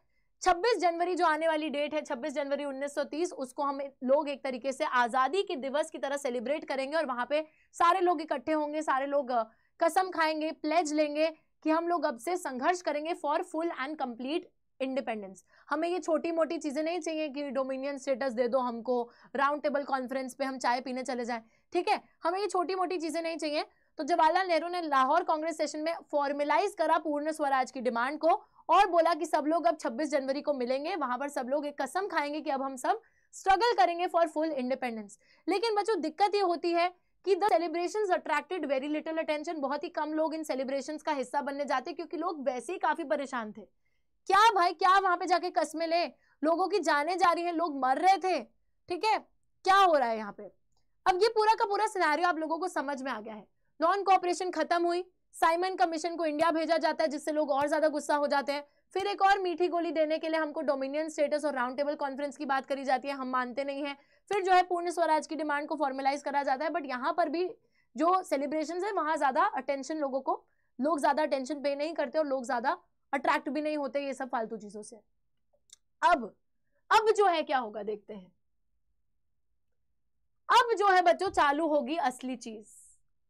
26 जनवरी जो आने वाली डेट है 26 जनवरी 1930 उसको हम लोग एक तरीके से आज़ादी के दिवस की तरह सेलिब्रेट करेंगे और वहां पे सारे लोग इकट्ठे होंगे सारे लोग कसम खाएंगे प्लेज लेंगे कि हम लोग अब से संघर्ष करेंगे for full and complete independence हमें ये छोटी मोटी चीज़ें नहीं चाहिए कि डोमिनियन स्टेटस दे दो हमको राउंड टेबल कॉन्फ्रेंस पे हम चाय पीने चले जाएं ठीक है हमें ये छोटी मोटी चीज़ें नहीं चाहिए तो जवाहरलाल नेहरू ने लाहौर कांग्रेस सेशन में फॉर्मिलाईज करा पूर्ण स्वराज की डिमांड को और बोला कि सब लोग अब 26 जनवरी को मिलेंगे वहां पर सब लोग एक कसम खाएंगे कि अब हम सब स्ट्रगल करेंगे फॉर फुल इंडिपेंडेंस लेकिन बच्चों दिक्कत ये होती है कि the celebration attracted very little attention बहुत ही कम लोग इन सेलिब्रेशन का हिस्सा बनने जाते क्योंकि लोग वैसे ही काफी परेशान थे क्या भाई क्या वहां पे जाके कस्में ले लोगों की जाने जा रही है लोग मर रहे थे ठीक है क्या हो रहा है यहाँ पे अब ये पूरा का पूरा सिनारियो आप लोगों को समझ में आ गया है नॉन कॉपरेशन खत्म हुई साइमन कमीशन को इंडिया भेजा जाता है जिससे लोग और ज्यादा गुस्सा हो जाते हैं फिर एक और मीठी गोली देने के लिए हमको डोमिनियन स्टेटस और राउंड टेबल कॉन्फ्रेंस की बात करी जाती है हम मानते नहीं है फिर जो है पूर्ण स्वराज की डिमांड को फॉर्मेलाइज करा जाता है बट यहाँ पर भी जो सेलिब्रेशन है वहां ज्यादा अटेंशन लोगों को लोग ज्यादा अटेंशन पे नहीं करते और लोग ज्यादा अट्रैक्ट भी नहीं होते ये सब फालतू चीजों से अब अब जो है क्या होगा देखते हैं अब जो है बच्चों चालू होगी असली चीज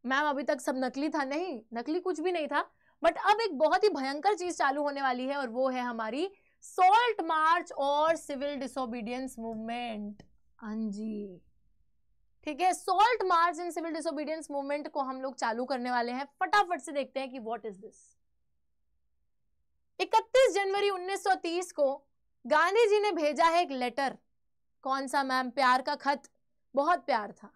मैम अभी तक सब नकली था नहीं नकली कुछ भी नहीं था बट अब एक बहुत ही भयंकर चीज चालू होने वाली है और वो है हमारी सोल्ट मार्च और सिविल डिसोबीडियंस मूवमेंट हाँ जी ठीक है salt march and civil disobedience movement को हम लोग चालू करने वाले हैं फटाफट से देखते हैं कि वॉट इज दिस इकतीस जनवरी 1930 को गांधी जी ने भेजा है एक लेटर कौन सा मैम प्यार का खत बहुत प्यार था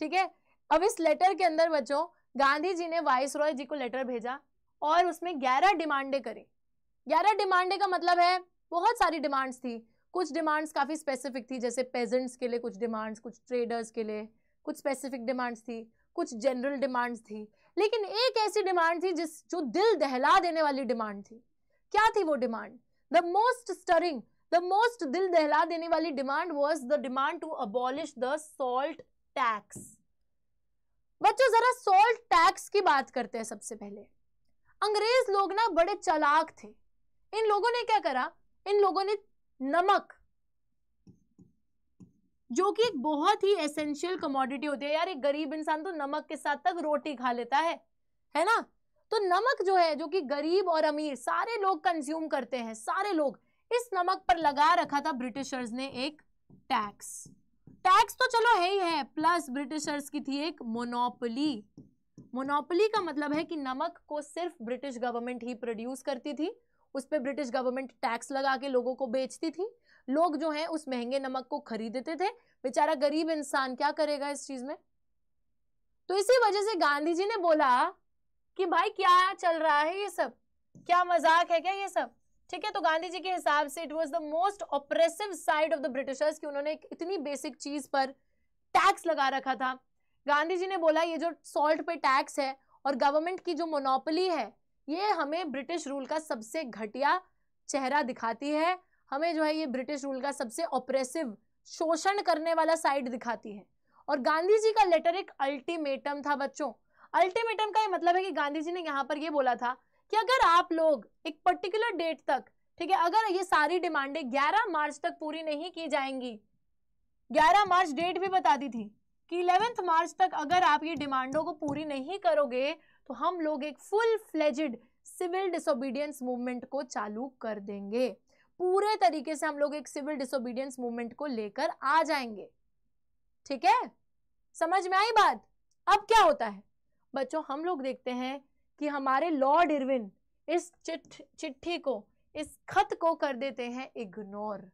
ठीक है अब इस लेटर के अंदर बच्चों गांधी जी ने वाइस रॉय जी को लेटर भेजा और उसमें ग्यारह डिमांडे करी ग्यारह डिमांडे का मतलब है बहुत सारी डिमांड्स थी कुछ डिमांड्स काफ़ी स्पेसिफिक थी जैसे पेजेंट्स के लिए कुछ डिमांड्स कुछ ट्रेडर्स के लिए कुछ स्पेसिफिक डिमांड्स थी कुछ जनरल डिमांड्स थी लेकिन एक ऐसी डिमांड थी जिस जो दिल दहला देने वाली डिमांड थी क्या थी वो demand the most stirring the most दिल दहला देने वाली demand was the demand to abolish the salt tax बच्चों जरा सॉल्ट टैक्स की बात करते हैं सबसे पहले अंग्रेज लोग ना बड़े चलाक थे इन लोगों ने क्या करा इन लोगों ने नमक जो कि एक बहुत ही एसेंशियल कमोडिटी होती है यार एक गरीब इंसान तो नमक के साथ तक रोटी खा लेता है है ना तो नमक जो है जो कि गरीब और अमीर सारे लोग कंज्यूम करते हैं सारे लोग इस नमक पर लगा रखा था ब्रिटिशर्स ने एक टैक्स टैक्स तो चलो है ही है प्लस ब्रिटिशर्स की थी एक मोनोपोली मोनोपोली का मतलब है कि नमक को सिर्फ ब्रिटिश गवर्नमेंट ही प्रोड्यूस करती थी उस पर ब्रिटिश गवर्नमेंट टैक्स लगा के लोगों को बेचती थी लोग जो हैं उस महंगे नमक को खरीदते थे बेचारा गरीब इंसान क्या करेगा इस चीज में तो इसी वजह से गांधी जी ने बोला कि भाई क्या चल रहा है ये सब क्या मजाक है क्या ये सब ठीक है तो गांधी जी के हिसाब से it was the most oppressive side of the Britishers कि उन्होंने इतनी बेसिक चीज पर टैक्स लगा रखा था गांधी जी ने बोला ये जो सॉल्ट पे टैक्स है और गवर्नमेंट की जो मोनोपली है ये हमें ब्रिटिश रूल का सबसे घटिया चेहरा दिखाती है हमें जो है ये ब्रिटिश रूल का सबसे ऑपरेसिव शोषण करने वाला साइड दिखाती है और गांधी जी का लेटर एक अल्टीमेटम था बच्चों अल्टीमेटम का ये मतलब है कि गांधी जी ने यहाँ पर ये बोला था कि अगर आप लोग एक पर्टिकुलर डेट तक ठीक है अगर ये सारी डिमांडें 11 मार्च तक पूरी नहीं की जाएंगी 11 मार्च डेट भी बता दी थी कि इलेवेंथ मार्च तक अगर आप ये डिमांडों को पूरी नहीं करोगे तो हम लोग एक full fledged civil disobedience movement को चालू कर देंगे पूरे तरीके से हम लोग एक सिविल डिसोबीडियंस मूवमेंट को लेकर आ जाएंगे ठीक है समझ में आई बात अब क्या होता है बच्चों हम लोग देखते हैं कि हमारे लॉर्ड इरविन इस चिट्ठी को इस खत को कर देते हैं इग्नोर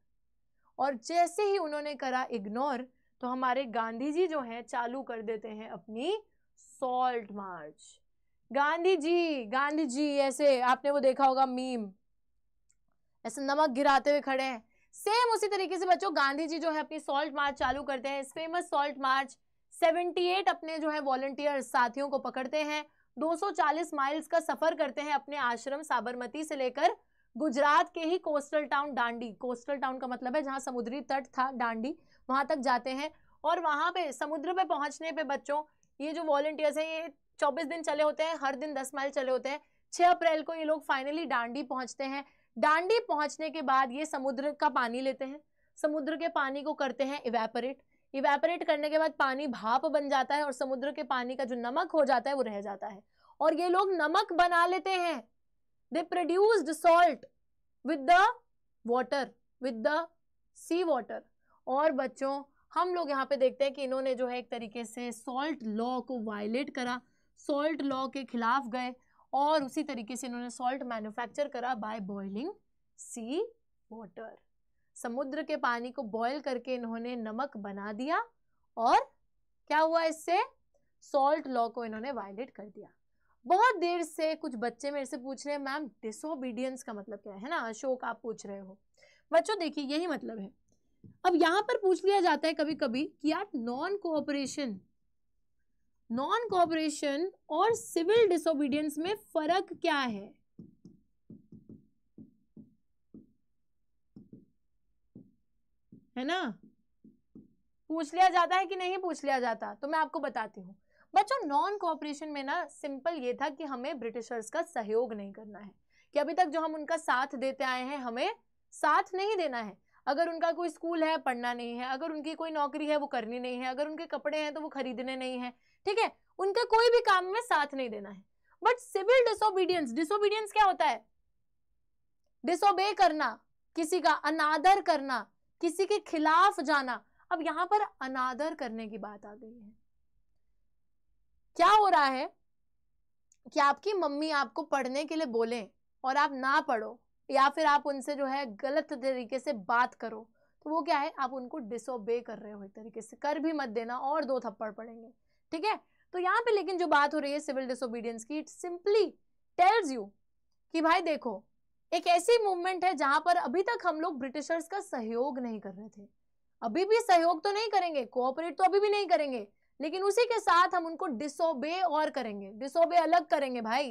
और जैसे ही उन्होंने करा इग्नोर तो हमारे गांधी जी जो हैं चालू कर देते हैं अपनी सॉल्ट मार्च गांधी जी गांधी जी ऐसे आपने वो देखा होगा मीम ऐसे नमक गिराते हुए खड़े हैं सेम उसी तरीके से बच्चों गांधी जी जो है अपनी सॉल्ट मार्च चालू करते हैं फेमस सॉल्ट मार्च 78 अपने जो है वॉलंटियर साथियों को पकड़ते हैं 240 माइल्स का सफर करते हैं अपने आश्रम साबरमती से लेकर गुजरात के ही coastal town Dandi coastal town का मतलब है जहां समुद्री तट था डांडी वहां तक जाते हैं और वहां पे समुद्र पे पहुंचने पे बच्चों ये जो वॉलंटियर्स हैं ये चौबीस दिन चले होते हैं हर दिन दस माइल चले होते हैं छह अप्रैल को ये लोग फाइनली डांडी पहुंचते हैं डांडी पहुंचने के बाद ये समुद्र का पानी लेते हैं समुद्र के पानी को करते हैं इवेपोरेट इवेपरेट करने के बाद पानी भाप बन जाता है और समुद्र के पानी का जो नमक हो जाता है वो रह जाता है और ये लोग नमक बना लेते हैं they produced salt with the water with the sea water और बच्चों हम लोग यहाँ पे देखते हैं कि इन्होंने जो है एक तरीके से सॉल्ट लॉ को वायलेट करा सॉल्ट लॉ के खिलाफ गए और उसी तरीके से इन्होंने सॉल्ट मैन्युफैक्चर करा बाय बॉइलिंग सी वाटर समुद्र के पानी को बॉयल करके इन्होंने नमक बना दिया और क्या हुआ इससे सॉल्ट लॉ को इन्होंने वायलेट कर दिया बहुत देर से कुछ बच्चे मेरे से पूछ रहे हैं मैम डिसोबीडियंस का मतलब क्या है ना अशोक आप पूछ रहे हो बच्चों देखिए यही मतलब है अब यहां पर पूछ लिया जाता है कभी कभी कि यार नॉन कोऑपरेशन नॉन कोऑपरेशन और सिविल डिसोबीडियंस में फर्क क्या है है ना पूछ लिया जाता है कि नहीं पूछ लिया जाता तो मैं आपको बताती हूँ बच्चों नॉन कॉपरेशन में ना सिंपल ये था कि हमें ब्रिटिशर्स का सहयोग नहीं करना है कि अभी तक जो हम उनका साथ देते आए हैं हमें साथ नहीं देना है अगर उनका कोई स्कूल है पढ़ना नहीं है अगर उनकी कोई नौकरी है वो करनी नहीं है अगर उनके कपड़े हैं तो वो खरीदने नहीं है ठीक है उनका कोई भी काम में साथ नहीं देना है बट सिविल डिसोबीडियंस डिसोबीडियंस क्या होता है डिसोबे करना किसी का अनादर करना किसी के खिलाफ जाना अब यहां पर अनादर करने की बात आ गई है क्या हो रहा है कि आपकी मम्मी आपको पढ़ने के लिए बोले और आप ना पढ़ो या फिर आप उनसे जो है गलत तरीके से बात करो तो वो क्या है आप उनको डिसोबे कर रहे हो एक तरीके से कर भी मत देना और दो थप्पड़ पड़ेंगे ठीक है तो यहाँ पे लेकिन जो बात हो रही है सिविल डिसोबीडियंस की इट सिंपली टेल्स यू कि भाई देखो एक ऐसी मूवमेंट है जहां पर अभी तक हम लोग ब्रिटिशर्स का सहयोग नहीं कर रहे थे अभी भी सहयोग तो नहीं करेंगे कोऑपरेट तो अभी भी नहीं करेंगे लेकिन उसी के साथ हम उनको डिसोबे और करेंगे डिसोबे अलग करेंगे भाई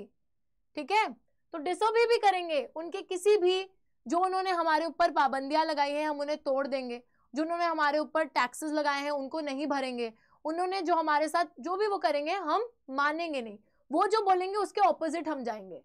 ठीक है तो डिसोबे भी करेंगे उनके किसी भी जो उन्होंने हमारे ऊपर पाबंदियां लगाई है हम उन्हें तोड़ देंगे जो उन्होंने हमारे ऊपर टैक्सेस लगाए हैं उनको नहीं भरेंगे उन्होंने जो हमारे साथ जो भी वो करेंगे हम मानेंगे नहीं वो जो बोलेंगे उसके ऑपोजिट हम जाएंगे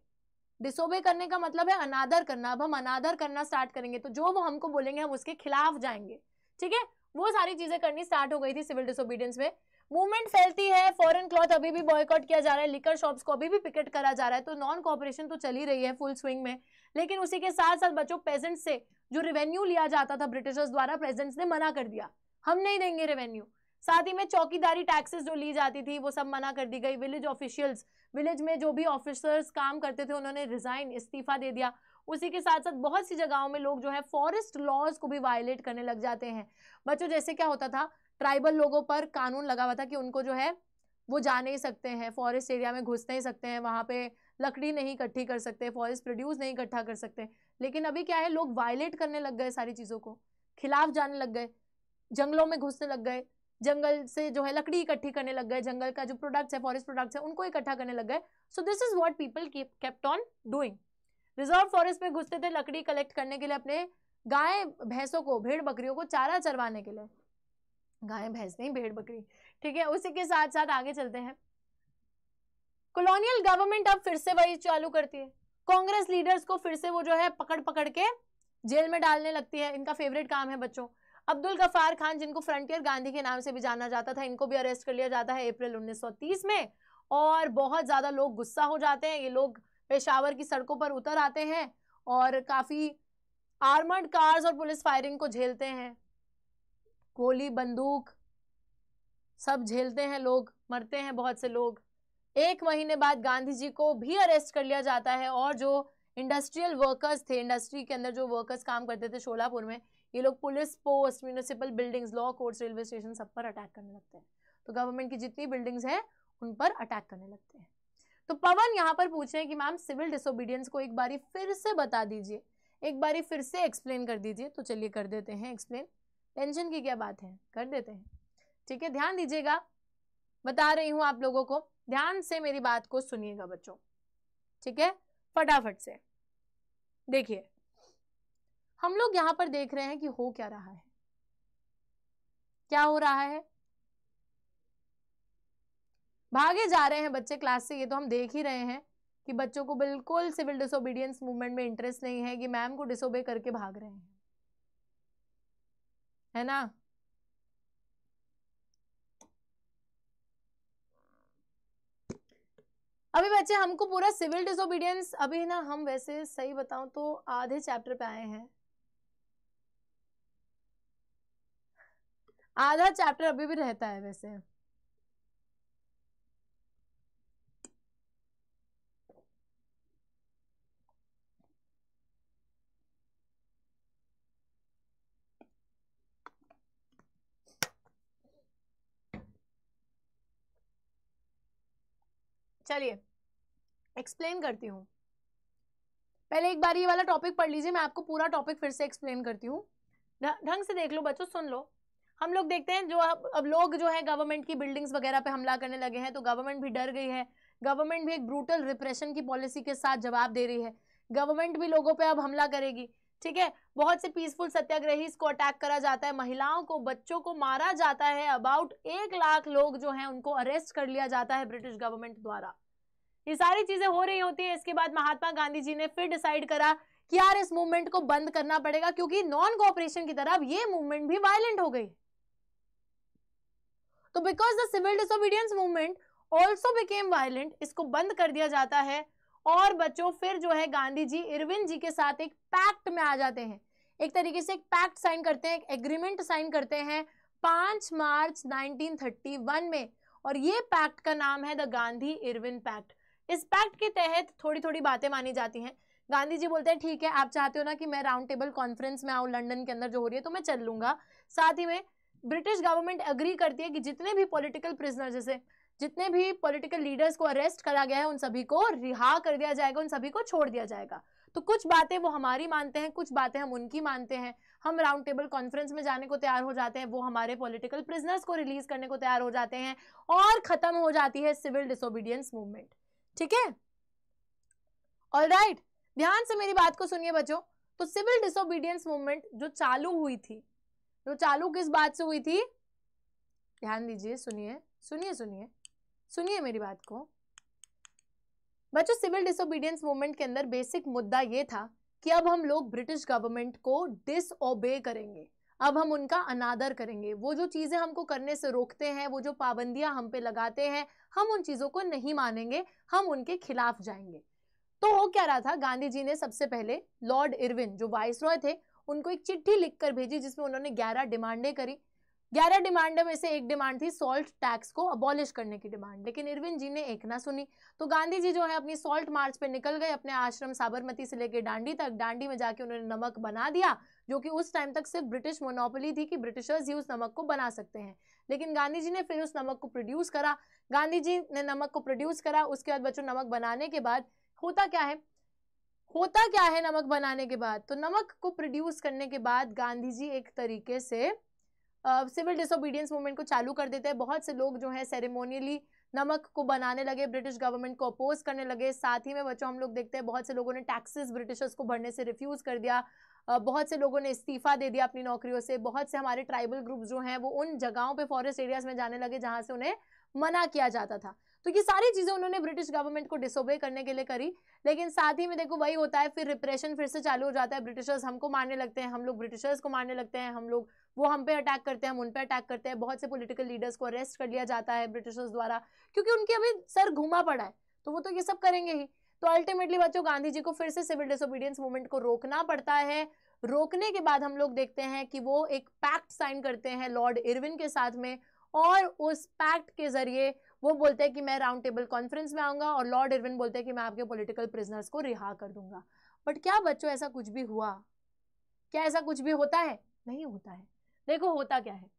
डिसोबे करने का मतलब है अनादर करना अब हम अनादर करना स्टार्ट करेंगे तो जो वो हमको बोलेंगे हम उसके खिलाफ जाएंगे ठीक है वो सारी चीजें करनी स्टार्ट हो गई थी सिविल डिसोबीडियंस में मूवमेंट फैलती है फॉरेन क्लॉथ अभी भी बॉयकॉट किया जा रहा है लिकर शॉप्स को अभी भी पिकेट करा जा रहा है तो नॉन कॉपरेशन तो चली रही है फुल स्विंग में लेकिन उसी के साथ साथ बच्चों पेजेंट से जो रेवेन्यू लिया जाता था ब्रिटिशर्स द्वारा प्रेजेंट्स ने मना कर दिया हम नहीं देंगे रेवेन्यू साथ ही में चौकीदारी टैक्सेस जो ली जाती थी वो सब मना कर दी गई विलेज ऑफिशियल्स विलेज में जो भी ऑफिसर्स काम करते थे उन्होंने रिजाइन इस्तीफा दे दिया उसी के साथ साथ बहुत सी जगहों में लोग जो है फॉरेस्ट लॉज को भी वायलेट करने लग जाते हैं बच्चों जैसे क्या होता था ट्राइबल लोगों पर कानून लगा हुआ था कि उनको जो है वो जा नहीं सकते हैं फॉरेस्ट एरिया में घुस नहीं सकते हैं वहाँ पे लकड़ी नहीं इकट्ठी कर सकते फॉरेस्ट प्रोड्यूस नहीं इकट्ठा कर सकते लेकिन अभी क्या है लोग वायलेट करने लग गए सारी चीज़ों को खिलाफ जाने लग गए जंगलों में घुसने लग गए जंगल से जो है लकड़ी इकट्ठी करने लग गए जंगल का जो प्रोडक्ट्स है फॉरेस्ट प्रोडक्ट्स है उनको इकट्ठा करने लग गए so this is what people kept on doing reserve forest में घुसते थे लकड़ी कलेक्ट करने के लिए अपने गाय भैंसों को भेड़ बकरियों को चारा चरवाने के लिए गाय भैंस नहीं भेड़ बकरी ठीक है उसी के साथ साथ आगे चलते हैं कॉलोनियल गवर्नमेंट अब फिर से वही चालू करती है कांग्रेस लीडर्स को फिर से वो जो है पकड़ पकड़ के जेल में डालने लगती है इनका फेवरेट काम है बच्चों अब्दुल गफार खान जिनको फ्रंटियर गांधी के नाम से भी जाना जाता था इनको भी अरेस्ट कर लिया जाता है अप्रैल 1930 में और बहुत ज़्यादा लोग गुस्सा हो जाते हैं ये लोग पेशावर की सड़कों पर उतर आते हैं और काफ़ी आर्मर्ड कार्स और पुलिस फायरिंग को झेलते हैं गोली बंदूक सब झेलते हैं लोग मरते हैं बहुत से लोग एक महीने बाद गांधी जी को भी अरेस्ट कर लिया जाता है और जो इंडस्ट्रियल वर्कर्स थे इंडस्ट्री के अंदर जो वर्कर्स काम करते थे शोलापुर में ये लोग police post municipal buildings law courts railway station सब पर अटैक करने लगते हैं तो गवर्नमेंट की जितनी बिल्डिंग्स हैं उन पर अटैक करने लगते हैं तो पवन यहाँ पर पूछ रहे हैं कि मैम सिविल डिसोबीडियंस को एक बारी फिर से बता दीजिए एक बारी फिर से एक्सप्लेन कर दीजिए तो चलिए कर देते हैं एक्सप्लेन टेंशन की क्या बात है कर देते हैं ठीक है ध्यान दीजिएगा बता रही हूँ आप लोगों को ध्यान से मेरी बात को सुनिएगा बच्चों ठीक है फटाफट से देखिए हम लोग यहाँ पर देख रहे हैं कि हो क्या रहा है क्या हो रहा है भागे जा रहे हैं बच्चे क्लास से ये तो हम देख ही रहे हैं कि बच्चों को बिल्कुल सिविल डिसोबीडियंस मूवमेंट में इंटरेस्ट नहीं है कि मैम को डिसोबे करके भाग रहे हैं है ना अभी बच्चे हमको पूरा सिविल डिसोबीडियंस अभी ना हम वैसे सही बताऊं तो आधे चैप्टर पे आए हैं आधा चैप्टर अभी भी रहता है वैसे चलिए एक्सप्लेन करती हूँ पहले एक बार ये वाला टॉपिक पढ़ लीजिए मैं आपको पूरा टॉपिक फिर से एक्सप्लेन करती हूँ ढंग से देख लो बच्चों सुन लो हम लोग देखते हैं जो अब, अब लोग जो है गवर्नमेंट की बिल्डिंग्स वगैरह पे हमला करने लगे हैं तो गवर्नमेंट भी डर गई है गवर्नमेंट भी एक ब्रूटल रिप्रेशन की पॉलिसी के साथ जवाब दे रही है गवर्नमेंट भी लोगों पे अब हमला करेगी ठीक है बहुत से पीसफुल सत्याग्रही को अटैक करा जाता है महिलाओं को बच्चों को मारा जाता है अबाउट एक लाख लोग जो हैं उनको अरेस्ट कर लिया जाता है ब्रिटिश गवर्नमेंट द्वारा ये सारी चीजें हो रही होती है इसके बाद महात्मा गांधी जी ने फिर डिसाइड करा कि यार इस मूवमेंट को बंद करना पड़ेगा क्योंकि नॉन कोऑपरेशन की तरफ ये मूवमेंट भी वायलेंट हो गई तो because the civil disobedience movement also became violent इसको बंद कर दिया जाता है और बच्चों फिर जो है गांधी जी इरविन जी के साथ एक पैक्ट में आ जाते हैं एक तरीके से एक पैक्ट साइन करते हैं एक एग्रीमेंट साइन करते हैं पांच मार्च 1931 में और ये पैक्ट का नाम है द गांधी इरविन पैक्ट इस पैक्ट के तहत थोड़ी थोड़ी बातें मानी जाती हैं गांधी जी बोलते हैं ठीक है आप चाहते हो ना कि मैं राउंड टेबल कॉन्फ्रेंस में आऊँ लंदन के अंदर जो हो रही है तो मैं चल लूंगा साथ ही में ब्रिटिश गवर्नमेंट अग्री करती है कि जितने भी पॉलिटिकल प्रिजनर जैसे जितने भी पॉलिटिकल लीडर्स को अरेस्ट करा गया है उन सभी को रिहा कर दिया जाएगा उन सभी को छोड़ दिया जाएगा तो कुछ बातें वो हमारी मानते हैं कुछ बातें हम उनकी मानते हैं हम राउंड टेबल कॉन्फ्रेंस में जाने को तैयार हो जाते हैं वो हमारे पॉलिटिकल प्रिजनर्स को रिलीज करने को तैयार हो जाते हैं और खत्म हो जाती है सिविल डिसोबीडियंस मूवमेंट ठीक है ऑल राइट ध्यान से मेरी बात को सुनिए बच्चों तो सिविल डिसोबीडियंस मूवमेंट जो चालू हुई थी जो चालू किस बात से हुई थी ध्यान दीजिए सुनिए सुनिए सुनिए सुनिए मेरी बात को बच्चों सिविल डिसोबीडियंस मूवमेंट के अंदर बेसिक मुद्दा ये था कि अब हम लोग ब्रिटिश गवर्नमेंट को डिसओबे करेंगे अब हम उनका अनादर करेंगे वो जो चीज़ें हमको करने से रोकते हैं वो जो पाबंदियां हम पे लगाते हैं हम उन चीज़ों को नहीं मानेंगे हम उनके खिलाफ जाएंगे तो हो क्या रहा था गांधी जी ने सबसे पहले लॉर्ड इरविन जो वाइस रॉय थे उनको एक चिट्ठी लिखकर भेजी जिसमें उन्होंने ग्यारह डिमांडें करी ग्यारह डिमांड में से एक डिमांड थी सॉल्ट टैक्स को अबॉलिश करने की डिमांड लेकिन इरविन जी ने एक ना सुनी तो गांधी जी जो है अपनी सॉल्ट मार्च पे निकल गए अपने आश्रम साबरमती से लेकर डांडी तक डांडी में जाके उन्होंने नमक बना दिया जो कि उस टाइम तक सिर्फ ब्रिटिश मोनोपोली थी कि ब्रिटिशर्स ही उस नमक को बना सकते हैं लेकिन गांधी जी ने फिर उस नमक को प्रोड्यूस करा गांधी जी ने नमक को प्रोड्यूस करा उसके बाद बच्चों नमक बनाने के बाद होता क्या है होता क्या है नमक बनाने के बाद तो नमक को प्रोड्यूस करने के बाद गांधी जी एक तरीके से सिविल डिसोबीडियंस मूवमेंट को चालू कर देते हैं बहुत से लोग जो है सेरेमोनियली नमक को बनाने लगे ब्रिटिश गवर्नमेंट को अपोज करने लगे साथ ही में बच्चों हम लोग देखते हैं बहुत से लोगों ने टैक्सेस ब्रिटिशर्स को भरने से रिफ्यूज़ कर दिया बहुत से लोगों ने इस्तीफा दे दिया अपनी नौकरियों से बहुत से हमारे ट्राइबल ग्रुप जो हैं वो उन जगहों पर फॉरेस्ट एरियाज में जाने लगे जहाँ से उन्हें मना किया जाता था तो ये सारी चीज़ें उन्होंने ब्रिटिश गवर्नमेंट को डिसोबे करने के लिए करी लेकिन साथ ही में देखो वही होता है फिर रिप्रेशन फिर से चालू हो जाता है ब्रिटिशर्स हमको मारने लगते हैं हम लोग ब्रिटिशर्स को मारने लगते हैं हम लोग वो हम पे अटैक करते हैं हम उन पे अटैक करते हैं बहुत से पॉलिटिकल लीडर्स को अरेस्ट कर लिया जाता है ब्रिटिशर्स द्वारा क्योंकि उनके अभी सर घूमा पड़ा है तो वो तो ये सब करेंगे ही तो अल्टीमेटली बच्चों गांधी जी को फिर से सिविल डिसोबीडियंस मूवमेंट को रोकना पड़ता है रोकने के बाद हम लोग देखते हैं कि वो एक पैक्ट साइन करते हैं लॉर्ड इरविन के साथ में और उस पैक्ट के जरिए वो बोलते हैं कि मैं राउंड टेबल कॉन्फ्रेंस में आऊंगा और लॉर्ड इरविन बोलते हैं कि मैं आपके पॉलिटिकल प्रिजनर्स को रिहा कर दूंगा बट क्या बच्चों ऐसा कुछ भी हुआ क्या ऐसा कुछ भी होता है नहीं होता है देखो होता क्या है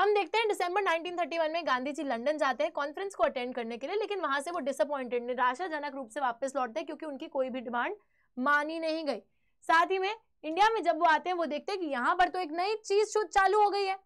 हम देखते हैं दिसंबर 1931 में गांधी जी लंदन जाते हैं कॉन्फ्रेंस को अटेंड करने के लिए लेकिन वहां से वो डिसअपॉइंटेड निराशाजनक रूप से वापस लौटते हैं क्योंकि उनकी कोई भी डिमांड मानी नहीं गई साथ ही में इंडिया में जब वो आते हैं वो देखते हैं कि यहाँ पर तो एक नई चीज शूट चालू हो गई है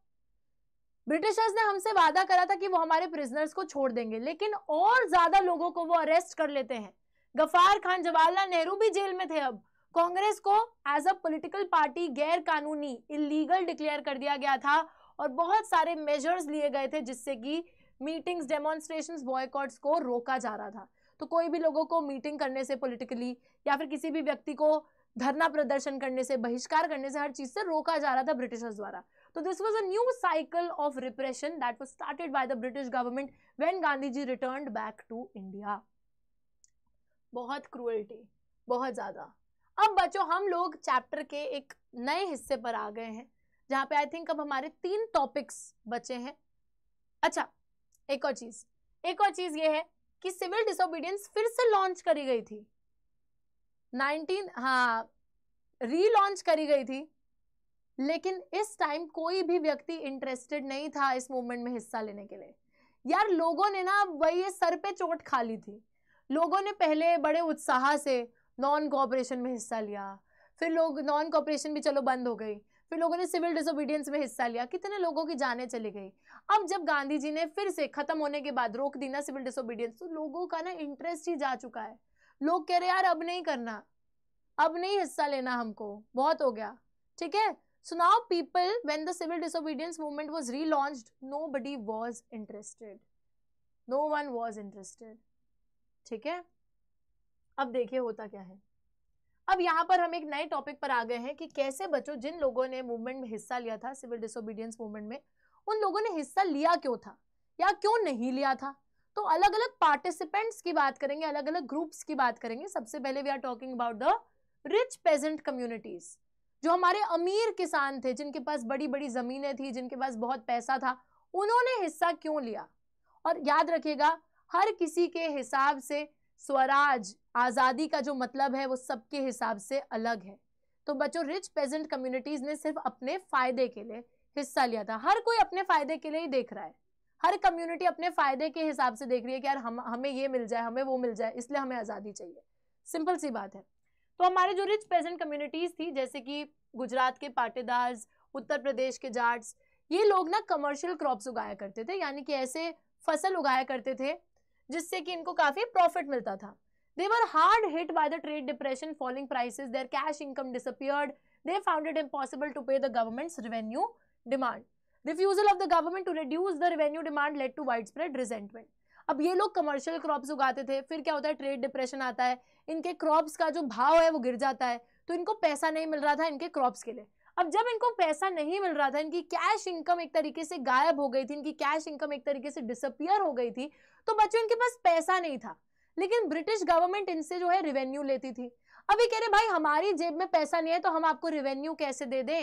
ब्रिटिशर्स ने हमसे वादा करा था कि वो हमारे प्रिजनर्स को छोड़ देंगे लेकिन और ज्यादा लोगों को वो अरेस्ट कर लेते हैं गफार खान जवाहरलाल नेहरू भी जेल में थे अब कांग्रेस को एज अ पॉलिटिकल पार्टी गैर कानूनी इलीगल डिक्लेयर कर दिया गया था और बहुत सारे मेजर्स लिए गए थे जिससे कि मीटिंग्स डेमोन्स्ट्रेशन बॉयकॉट्स को रोका जा रहा था तो कोई भी लोगों को मीटिंग करने से पॉलिटिकली या फिर किसी भी व्यक्ति को धरना प्रदर्शन करने से बहिष्कार करने से हर चीज से रोका जा रहा था ब्रिटिशर्स द्वारा तो this was a new cycle of repression that was started by the British government when Gandhi ji return back to India बहुत क्रूअल्टी बहुत ज्यादा अब बच्चों हम लोग चैप्टर के एक नए हिस्से पर आ गए हैं जहाँ पे आई थिंक अब हमारे तीन टॉपिक्स बचे हैं अच्छा एक और चीज एक और चीज ये है कि सिविल डिसोबीडियंस फिर से लॉन्च करी गई थी 19 हाँ रीलॉन्च करी गई थी लेकिन इस टाइम कोई भी व्यक्ति इंटरेस्टेड नहीं था इस मूवमेंट में हिस्सा लेने के लिए यार लोगों ने ना वही सर पे चोट खा ली थी लोगों ने पहले बड़े उत्साह से नॉन कॉपरेशन में हिस्सा लिया फिर लोग नॉन कॉपरेशन भी चलो बंद हो गई फिर लोगों ने सिविल डिसोबीडियंस में हिस्सा लिया कितने लोगों की जाने चली गई अब जब गांधी जी ने फिर से खत्म होने के बाद रोक दी ना सिविल डिसोबीडियंस तो लोगों का ना इंटरेस्ट ही जा चुका है लोग कह रहे यार अब नहीं करना अब नहीं हिस्सा लेना हमको बहुत हो गया ठीक है so now people when the civil disobedience movement was relaunch nobody was interested no one was interested ठीक है अब देखिए होता क्या है अब यहाँ पर हम एक नए टॉपिक पर आ गए हैं कि कैसे बचो जिन लोगों ने मूवमेंट में हिस्सा लिया था सिविल डिसोबीडियंस मूवमेंट में उन लोगों ने हिस्सा लिया क्यों था या क्यों नहीं लिया था तो अलग अलग पार्टिसिपेंट्स की बात करेंगे अलग अलग ग्रुप्स की बात करेंगे सबसे पहले we are talking about the rich peasant communities जो हमारे अमीर किसान थे जिनके पास बड़ी बड़ी जमीनें थी जिनके पास बहुत पैसा था उन्होंने हिस्सा क्यों लिया और याद रखिएगा हर किसी के हिसाब से स्वराज आज़ादी का जो मतलब है वो सबके हिसाब से अलग है तो बच्चों रिच पेजेंट कम्युनिटीज ने सिर्फ अपने फायदे के लिए हिस्सा लिया था हर कोई अपने फायदे के लिए ही देख रहा है हर कम्युनिटी अपने फायदे के हिसाब से देख रही है कि यार हम हमें ये मिल जाए हमें वो मिल जाए इसलिए हमें आज़ादी चाहिए सिंपल सी बात है तो हमारे जो रिच पेजेंट कम्युनिटीज़ थी जैसे कि गुजरात के पाटेदार्स उत्तर प्रदेश के जाट्स ये लोग ना कमर्शियल क्रॉप्स उगाया करते थे यानी कि ऐसे फसल उगाया करते थे जिससे कि इनको काफी प्रॉफिट मिलता था they they were hard hit by the trade depression falling prices their cash income disappeared they found it impossible to pay the government's revenue demand refusal of the government to reduce the revenue demand led to widespread resentment अब ये लोग commercial crops उगाते थे फिर क्या होता है trade depression आता है इनके क्रॉप्स का जो भाव है वो गिर जाता है तो इनको पैसा नहीं मिल रहा था इनके क्रॉप्स के लिए अब जब इनको पैसा नहीं मिल रहा था इनकी कैश इनकम एक तरीके से गायब हो गई थी इनकी कैश इनकम एक तरीके से डिसअपियर हो गई थी तो बच्चों इनके पास पैसा नहीं था लेकिन ब्रिटिश गवर्नमेंट इनसे जो है रिवेन्यू लेती थी अभी कह रहे भाई हमारी जेब में पैसा नहीं है तो हम आपको रिवेन्यू कैसे दे दें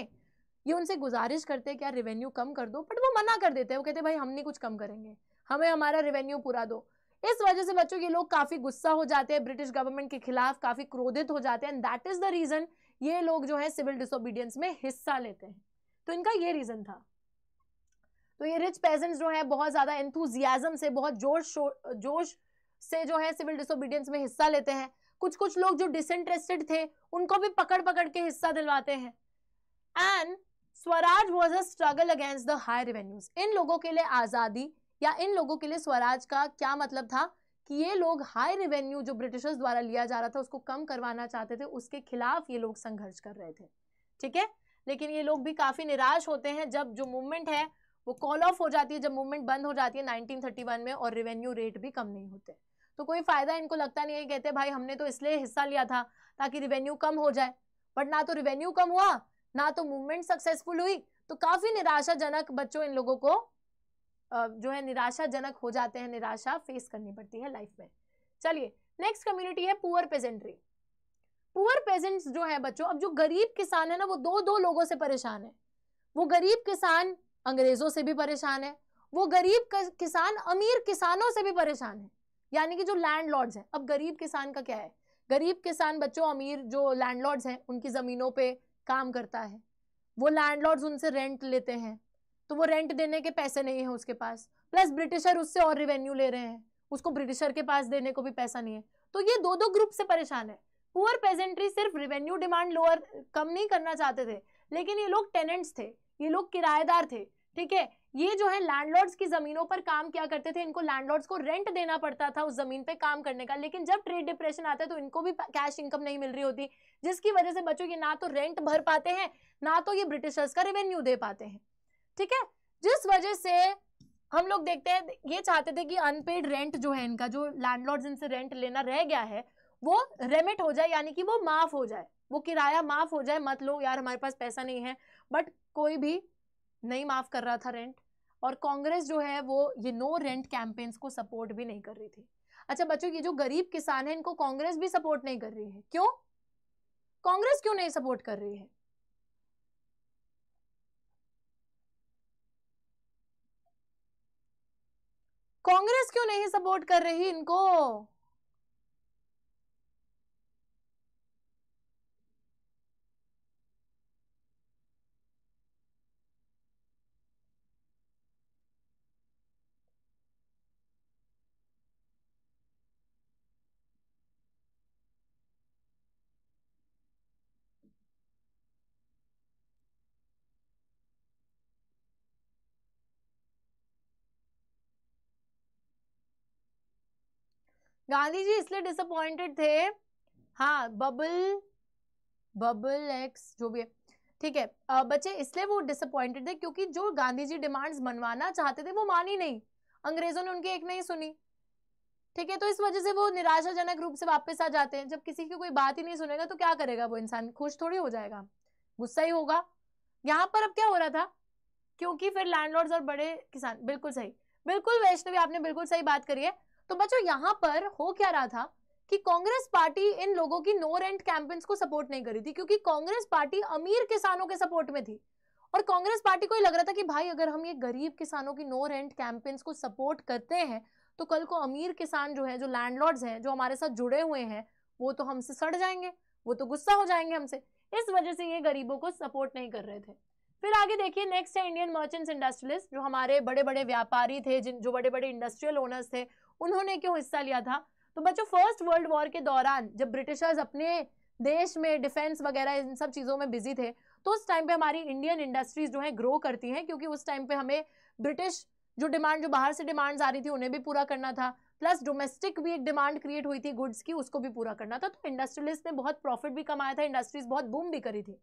ये उनसे गुजारिश करते हैं क्या रिवेन्यू कम कर दो बट वो मना कर देते हैं वो कहते हैं भाई हम नहीं कुछ कम करेंगे हमें हमारा रिवेन्यू पूरा दो इस वजह से बच्चों ये लोग काफी गुस्सा हो जाते हैं ब्रिटिश गवर्नमेंट के खिलाफ काफी क्रोधित हो जाते हैं and that is the reason ये लोग जो है सिविल डिसोबीडियंस में हिस्सा लेते हैं तो इनका ये रीजन था तो ये रिच पेजेंट्स जो है बहुत ज्यादा एंथुजियाजम से बहुत जोश जोश से जो है सिविल डिसोबीडियंस में हिस्सा लेते हैं कुछ कुछ लोग जो डिसइंटरेस्टेड थे उनको भी पकड़ पकड़ के हिस्सा दिलवाते हैं and Swaraj was a struggle against the high revenues इन लोगों के लिए आजादी या इन लोगों के लिए स्वराज का क्या मतलब था कि ये लोग हाई रेवेन्यू जो ब्रिटिशर्स द्वारा लिया जा रहा था उसको कम करवाना चाहते थे उसके खिलाफ ये लोग संघर्ष कर रहे थे ठीक है लेकिन ये लोग भी काफ़ी निराश होते हैं जब जो मूवमेंट है वो कॉल ऑफ हो जाती है जब मूवमेंट बंद हो जाती है 1931 में और रेवेन्यू रेट भी कम नहीं होते तो कोई फ़ायदा इनको लगता नहीं है कहते भाई हमने तो इसलिए हिस्सा लिया था ताकि रिवेन्यू कम हो जाए बट ना तो रिवेन्यू कम हुआ ना तो मूवमेंट सक्सेसफुल हुई तो काफ़ी निराशाजनक बच्चों इन लोगों को जो है निराशाजनक हो जाते हैं निराशा फेस करनी पड़ती है लाइफ में चलिए नेक्स्ट कम्युनिटी है पुअर पेजेंट्री पुअर पेजेंट्स जो है बच्चों अब जो गरीब किसान है ना वो दो दो लोगों से परेशान है वो गरीब किसान अंग्रेजों से भी परेशान है वो गरीब किसान अमीर किसानों से भी परेशान है यानी कि जो लैंड लॉर्ड्स है अब गरीब किसान का क्या है गरीब किसान बच्चों अमीर जो लैंड लॉर्ड हैं उनकी ज़मीनों पे काम करता है वो लैंड उनसे रेंट लेते हैं तो वो रेंट देने के पैसे नहीं है उसके पास प्लस ब्रिटिशर उससे और रिवेन्यू ले रहे हैं उसको ब्रिटिशर के पास देने को भी पैसा नहीं है तो ये दो दो ग्रुप से परेशान है पुअर पेजेंट्री सिर्फ रिवेन्यू डिमांड लोअर कम नहीं करना चाहते थे लेकिन ये लोग टेनेंट्स थे ये लोग किराएदार थे ठीक है ये जो है लैंडलॉर्ड्स की जमीनों पर काम क्या करते थे इनको लैंडलॉर्ड्स को रेंट देना पड़ता था उस जमीन पे काम करने का लेकिन जब ट्रेड डिप्रेशन आता है तो इनको भी कैश इनकम नहीं मिल रही होती जिसकी वजह से बच्चों ये ना तो रेंट भर पाते हैं ना तो ये ब्रिटिशर्स का रेवेन्यू दे पाते हैं ठीक है जिस वजह से हम लोग देखते हैं ये चाहते थे कि अनपेड रेंट जो है इनका जो लैंडलॉर्ड इनसे रेंट लेना रह गया है वो रेमिट हो जाए यानी कि वो माफ हो जाए वो किराया माफ हो जाए मत लो यार हमारे पास पैसा नहीं है बट कोई भी नहीं माफ कर रहा था रेंट और कांग्रेस जो है वो ये नो रेंट कैंपेन्स को सपोर्ट भी नहीं कर रही थी अच्छा बच्चों ये जो गरीब किसान है इनको कांग्रेस भी सपोर्ट नहीं कर रही है क्यों कांग्रेस क्यों नहीं सपोर्ट कर रही है कांग्रेस क्यों नहीं सपोर्ट कर रही इनको गांधी जी इसलिए डिसअपॉइंटेड थे हाँ बबल बबल एक्स जो भी है ठीक है बच्चे इसलिए वो डिसअपॉइंटेड थे क्योंकि जो गांधी जी डिमांड्स मनवाना चाहते थे वो मानी नहीं अंग्रेजों ने उनकी एक नहीं सुनी ठीक है तो इस वजह से वो निराशाजनक रूप से वापस आ जाते हैं जब किसी की कोई बात ही नहीं सुनेगा तो क्या करेगा वो इंसान खुश थोड़ी हो जाएगा गुस्सा ही होगा यहाँ पर अब क्या हो रहा था क्योंकि फिर लैंडलॉर्ड्स और बड़े किसान बिल्कुल सही बिल्कुल वैष्णवी आपने बिल्कुल सही बात करी है तो बच्चों यहाँ पर हो क्या रहा था कि कांग्रेस पार्टी इन लोगों की नो रेंट कैंपेन्स को सपोर्ट नहीं करी थी क्योंकि कांग्रेस पार्टी अमीर किसानों के सपोर्ट में थी और कांग्रेस पार्टी को ही लग रहा था कि भाई अगर हम ये गरीब किसानों की नो रेंट कैंपेन्स को सपोर्ट करते हैं तो कल को अमीर किसान जो है जो लैंडलॉर्ड्स हैं जो हमारे साथ जुड़े हुए हैं वो तो हमसे सड़ जाएंगे वो तो गुस्सा हो जाएंगे हमसे इस वजह से ये गरीबों को सपोर्ट नहीं कर रहे थे फिर आगे देखिए नेक्स्ट है इंडियन मर्चेंट्स इंडस्ट्रियलिस्ट जो हमारे बड़े बड़े व्यापारी थे जिन जो बड़े बड़े इंडस्ट्रियल ओनर्स थे उन्होंने क्यों हिस्सा लिया था तो बच्चों फर्स्ट वर्ल्ड वॉर के दौरान जब ब्रिटिशर्स अपने देश में डिफेंस वगैरह इन सब चीज़ों में बिजी थे तो उस टाइम पे हमारी इंडियन इंडस्ट्रीज जो है ग्रो करती हैं क्योंकि उस टाइम पे हमें ब्रिटिश जो डिमांड जो बाहर से डिमांड्स आ रही थी उन्हें भी पूरा करना था प्लस डोमेस्टिक भी एक डिमांड क्रिएट हुई थी गुड्स की उसको भी पूरा करना था तो इंडस्ट्रियलिस्ट ने बहुत प्रॉफिट भी कमाया था इंडस्ट्रीज बहुत बूम भी करी थी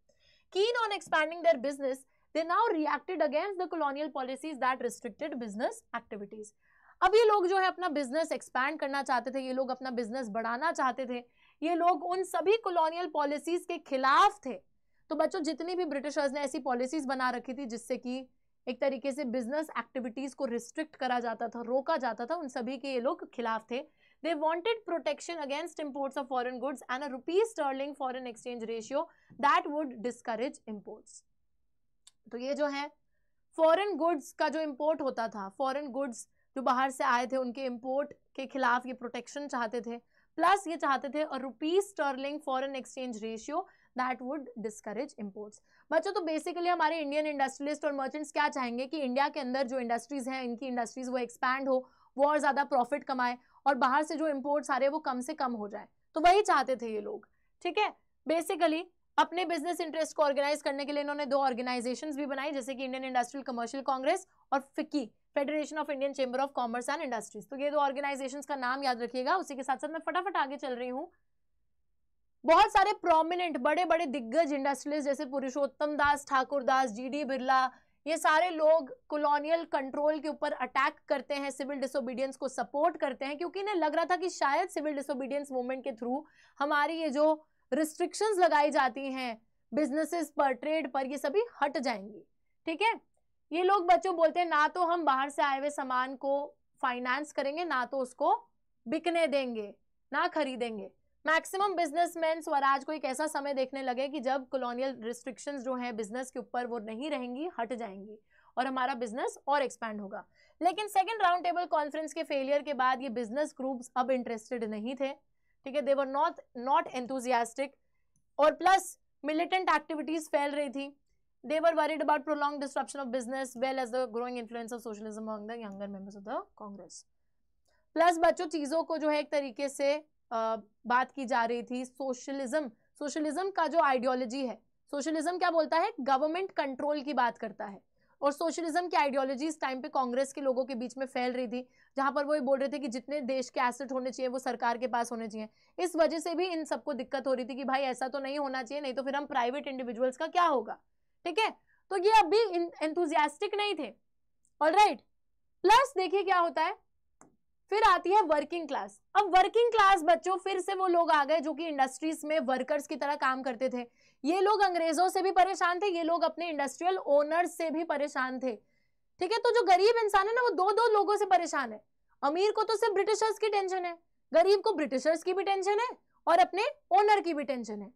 keen on expanding their business they now reacted against the colonial policies that restricted business activities अब ये लोग जो है अपना बिजनेस एक्सपैंड करना चाहते थे ये लोग अपना बिजनेस बढ़ाना चाहते थे ये लोग उन सभी कॉलोनियल पॉलिसीज के खिलाफ थे तो बच्चों जितनी भी ब्रिटिशर्स ने ऐसी पॉलिसीज बना रखी थी जिससे कि एक तरीके से बिजनेस एक्टिविटीज को रिस्ट्रिक्ट करा जाता था रोका जाता था उन सभी के ये लोग खिलाफ थे they wanted protection against imports of foreign goods and a rupee sterling foreign exchange ratio that would discourage तो ये जो है फॉरन गुड्स का जो इम्पोर्ट होता था फॉरन गुड्स जो बाहर से आए थे उनके इम्पोर्ट के खिलाफ ये प्रोटेक्शन चाहते थे प्लस ये चाहते थे और rupees sterling foreign exchange ratio that would discourage imports बच्चों तो बेसिकली हमारे इंडियन इंडस्ट्रियलिस्ट और मर्चेंट्स क्या चाहेंगे कि इंडिया के अंदर जो इंडस्ट्रीज हैं इनकी इंडस्ट्रीज वो एक्सपैंड हो वो और ज़्यादा प्रॉफिट कमाए और बाहर से जो इम्पोर्ट्स आ रहे हैं वो कम से कम हो जाए तो वही चाहते थे ये लोग ठीक है बेसिकली अपने बिजनेस इंटरेस्ट को ऑर्गेनाइज करने के लिए इन्होंने दो ऑर्गेनाइजेशंस भी बनाई जैसे कि इंडियन इंडस्ट्रियल कमर्शियल कांग्रेस और FICCI federation of Indian chamber of commerce and industries तो ये दो ऑर्गेनाइजेशंस का नाम याद रखिएगा उसी के साथ साथ मैं फटाफट आगे चल रही हूँ बहुत सारे प्रोमिनेंट बड़े बड़े दिग्गज इंडस्ट्रियलिस्ट जैसे पुरुषोत्तम दास ठाकुर दास जी डी बिरला ये सारे लोग कॉलोनियल कंट्रोल के ऊपर अटैक करते हैं सिविल डिसोबीडियंस को सपोर्ट करते हैं क्योंकि इन्हें लग रहा था कि शायद सिविल डिसोबीडियंस मूवमेंट के थ्रू हमारी ये जो रिस्ट्रिक्शंस लगाई जाती हैं बिजनेसेस पर ट्रेड पर ये सभी हट जाएंगी ठीक है ये लोग बच्चों बोलते हैं ना तो हम बाहर से आए हुए सामान को फाइनेंस करेंगे ना तो उसको बिकने देंगे ना खरीदेंगे मैक्सिमम बिजनेसमैन स्वराज को एक ऐसा समय देखने लगे कि जब कॉलोनियल रिस्ट्रिक्शंस जो हैं बिजनेस के ऊपर वो नहीं रहेंगी हट जाएंगी और हमारा बिजनेस और एक्सपैंड होगा लेकिन सेकेंड राउंड टेबल कॉन्फ्रेंस के फेलियर के बाद ये बिजनेस ग्रुप्स अब इंटरेस्टेड नहीं थे ठीक है they were not not enthusiastic और प्लस मिलिटेंट एक्टिविटीज फैल रही थी They were worried about prolonged disruption of business, well as the growing influence of socialism among the younger members of the Congress. plus bachcho cheezon ko jo hai ek tarike se baat ki ja rahi thi socialism socialism ka jo ideology hai socialism kya bolta hai government control ki baat karta hai और socialism की ideology इस time पे कांग्रेस के लोगों के बीच में फैल रही थी जहां पर वो ये बोल रहे थे कि जितने देश के एसेट होने चाहिए वो सरकार के पास होने चाहिए इस वजह से भी इन सबको दिक्कत हो रही थी कि भाई ऐसा तो नहीं होना चाहिए नहीं तो फिर हम प्राइवेट इंडिविजुअल्स का क्या होगा ठीक है तो ये अभी एंथुजियास्टिक नहीं थे ऑल राइट प्लस देखिए क्या होता है फिर आती है वर्किंग क्लास अब वर्किंग क्लास बच्चों फिर से वो लोग आ गए जो कि इंडस्ट्रीज में वर्कर्स की तरह काम करते थे ये लोग अंग्रेजों से भी परेशान थे ये लोग अपने इंडस्ट्रियल ओनर्स से भी परेशान थे ठीक है तो जो गरीब इंसान है ना वो दो दो लोगों से परेशान है अमीर को तो सिर्फ ब्रिटिशर्स की टेंशन है गरीब को ब्रिटिशर्स की भी टेंशन है और अपने ओनर की भी टेंशन है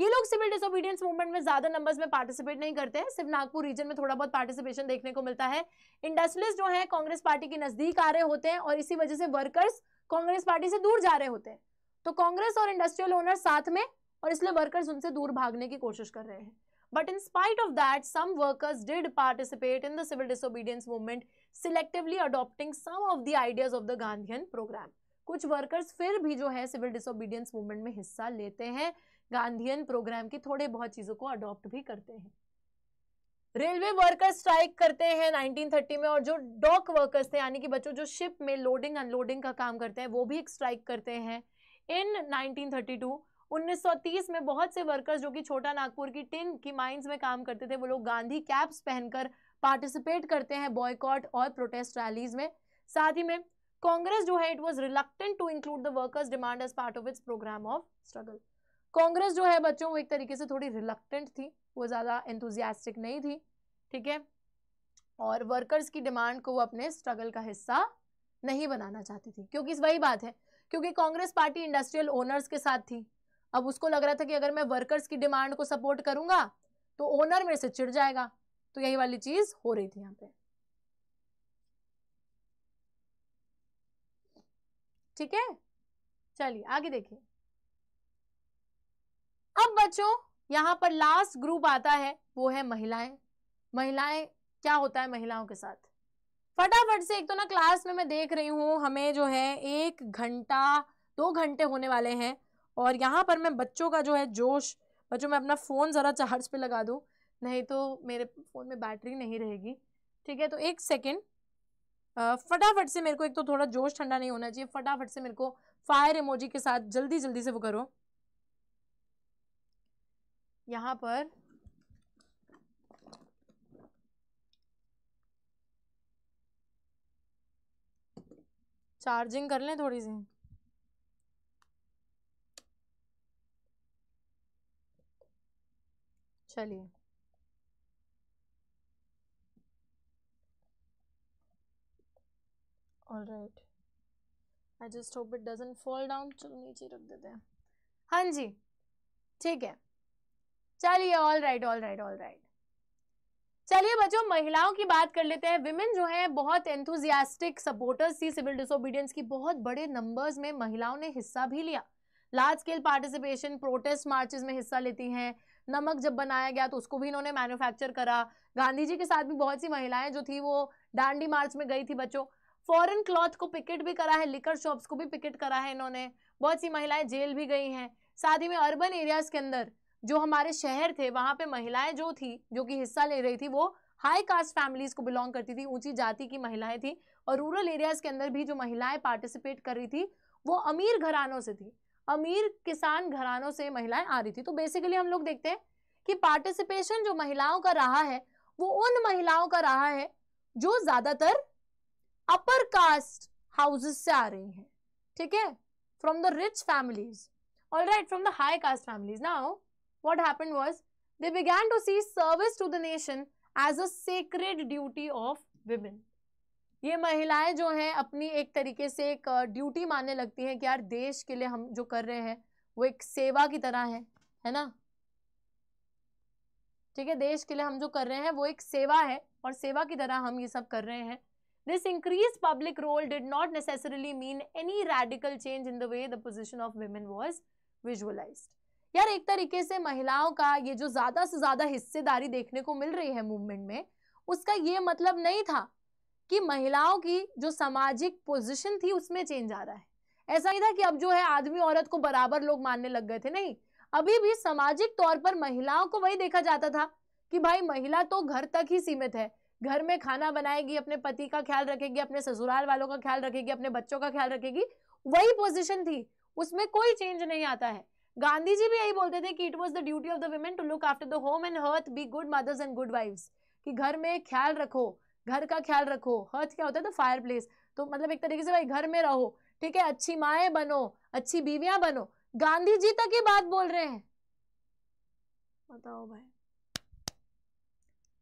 ये लोग सिविल डिसोबीडियंस मूवमेंट में ज्यादा नंबर्स में पार्टिसिपेट नहीं करते हैं सिर्फ नागपुर रीजन में थोड़ा बहुत पार्टिसिपेशन देखने को मिलता है इंडस्ट्रियलिस्ट जो है कांग्रेस पार्टी के नजदीक आ रहे होते हैं और इसी वजह से वर्कर्स कांग्रेस पार्टी से दूर जा रहे होते हैं तो कांग्रेस और इंडस्ट्रियल ओनर साथ में और इसलिए वर्कर्स उनसे दूर भागने की कोशिश कर रहे हैं but in spite of that some workers did participate in the civil disobedience movement selectively adopting some of the ideas of the Gandhian program कुछ वर्कर्स फिर भी जो है सिविल डिसोबीडियंस मूवमेंट में हिस्सा लेते हैं गांधीयन प्रोग्राम की थोड़े बहुत चीजों को अडॉप्ट भी करते हैं रेलवे वर्कर्स स्ट्राइक करते हैं 1930 में और जो डॉक वर्कर्स थे यानी कि बच्चों जो शिप में लोडिंग अनलोडिंग का काम करते हैं वो भी एक स्ट्राइक करते हैं इन 1932 1930 में बहुत से वर्कर्स जो कि छोटा नागपुर की टिन की माइंस में काम करते थे वो लोग गांधी कैप्स पहनकर पार्टिसिपेट करते हैं बॉयकॉट और प्रोटेस्ट रैलीज में साथ ही में कांग्रेस जो है it was reluctant to include the workers demand as part of its program of struggle Congress जो है बच्चों वो एक तरीके से थोड़ी रिलक्टेंट थी वो ज़्यादा एंथुजियास्टिक नहीं थी ठीक है और वर्कर्स की डिमांड को वो अपने स्ट्रगल का हिस्सा नहीं बनाना चाहती थी क्योंकि वही बात है क्योंकि कांग्रेस पार्टी इंडस्ट्रियल ओनर्स के साथ थी अब उसको लग रहा था कि अगर मैं वर्कर्स की डिमांड को सपोर्ट करूंगा तो ओनर मेरे से चिड़ जाएगा तो यही वाली चीज हो रही थी यहाँ पे ठीक है चलिए आगे देखिए अब बच्चों यहाँ पर लास्ट ग्रुप आता है वो है महिलाएं महिलाएं क्या होता है महिलाओं के साथ फटाफट से एक तो ना क्लास में मैं देख रही हूँ हमें जो है एक घंटा दो घंटे होने वाले हैं और यहाँ पर मैं बच्चों का जो है जोश बच्चों मैं अपना फ़ोन ज़रा चार्ज पे लगा दू नहीं तो मेरे फ़ोन में बैटरी नहीं रहेगी ठीक है तो एक सेकेंड फटाफट से मेरे को एक तो थोड़ा जोश ठंडा नहीं होना चाहिए फटाफट से मेरे को फायर इमोजी के साथ जल्दी जल्दी से वो करो यहाँ पर चार्जिंग कर लें थोड़ी सी चलिए all right I just hope it doesn't fall down चलो नीचे रख देते हैं हाँ जी ठीक है चलिए all right all right all right चलिए बच्चों महिलाओं की बात कर लेते हैं विमेन जो है बहुत एंथुजियास्टिक सपोर्टर्स थी सिविल डिसोबीडियंस की बहुत बड़े नंबर्स में महिलाओं ने हिस्सा भी लिया large scale participation protest marches में हिस्सा लेती हैं नमक जब बनाया गया तो उसको भी इन्होंने मैन्युफैक्चर करा गांधी जी के साथ भी बहुत सी महिलाएं जो थी वो डांडी मार्च में गई थी बच्चों फॉरेन क्लॉथ को पिकेट भी करा है लिकर शॉप्स को भी पिकेट करा है इन्होंने बहुत सी महिलाएं जेल भी गई हैं साथ ही में अर्बन एरियाज के अंदर जो हमारे शहर थे वहां पे महिलाएं जो थी जो कि हिस्सा ले रही थी वो हाई कास्ट फैमिलीज को बिलोंग करती थी ऊंची जाति की महिलाएं थी और रूरल एरियाज के अंदर भी जो महिलाएं पार्टिसिपेट कर रही थी वो अमीर घरानों से थी अमीर किसान घरानों से महिलाएं आ रही थी तो बेसिकली हम लोग देखते हैं कि पार्टिसिपेशन जो महिलाओं का रहा है वो उन महिलाओं का रहा है जो ज्यादातर अपर कास्ट हाउसेस से आ रही हैं ठीक है from the rich families all right from the high caste families now what happened was they began to see service to the nation as a sacred duty of women ये महिलाएं जो हैं अपनी एक तरीके से एक ड्यूटी मानने लगती हैं कि यार देश के लिए हम जो कर रहे हैं वो एक सेवा की तरह है है ना ठीक है देश के लिए हम जो कर रहे हैं वो एक सेवा है और सेवा की तरह हम ये सब कर रहे हैं this increase public role did not necessarily mean any radical change in the way the position of women was visualised यार एक तरीके से महिलाओं का ये जो ज्यादा से ज्यादा हिस्सेदारी देखने को मिल रही है मूवमेंट में उसका ये मतलब नहीं था कि महिलाओं की जो सामाजिक पोजिशन थी उसमें चेंज आ रहा है ऐसा नहीं था कि अब जो है आदमी औरत को बराबर लोग मानने लग गए थे नहीं अभी भी सामाजिक तौर पर महिलाओं को वही देखा जाता था कि भाई महिला तो घर तक ही सीमित है घर में खाना बनाएगी अपने पति का ख्याल रखेगी अपने ससुराल वालों का ख्याल रखेगी अपने बच्चों का ख्याल रखेगी वही पोजीशन थी उसमें कोई चेंज नहीं आता है गांधी जी भी यही बोलते थे कि it was the duty of the women to look after the home and hearth be good mothers and good wives कि घर में ख्याल रखो घर का ख्याल रखो हर्थ क्या होता है तो फायर प्लेस तो मतलब एक तरीके से भाई घर में रहो ठीक है अच्छी माए बनो अच्छी बीवियां बनो गांधी जी तक ही बात बोल रहे हैं बताओ भाई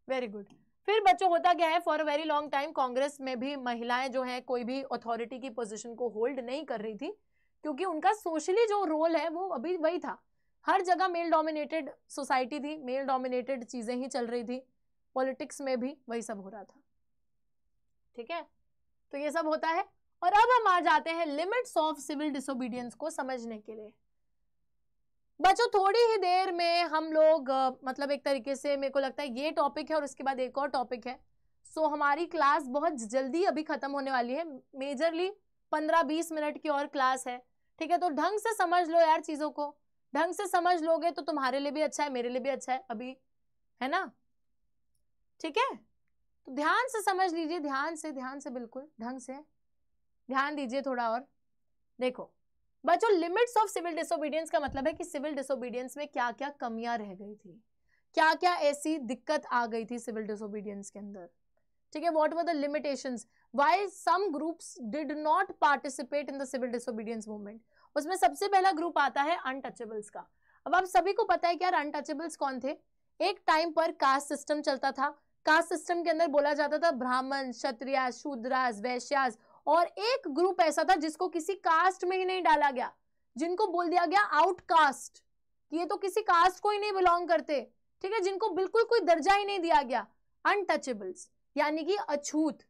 वेरी गुड फिर बच्चों होता क्या है for a very long time Congress में भी महिलाएं जो है कोई भी अथॉरिटी की पोजीशन को होल्ड नहीं कर रही थी क्योंकि उनका सोशली जो रोल है वो अभी वही था हर जगह मेल डोमिनेटेड सोसाइटी थी मेल डोमिनेटेड चीज़ें ही चल रही थी पॉलिटिक्स में भी वही सब हो रहा था ठीक है तो ये सब होता है और अब हम आ जाते हैं लिमिट्स ऑफ सिविल डिसोबीडियंस को समझने के लिए बच्चों थोड़ी ही देर में हम लोग मतलब एक तरीके से मेरे को लगता है ये टॉपिक है और उसके बाद एक और टॉपिक है सो so, हमारी क्लास बहुत जल्दी अभी ख़त्म होने वाली है मेजरली पंद्रह बीस मिनट की और क्लास है ठीक है तो ढंग से समझ लो यार चीजों को ढंग से समझ लोगे तो तुम्हारे लिए भी अच्छा है मेरे लिए भी अच्छा है अभी है ना ठीक है तो ध्यान से समझ लीजिए ध्यान से ध्यान से बिल्कुल ढंग से ध्यान दीजिए थोड़ा और देखो बच्चों लिमिट्स ऑफ सिविल डिसोबीडियंस का मतलब है कि सिविल डिसोबीडियंस में क्या क्या कमियां रह गई थी क्या क्या ऐसी दिक्कत आ गई थी सिविल डिसोबीडियंस के अंदर ठीक है what were the limitation why some groups did not participate in the civil disobedience movement उसमें सबसे पहला ग्रुप आता है अनटचेबल्स का अब आप सभी को पता है कि यार अनटचेबल्स कौन थे एक टाइम पर कास्ट सिस्टम चलता था कास्ट सिस्टम के अंदर बोला जाता था ब्राह्मण क्षत्रियाज शूद्राज वैश्याज और एक ग्रुप ऐसा था जिसको किसी कास्ट में ही नहीं डाला गया जिनको बोल दिया गया आउटकास्ट कि ये तो किसी कास्ट को ही नहीं बिलोंग करते ठीक है जिनको बिल्कुल कोई दर्जा ही नहीं दिया गया अनटचेबल्स यानी कि अछूत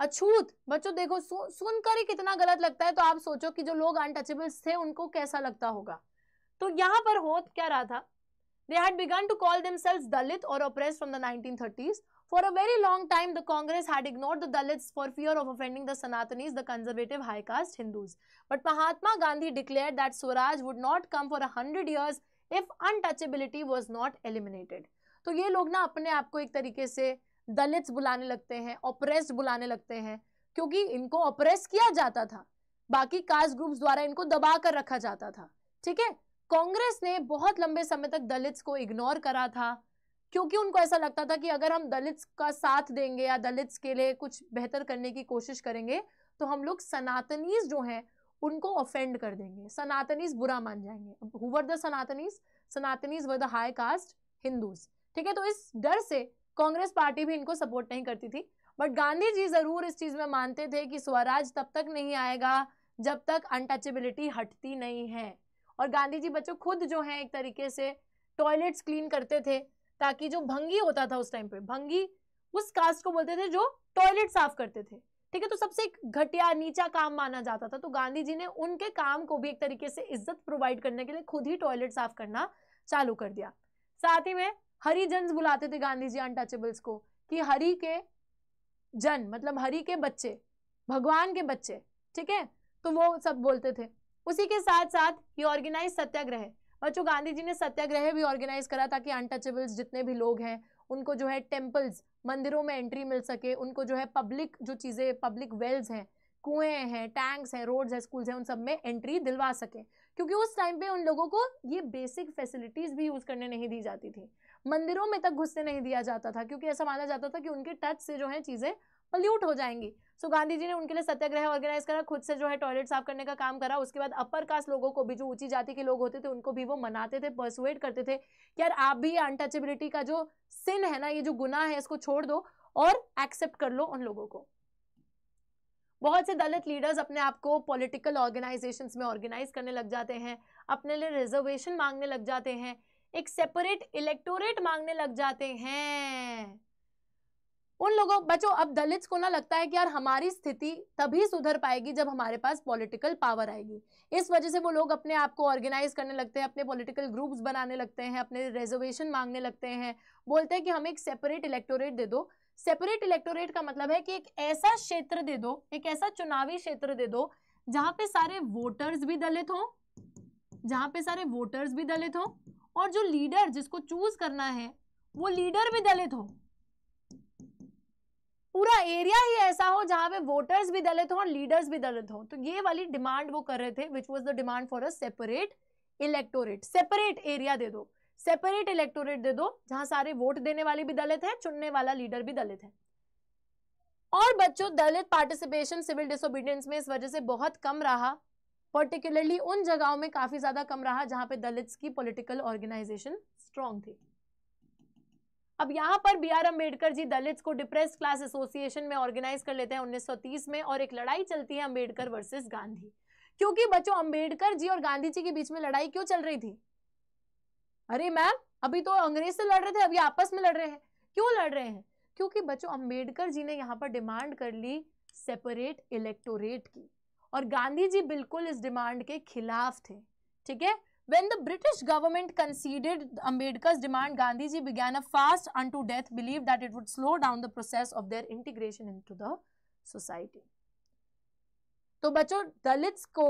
अछूत बच्चों देखो सु, सुनकर ही कितना गलत लगता है तो आप सोचो कि जो लोग अनटचेबल्स थे उनको कैसा लगता होगा तो यहाँ पर हो क्या रहा था they had begun to call themselves Dalit और oppressed from the 1930s For a very long time, the Congress had ignored the Dalits for fear of offending the Sanatanis, the conservative high caste Hindus. But Mahatma Gandhi declared that Swaraj would not come for a hundred years if untouchability was not eliminated. तो ये लोग ना अपने आप को एक तरीके से दलित बुलाने लगते हैं ऑपरेस्ड बुलाने लगते हैं क्योंकि इनको ऑपरेस किया जाता था बाकी कास्ट ग्रुप्स द्वारा इनको दबा कर रखा जाता था ठीक है कांग्रेस ने बहुत लंबे समय तक दलित्स को इग्नोर करा था क्योंकि उनको ऐसा लगता था कि अगर हम दलित्स का साथ देंगे या दलित्स के लिए कुछ बेहतर करने की कोशिश करेंगे तो हम लोग सनातनीज जो हैं उनको ऑफेंड कर देंगे सनातनीज बुरा मान जाएंगे who were the Sanatanis Sanatanis were the high caste Hindus ठीक है तो इस डर से कांग्रेस पार्टी भी इनको सपोर्ट नहीं करती थी बट गांधी जी जरूर इस चीज में मानते थे कि स्वराज तब तक नहीं आएगा जब तक अनटचेबिलिटी हटती नहीं है और गांधी जी बच्चों खुद जो है एक तरीके से टॉयलेट्स क्लीन करते थे ताकि जो भंगी होता था उस टाइम पे भंगी उस कास्ट को बोलते थे जो टॉयलेट साफ करते थे ठीक है तो सबसे घटिया नीचा काम माना जाता था तो गांधी जी ने उनके काम को भी एक तरीके से इज्जत प्रोवाइड करने के लिए खुद ही टॉयलेट साफ करना चालू कर दिया साथ ही में जन्स बुलाते थे गांधी जी अनटचेबल्स को कि हरि के जन मतलब हरि के बच्चे भगवान के बच्चे ठीक है तो वो सब बोलते थे उसी के साथ साथ ये ऑर्गेनाइज सत्याग्रह बच्चों गांधी जी ने सत्याग्रह भी ऑर्गेनाइज करा ताकि अनटचेबल्स जितने भी लोग हैं उनको जो है टेम्पल्स मंदिरों में एंट्री मिल सके उनको जो है पब्लिक जो चीज़ें पब्लिक वेल्स हैं कुएं हैं टैंक्स हैं रोड्स हैं स्कूल्स हैं उन सब में एंट्री दिलवा सके क्योंकि उस टाइम पे उन लोगों को ये बेसिक फैसिलिटीज़ भी यूज़ करने नहीं दी जाती थी मंदिरों में तक घुसने नहीं दिया जाता था क्योंकि ऐसा माना जाता था कि उनके टच से जो है चीज़ें पल्यूट हो जाएंगी सो गांधी जी ने उनके लिए सत्याग्रह ऑर्गेनाइज करा खुद से जो है टॉयलेट साफ करने का काम करा उसके बाद अपर कास्ट लोगों को भी जो ऊंची जाति के लोग होते थे उनको भी वो मनाते थे परसुएट करते थे कि यार आप भी अनटचेबिलिटी का जो सिन है ना ये जो गुना है इसको छोड़ दो और एक्सेप्ट कर लो उन लोगों को बहुत से दलित लीडर्स अपने आप को पॉलिटिकल ऑर्गेनाइजेशंस में ऑर्गेनाइज करने लग जाते हैं अपने लिए रिजर्वेशन मांगने लग जाते हैं एक सेपरेट इलेक्टोरेट मांगने लग जाते हैं उन लोगों बच्चों अब दलित को ना लगता है कि यार हमारी स्थिति तभी सुधर पाएगी जब हमारे पास पॉलिटिकल पावर आएगी इस वजह से वो लोग अपने आप को ऑर्गेनाइज करने लगते हैं अपने पॉलिटिकल ग्रुप्स बनाने लगते हैं अपने रिजर्वेशन मांगने लगते हैं बोलते हैं कि हमें एक सेपरेट इलेक्टोरेट दे दो सेपरेट इलेक्टोरेट का मतलब है कि एक ऐसा क्षेत्र दे दो एक ऐसा चुनावी क्षेत्र दे दो जहां पे सारे वोटर्स भी दलित हों जहां पे सारे वोटर्स भी दलित हों और जो लीडर जिसको चूज करना है वो लीडर भी दलित हो पूरा एरिया ही ऐसा हो जहां पे वोटर्स भी दलित हो और लीडर्स भी दलित हो तो ये वाली डिमांड वो कर रहे थे which was the demand for a separate electorate separate area दे दो सेपरेट इलेक्टोरेट दे दो जहां सारे वोट देने वाले भी दलित है चुनने वाला लीडर भी दलित है और बच्चों दलित पार्टिसिपेशन सिविल डिसोबीडियंस में इस वजह से बहुत कम रहा पर्टिकुलरली उन जगहों में काफ़ी ज़्यादा कम रहा जहां पे दलित्स की पॉलिटिकल ऑर्गेनाइजेशन स्ट्रांग थी अब यहाँ पर बी आर अम्बेडकर जी दलित्स को डिप्रेस क्लास एसोसिएशन में ऑर्गेनाइज कर लेते हैं 1930 में और एक लड़ाई चलती है अम्बेडकर वर्सेस गांधी क्योंकि बच्चों अम्बेडकर जी और गांधी जी के बीच में लड़ाई क्यों चल रही थी अरे मैम अभी तो अंग्रेज से लड़ रहे थे अभी आपस में लड़ रहे हैं क्यों लड़ रहे हैं क्योंकि बच्चों अम्बेडकर जी ने यहाँ पर डिमांड कर ली सेपरेट इलेक्टोरेट की और गांधी जी बिल्कुल इस डिमांड के खिलाफ थे ठीक है when the british government conceded ambedkar's demand gandhi ji began a fast unto death believed that it would slow down the process of their integration into the society तो बच्चों दलित को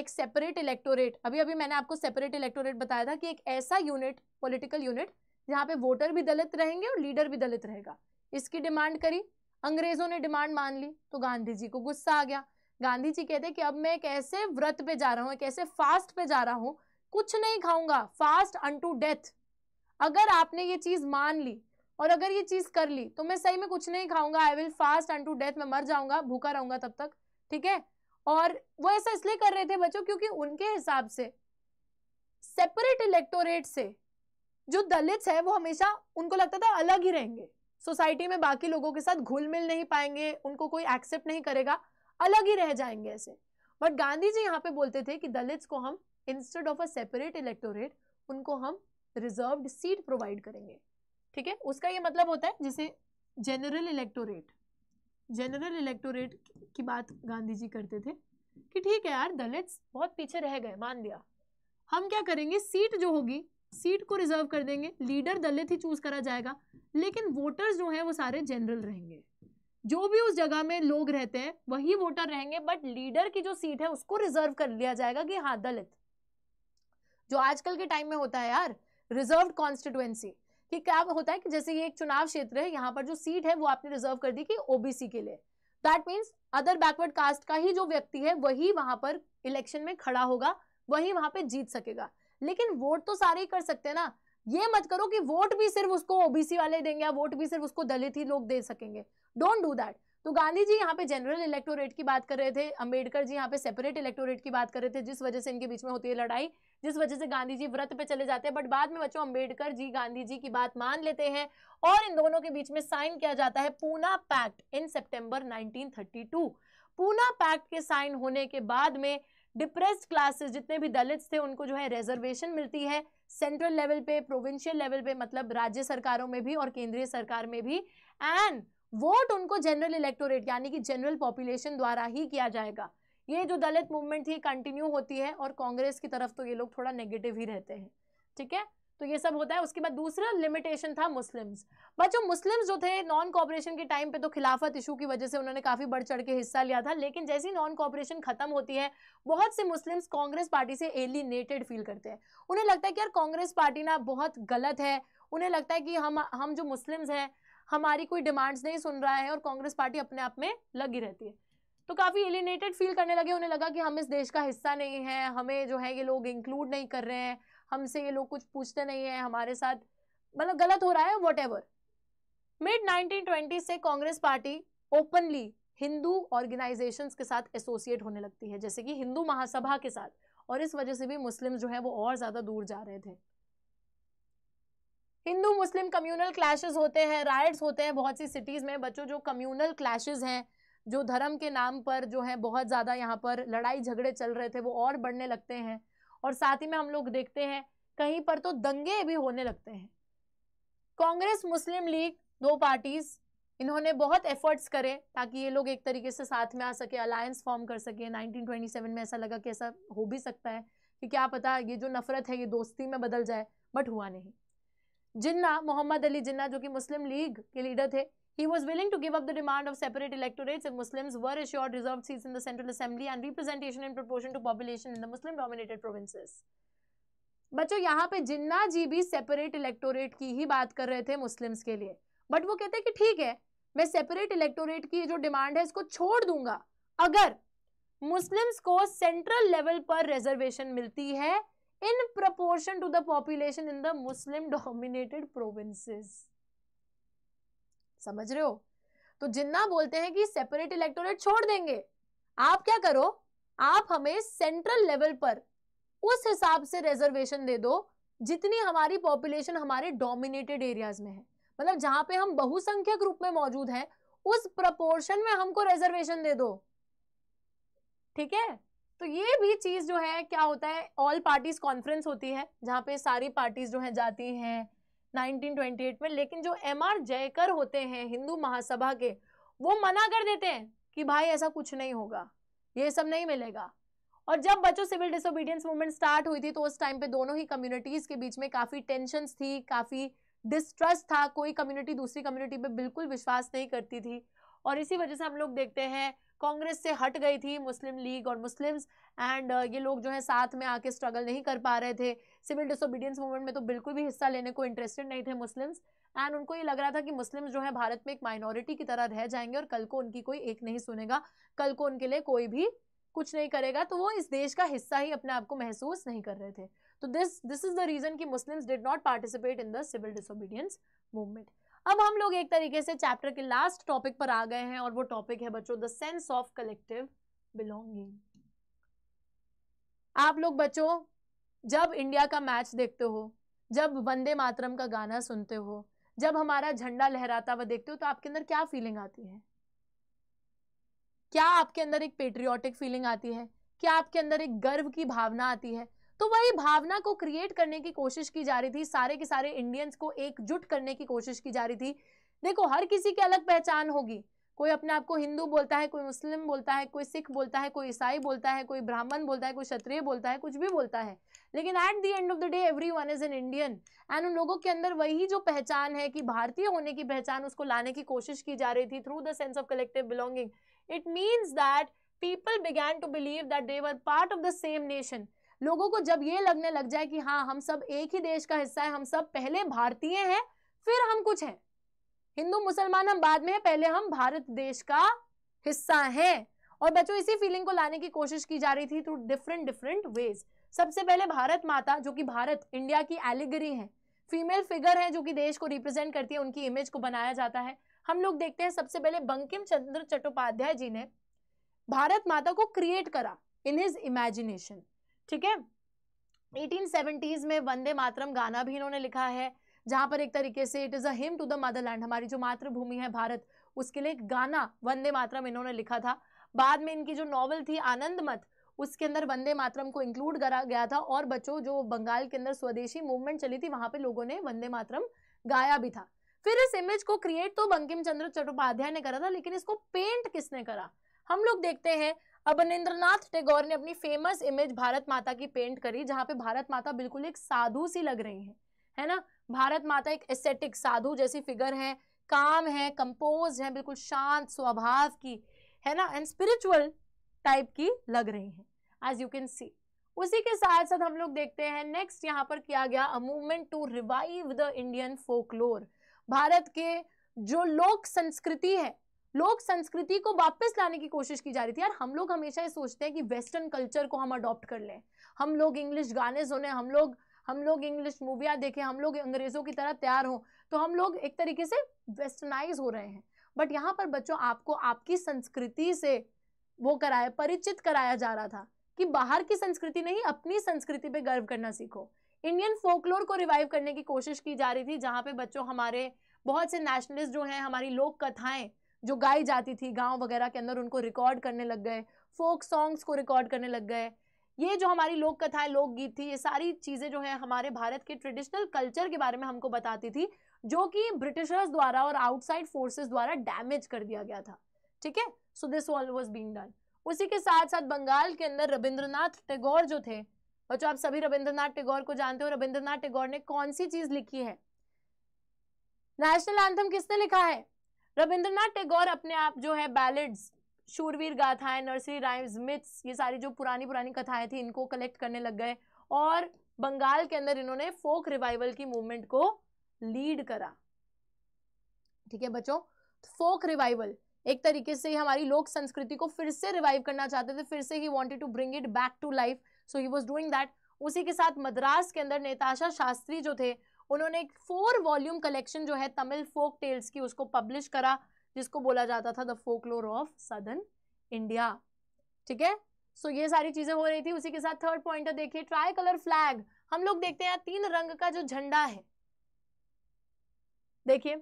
एक सेपरेट इलेक्टोरेट अभी अभी मैंने आपको सेपरेट इलेक्टोरेट बताया था कि एक ऐसा यूनिट पॉलिटिकल यूनिट जहां पे वोटर भी दलित रहेंगे और लीडर भी दलित रहेगा इसकी डिमांड करी अंग्रेजों ने डिमांड मान ली तो गांधी जी को गुस्सा आ गया गांधी जी कहते कि अब मैं कैसे व्रत पे जा रहा हूँ कैसे फास्ट पे जा रहा हूँ कुछ नहीं खाऊंगा फास्ट अनटू डेथ अगर आपने ये चीज मान ली और अगर ये चीज कर ली तो मैं सही में कुछ नहीं खाऊंगा I will fast unto death मैं मर जाऊंगा भूखा रहूंगा तब तक ठीक है और वो ऐसा इसलिए कर रहे थे बच्चों क्योंकि उनके हिसाब से सेपरेट इलेक्टोरेट से जो दलित है वो हमेशा उनको लगता था अलग ही रहेंगे सोसाइटी में बाकी लोगों के साथ घुल मिल नहीं पाएंगे उनको कोई एक्सेप्ट नहीं करेगा अलग ही रह जाएंगे ऐसे बट गांधी जी यहाँ पे बोलते थे कि दलित्स को हम instead of a separate electorate उनको हम रिजर्व सीट प्रोवाइड करेंगे ठीक है उसका ये मतलब होता है जिसे जनरल इलेक्टोरेट जनरल इलेक्टोरेट की बात गांधी जी करते थे कि ठीक है यार दलित्स बहुत पीछे रह गए मान लिया हम क्या करेंगे सीट जो होगी सीट को रिजर्व कर देंगे लीडर दलित ही चूज करा जाएगा लेकिन वोटर्स जो हैं वो सारे जनरल रहेंगे जो भी उस जगह में लोग रहते हैं वही वोटर रहेंगे बट लीडर की जो सीट है उसको रिजर्व कर लिया जाएगा कि हाँ दलित जो आजकल के टाइम में होता है यार रिजर्व कॉन्स्टिट्युएंसी कि क्या होता है कि जैसे ये एक चुनाव क्षेत्र है यहाँ पर जो सीट है वो आपने रिजर्व कर दी कि ओबीसी के लिए that means other backward caste का ही जो व्यक्ति है वही वहां पर इलेक्शन में खड़ा होगा वही वहां पर जीत सकेगा लेकिन वोट तो सारे ही कर सकते हैं ना ये मत करो कि वोट भी सिर्फ उसको ओबीसी वाले देंगे या वोट भी सिर्फ उसको दलित ही लोग दे सकेंगे डोंट डू दैट तो गांधी जी यहाँ पे जनरल इलेक्टोरेट की बात कर रहे थे अंबेडकर जी यहाँ पे सेपरेट इलेक्टोरेट की बात कर रहे थे जिस वजह से इनके बीच में होती है लड़ाई जिस वजह से गांधी जी व्रत पे चले जाते हैं बट बाद में बच्चों अंबेडकर जी गांधी जी की बात मान लेते हैं और इन दोनों के बीच में साइन किया जाता है Poona pact in September nineteen Poona pact के साइन होने के बाद में डिप्रेस्ड क्लासेस जितने भी दलित थे उनको जो है रिजर्वेशन मिलती है सेंट्रल लेवल पे प्रोविंशियल लेवल पे मतलब राज्य सरकारों में भी और केंद्रीय सरकार में भी एंड वोट उनको जनरल इलेक्टोरेट यानी कि जनरल पॉपुलेशन द्वारा ही किया जाएगा ये जो दलित मूवमेंट थी कंटिन्यू होती है और कांग्रेस की तरफ तो ये लोग थोड़ा नेगेटिव ही रहते हैं ठीक है तो ये सब होता है उसके बाद दूसरा लिमिटेशन था मुस्लिम्स बच्चों मुस्लिम्स जो थे नॉन कॉपरेशन के टाइम पे तो खिलाफत इशू की वजह से उन्होंने काफ़ी बढ़ चढ़ के हिस्सा लिया था लेकिन जैसे ही नॉन कॉपरेशन खत्म होती है बहुत से मुस्लिम्स कांग्रेस पार्टी से एलिनेटेड फील करते हैं उन्हें लगता है कि यार कांग्रेस पार्टी ना बहुत गलत है उन्हें लगता है कि हम हम जो मुस्लिम्स हैं हमारी कोई डिमांड्स नहीं सुन रहा है और कांग्रेस पार्टी अपने आप में लगी रहती है तो काफ़ी एलिनेटेड फील करने लगे उन्हें लगा कि हम इस देश का हिस्सा नहीं है हमें जो है ये लोग इंक्लूड नहीं कर रहे हैं हमसे ये लोग कुछ पूछते नहीं है हमारे साथ मतलब गलत हो रहा है वट एवर मिड नाइनटीन से Congress party openly Hindu organisation के साथ एसोसिएट होने लगती है जैसे कि हिंदू महासभा के साथ और इस वजह से भी मुस्लिम जो है वो और ज़्यादा दूर जा रहे थे हिंदू मुस्लिम कम्युनल क्लैशेस होते हैं राइट्स होते हैं बहुत सी सिटीज़ में बच्चों जो कम्युनल क्लैशेस हैं जो धर्म के नाम पर जो है बहुत ज़्यादा यहाँ पर लड़ाई झगड़े चल रहे थे वो और बढ़ने लगते हैं और साथ ही में हम लोग देखते हैं कहीं पर तो दंगे भी होने लगते हैं कांग्रेस मुस्लिम लीग दो पार्टीज इन्होंने बहुत एफर्ट्स करे ताकि ये लोग एक तरीके से साथ में आ सके अलायंस फॉर्म कर सके 1927 में ऐसा लगा कि ऐसा हो भी सकता है कि क्या पता ये जो नफरत है ये दोस्ती में बदल जाए बट हुआ नहीं जिन्ना मोहम्मद अली जिन्ना जो कि मुस्लिम लीग के लीडर थे He was willing to give up the demand of separate electorates if Muslims were assured reserved seats in the Central Assembly and representation in proportion to population in the Muslim-dominated provinces. बच्चों यहाँ पे जिन्ना जी भी separate electorate की ही बात कर रहे थे Muslims के लिए बट वो कहते हैं कि ठीक है मैं सेपरेट इलेक्टोरेट की जो डिमांड है इसको छोड़ दूंगा अगर मुस्लिम्स को सेंट्रल लेवल पर रिजर्वेशन मिलती है in proportion to the population in the Muslim dominated provinces समझ रहे हो तो जिन्ना बोलते हैं कि सेपरेट इलेक्टोरेट छोड़ देंगे आप क्या करो आप हमें सेंट्रल लेवल पर उस हिसाब से रिजर्वेशन दे दो जितनी हमारी पॉपुलेशन हमारे डोमिनेटेड एरियाज में है मतलब जहां पे हम बहुसंख्यक रूप में मौजूद हैं उस प्रपोर्शन में हमको रिजर्वेशन दे दो ठीक है तो ये भी चीज जो है क्या होता है ऑल पार्टीज कॉन्फ्रेंस होती है जहाँ पे सारी पार्टीज जो है जाती हैं 1928 में लेकिन जो एम आर जयकर होते हैं हिंदू महासभा के वो मना कर देते हैं कि भाई ऐसा कुछ नहीं होगा ये सब नहीं मिलेगा और जब बच्चों सिविल डिसोबीडियंस मूवमेंट स्टार्ट हुई थी तो उस टाइम पे दोनों ही कम्युनिटीज के बीच में काफी टेंशन थी काफी डिस्ट्रस्ट था कोई कम्युनिटी दूसरी कम्युनिटी पे बिल्कुल विश्वास नहीं करती थी और इसी वजह से हम लोग देखते हैं कांग्रेस से हट गई थी मुस्लिम लीग और मुस्लिम्स एंड uh, ये लोग जो है साथ में आके स्ट्रगल नहीं कर पा रहे थे सिविल डिसोबीडियंस मूवमेंट में तो बिल्कुल भी हिस्सा लेने को इंटरेस्टेड नहीं थे मुस्लिम्स एंड उनको ये लग रहा था कि मुस्लिम जो है भारत में एक माइनॉरिटी की तरह रह जाएंगे और कल को उनकी कोई एक नहीं सुनेगा कल को उनके लिए कोई भी कुछ नहीं करेगा तो वो इस देश का हिस्सा ही अपने आप को महसूस नहीं कर रहे थे तो this this is the reason कि Muslims did not participate in the civil disobedience movement अब हम लोग एक तरीके से चैप्टर के लास्ट टॉपिक पर आ गए हैं और वो टॉपिक है बच्चों the sense of collective belonging आप लोग बच्चों जब इंडिया का मैच देखते हो जब वंदे मातरम का गाना सुनते हो जब हमारा झंडा लहराता हुआ देखते हो तो आपके अंदर क्या फीलिंग आती है क्या आपके अंदर एक पेट्रियोटिक फीलिंग आती है क्या आपके अंदर एक गर्व की भावना आती है तो वही भावना को क्रिएट करने की कोशिश की जा रही थी सारे के सारे इंडियंस को एकजुट करने की कोशिश की जा रही थी देखो हर किसी की अलग पहचान होगी कोई अपने आप को हिंदू बोलता है कोई मुस्लिम बोलता है कोई सिख बोलता है कोई ईसाई बोलता है कोई ब्राह्मण बोलता है कोई क्षत्रिय बोलता है कुछ भी बोलता है लेकिन at the end of the day everyone is an Indian and उन लोगों के अंदर वही जो पहचान है कि भारतीय होने की पहचान उसको लाने की कोशिश की जा रही थी through the sense of collective belonging it means that people began to believe that they were part of the same nation लोगों को जब ये लगने लग जाए कि हाँ हम सब एक ही देश का हिस्सा है हम सब पहले भारतीय हैं फिर हम कुछ हैं हिंदू मुसलमान हम बाद में पहले हम भारत देश का हिस्सा हैं और बच्चों इसी फीलिंग को लाने की कोशिश की जा रही थी थ्रू डिफरेंट डिफरेंट वेज सबसे पहले भारत माता जो कि भारत इंडिया की एलिगरी है फीमेल फिगर है जो कि देश को रिप्रेजेंट करती है उनकी इमेज को बनाया जाता है हम लोग देखते हैं सबसे पहले बंकिम चंद्र चट्टोपाध्याय जी ने भारत माता को क्रिएट करा इन हिज इमेजिनेशन ठीक है 1870s में वंदे मातरम गाना भी इन्होंने लिखा है जहां पर एक तरीके से it is a hymn to the motherland हमारी जो मातृभूमि है भारत उसके लिए गाना वंदे मातरम इन्होंने लिखा था बाद में इनकी जो नॉवल थी आनंद मत उसके अंदर वंदे मातरम को इंक्लूड करा गया था और बच्चों जो बंगाल के अंदर स्वदेशी मूवमेंट चली थी वहां पे लोगों ने वंदे मातरम गाया भी था फिर इस इमेज को क्रिएट तो बंकिम चंद्र चट्टोपाध्याय ने करा था लेकिन इसको पेंट किसने करा हम लोग देखते हैं अब अबनिंद्रनाथ टैगोर ने अपनी फेमस इमेज भारत माता की पेंट करी जहाँ पे भारत माता बिल्कुल एक साधु सी लग रही है है ना भारत माता एक एसेटिक साधु जैसी फिगर है काम है कंपोज है बिल्कुल शांत स्वभाव की है ना एंड स्पिरिचुअल टाइप की लग रही है एज यू कैन सी उसी के साथ साथ हम लोग देखते हैं नेक्स्ट यहाँ पर किया गया a movement to revive the Indian folklore Bharat के जो लोक संस्कृति है लोक संस्कृति को वापस लाने की कोशिश की जा रही थी यार हम लोग हमेशा ये सोचते हैं कि वेस्टर्न कल्चर को हम अडॉप्ट कर लें हम लोग इंग्लिश गाने सुने हम लोग हम लोग इंग्लिश मूवियाँ देखें हम लोग अंग्रेज़ों की तरह तैयार हों तो हम लोग एक तरीके से वेस्टर्नाइज हो रहे हैं बट यहाँ पर बच्चों आपको आपकी संस्कृति से वो कराया परिचित कराया जा रहा था कि बाहर की संस्कृति नहीं अपनी संस्कृति पे गर्व करना सीखो इंडियन फोकलोर को रिवाइव करने की कोशिश की जा रही थी जहाँ पे बच्चों हमारे बहुत से नेशनलिस्ट जो हैं हमारी लोक कथाएं जो गाई जाती थी गांव वगैरह के अंदर उनको रिकॉर्ड करने लग गए फोक सॉन्ग्स को रिकॉर्ड करने लग गए ये जो हमारी लोक कथाएं लोकगीत थी ये सारी चीज़ें जो है हमारे भारत के ट्रेडिशनल कल्चर के बारे में हमको बताती थी जो कि ब्रिटिशर्स द्वारा और आउटसाइड फोर्सेस द्वारा डैमेज कर दिया गया था ठीक है so this all was being done उसी के साथ साथ बंगाल के अंदर रविंद्रनाथ टैगोर जो थे बच्चों आप सभी रविंद्रनाथ टैगोर को जानते हो रविंद्रनाथ टैगोर ने कौन सी चीज लिखी है नेशनल एंथम किसने लिखा है रविंद्रनाथ टैगोर अपने आप जो है बैलेड्स शूरवीर गाथाएं नर्सरी राइम्स मिथ्स ये सारी जो पुरानी पुरानी कथाएं थी इनको कलेक्ट करने लग गए और बंगाल के अंदर इन्होंने फोक रिवाइवल की मूवमेंट को लीड करा ठीक है बच्चों फोक तो रिवाइवल एक तरीके से हमारी लोक संस्कृति को फिर से रिवाइव करना चाहते थे फिर से he wanted to bring it back to life so he was doing that उसी के साथ मद्रास के अंदर नेताशा शास्त्री जो थे उन्होंने एक फोर वॉल्यूम कलेक्शन जो है तमिल फोक टेल्स की उसको पब्लिश करा जिसको बोला जाता था the folklore of southern India ठीक है सो ये सारी चीजें हो रही थी उसी के साथ थर्ड पॉइंट देखिए ट्राई कलर फ्लैग हम लोग देखते हैं तीन रंग का जो झंडा है देखिए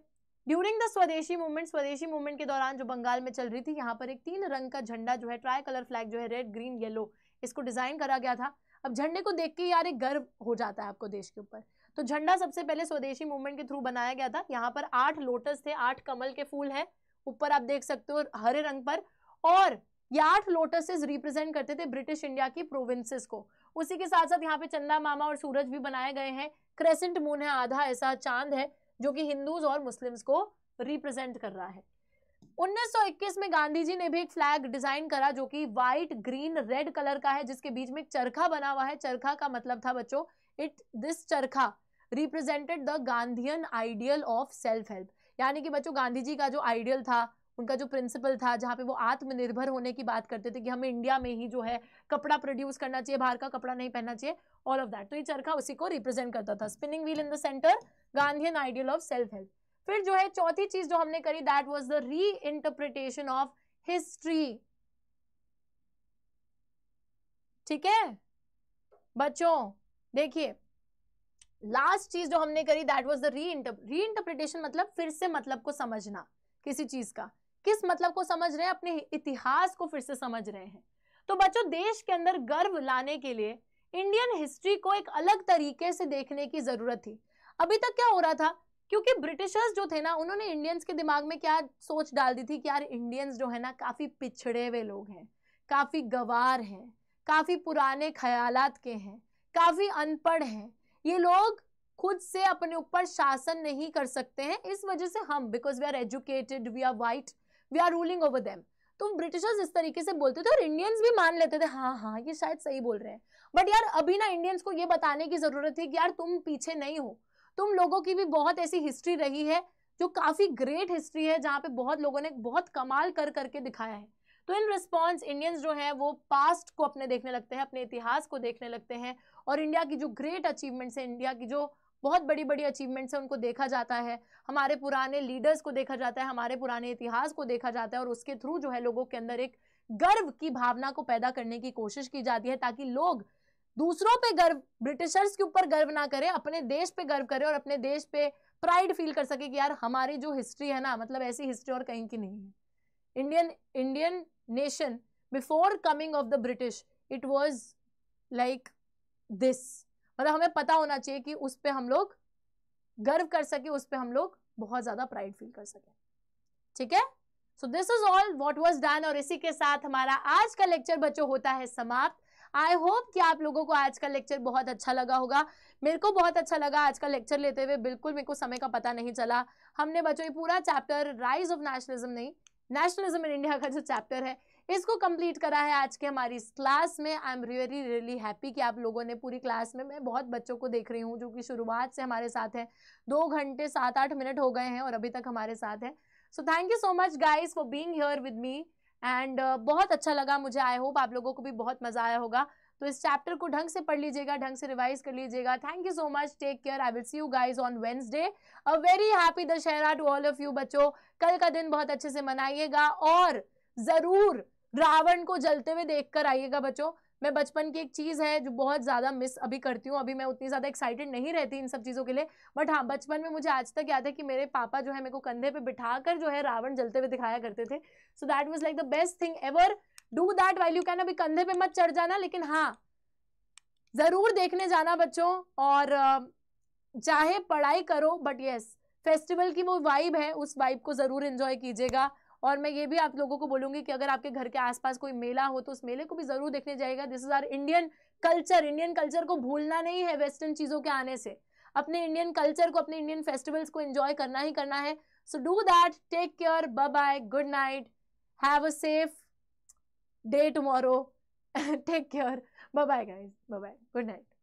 during the swadeshi movement swadeshi movement के दौरान जो बंगाल में चल रही थी यहाँ पर एक तीन रंग का झंडा जो है ट्राई कलर फ्लैग जो है रेड ग्रीन येलो इसको डिजाइन करा गया था अब झंडे को देख के यार एक गर्व हो जाता है आपको देश के ऊपर तो झंडा सबसे पहले स्वदेशी मूवमेंट के थ्रू बनाया गया था यहाँ पर आठ लोटस थे आठ कमल के फूल है ऊपर आप देख सकते हो हरे रंग पर और ये आठ लोटसेस रिप्रेजेंट करते थे ब्रिटिश इंडिया की प्रोविंसेस को उसी के साथ साथ यहाँ पे चंदा मामा और सूरज भी बनाए गए हैं क्रेसेंट मून है आधा ऐसा चांद है जो कि हिंदूज और मुस्लिम्स को रिप्रेजेंट कर रहा है 1921 में गांधी जी ने भी एक फ्लैग डिजाइन करा जो कि व्हाइट ग्रीन रेड कलर का है जिसके बीच में एक चरखा बना हुआ है चरखा का मतलब था बच्चों it this charkha represented the Gandhian ideal of self help यानी कि बच्चों गांधी जी का जो आइडियल था उनका जो प्रिंसिपल था जहाँ पे वो आत्मनिर्भर होने की बात करते थे कि हमें इंडिया में ही जो है कपड़ा प्रोड्यूस करना चाहिए बाहर का कपड़ा नहीं पहनना चाहिए ऑल ऑफ दैट तो ये चरखा उसी को रिप्रेजेंट करता था spinning wheel in the centre Gandhian ideal of self help फिर जो है चौथी चीज जो हमने करी that was the reinterpretation of history ठीक है बच्चों देखिए लास्ट चीज जो हमने करी दैट वॉज द री री इंटरप्रिटेशन मतलब फिर से मतलब को समझना किसी चीज का किस मतलब को समझ रहे हैं अपने इतिहास को फिर से समझ रहे हैं तो बच्चों देश के अंदर गर्व लाने के लिए इंडियन हिस्ट्री को एक अलग तरीके से देखने की जरूरत थी अभी तक क्या हो रहा था क्योंकि ब्रिटिशर्स जो थे ना उन्होंने इंडियंस के दिमाग में क्या सोच डाल दी थी कि यार इंडियंस जो है ना काफी पिछड़े हुए लोग हैं काफी गवार हैं काफी पुराने ख्यालात के हैं काफ़ी अनपढ़ हैं ये लोग खुद से अपने ऊपर शासन नहीं कर सकते हैं इस वजह से हम because we are educated we are white we are ruling over them तो ब्रिटिशर्स इस तरीके से बोलते थे और इंडियंस भी मान लेते थे हाँ हाँ ये शायद सही बोल रहे हैं बट यार अभी ना इंडियंस को ये बताने की ज़रूरत है कि यार तुम पीछे नहीं हो तुम लोगों की भी बहुत ऐसी हिस्ट्री रही है जो काफ़ी ग्रेट हिस्ट्री है जहाँ पे बहुत लोगों ने बहुत कमाल कर करके दिखाया है तो इन रिस्पॉन्स इंडियंस जो हैं वो पास्ट को अपने देखने लगते हैं अपने इतिहास को देखने लगते हैं और इंडिया की जो ग्रेट अचीवमेंट्स हैं इंडिया की जो बहुत बड़ी बड़ी अचीवमेंट्स हैं उनको देखा जाता है हमारे पुराने लीडर्स को देखा जाता है हमारे पुराने इतिहास को देखा जाता है और उसके थ्रू जो है लोगों के अंदर एक गर्व की भावना को पैदा करने की कोशिश की जाती है ताकि लोग दूसरों पे गर्व ब्रिटिशर्स के ऊपर गर्व ना करें अपने देश पे गर्व करें और अपने देश पे प्राइड फील कर सके कि यार हमारी जो हिस्ट्री है ना मतलब ऐसी हिस्ट्री और कहीं की नहीं है Indian Indian nation before coming of the british it was like this मतलब हमें पता होना चाहिए कि उस पर हम लोग गर्व कर सके उस पर हम लोग बहुत ज्यादा प्राइड फील कर सके ठीक है so this is all what was done और इसी के साथ हमारा आज का लेक्चर बच्चों होता है समाप्त आई होप कि आप लोगों को आज का लेक्चर बहुत अच्छा लगा होगा मेरे को बहुत अच्छा लगा आज का लेक्चर लेते हुए बिल्कुल मेरे को समय का पता नहीं चला हमने बच्चों ये पूरा चैप्टर राइज ऑफ नेशनलिज्म नहीं नेशनलिज्म इन इंडिया का जो चैप्टर है इसको कंप्लीट करा है आज के हमारी इस क्लास में I am really really happy कि आप लोगों ने पूरी क्लास में मैं बहुत बच्चों को देख रही हूँ जो कि शुरुआत से हमारे साथ हैं दो घंटे सात आठ मिनट हो गए हैं और अभी तक हमारे साथ हैं so thank you so much guys for being here with me and बहुत अच्छा लगा मुझे आई होप आप लोगों को भी बहुत मज़ा आया होगा तो इस चैप्टर को ढंग से पढ़ लीजिएगा ढंग से रिवाइज कर लीजिएगा thank you so much take care I will see you guys on Wednesday a very happy Dussehra to all of you बच्चों कल का दिन बहुत अच्छे से मनाइएगा और ज़रूर रावण को जलते हुए देख आइएगा बच्चों मैं बचपन की एक चीज़ है जो बहुत ज़्यादा मिस अभी करती हूँ अभी मैं उतनी ज़्यादा एक्साइटेड नहीं रहती इन सब चीज़ों के लिए बट हाँ बचपन में मुझे आज तक याद है कि मेरे पापा जो है मेरे को कंधे पे बिठाकर जो है रावण जलते हुए दिखाया करते थे so that was like the best thing ever do that value can अभी कंधे पे मत चढ़ जाना लेकिन हाँ जरूर देखने जाना बच्चों और चाहे पढ़ाई करो बट यस फेस्टिवल की वो वाइब है उस वाइब को ज़रूर इंजॉय कीजिएगा और मैं ये भी आप लोगों को बोलूंगी कि अगर आपके घर के आसपास कोई मेला हो तो उस मेले को भी ज़रूर देखने जाएगा this is our Indian culture Indian culture को भूलना नहीं है वेस्टर्न चीज़ों के आने से अपने इंडियन कल्चर को अपने इंडियन फेस्टिवल्स को इंजॉय करना ही करना है so do that take care bye good night have a safe day tomorrow. Take care. Bye bye, guys. Bye bye. Good night.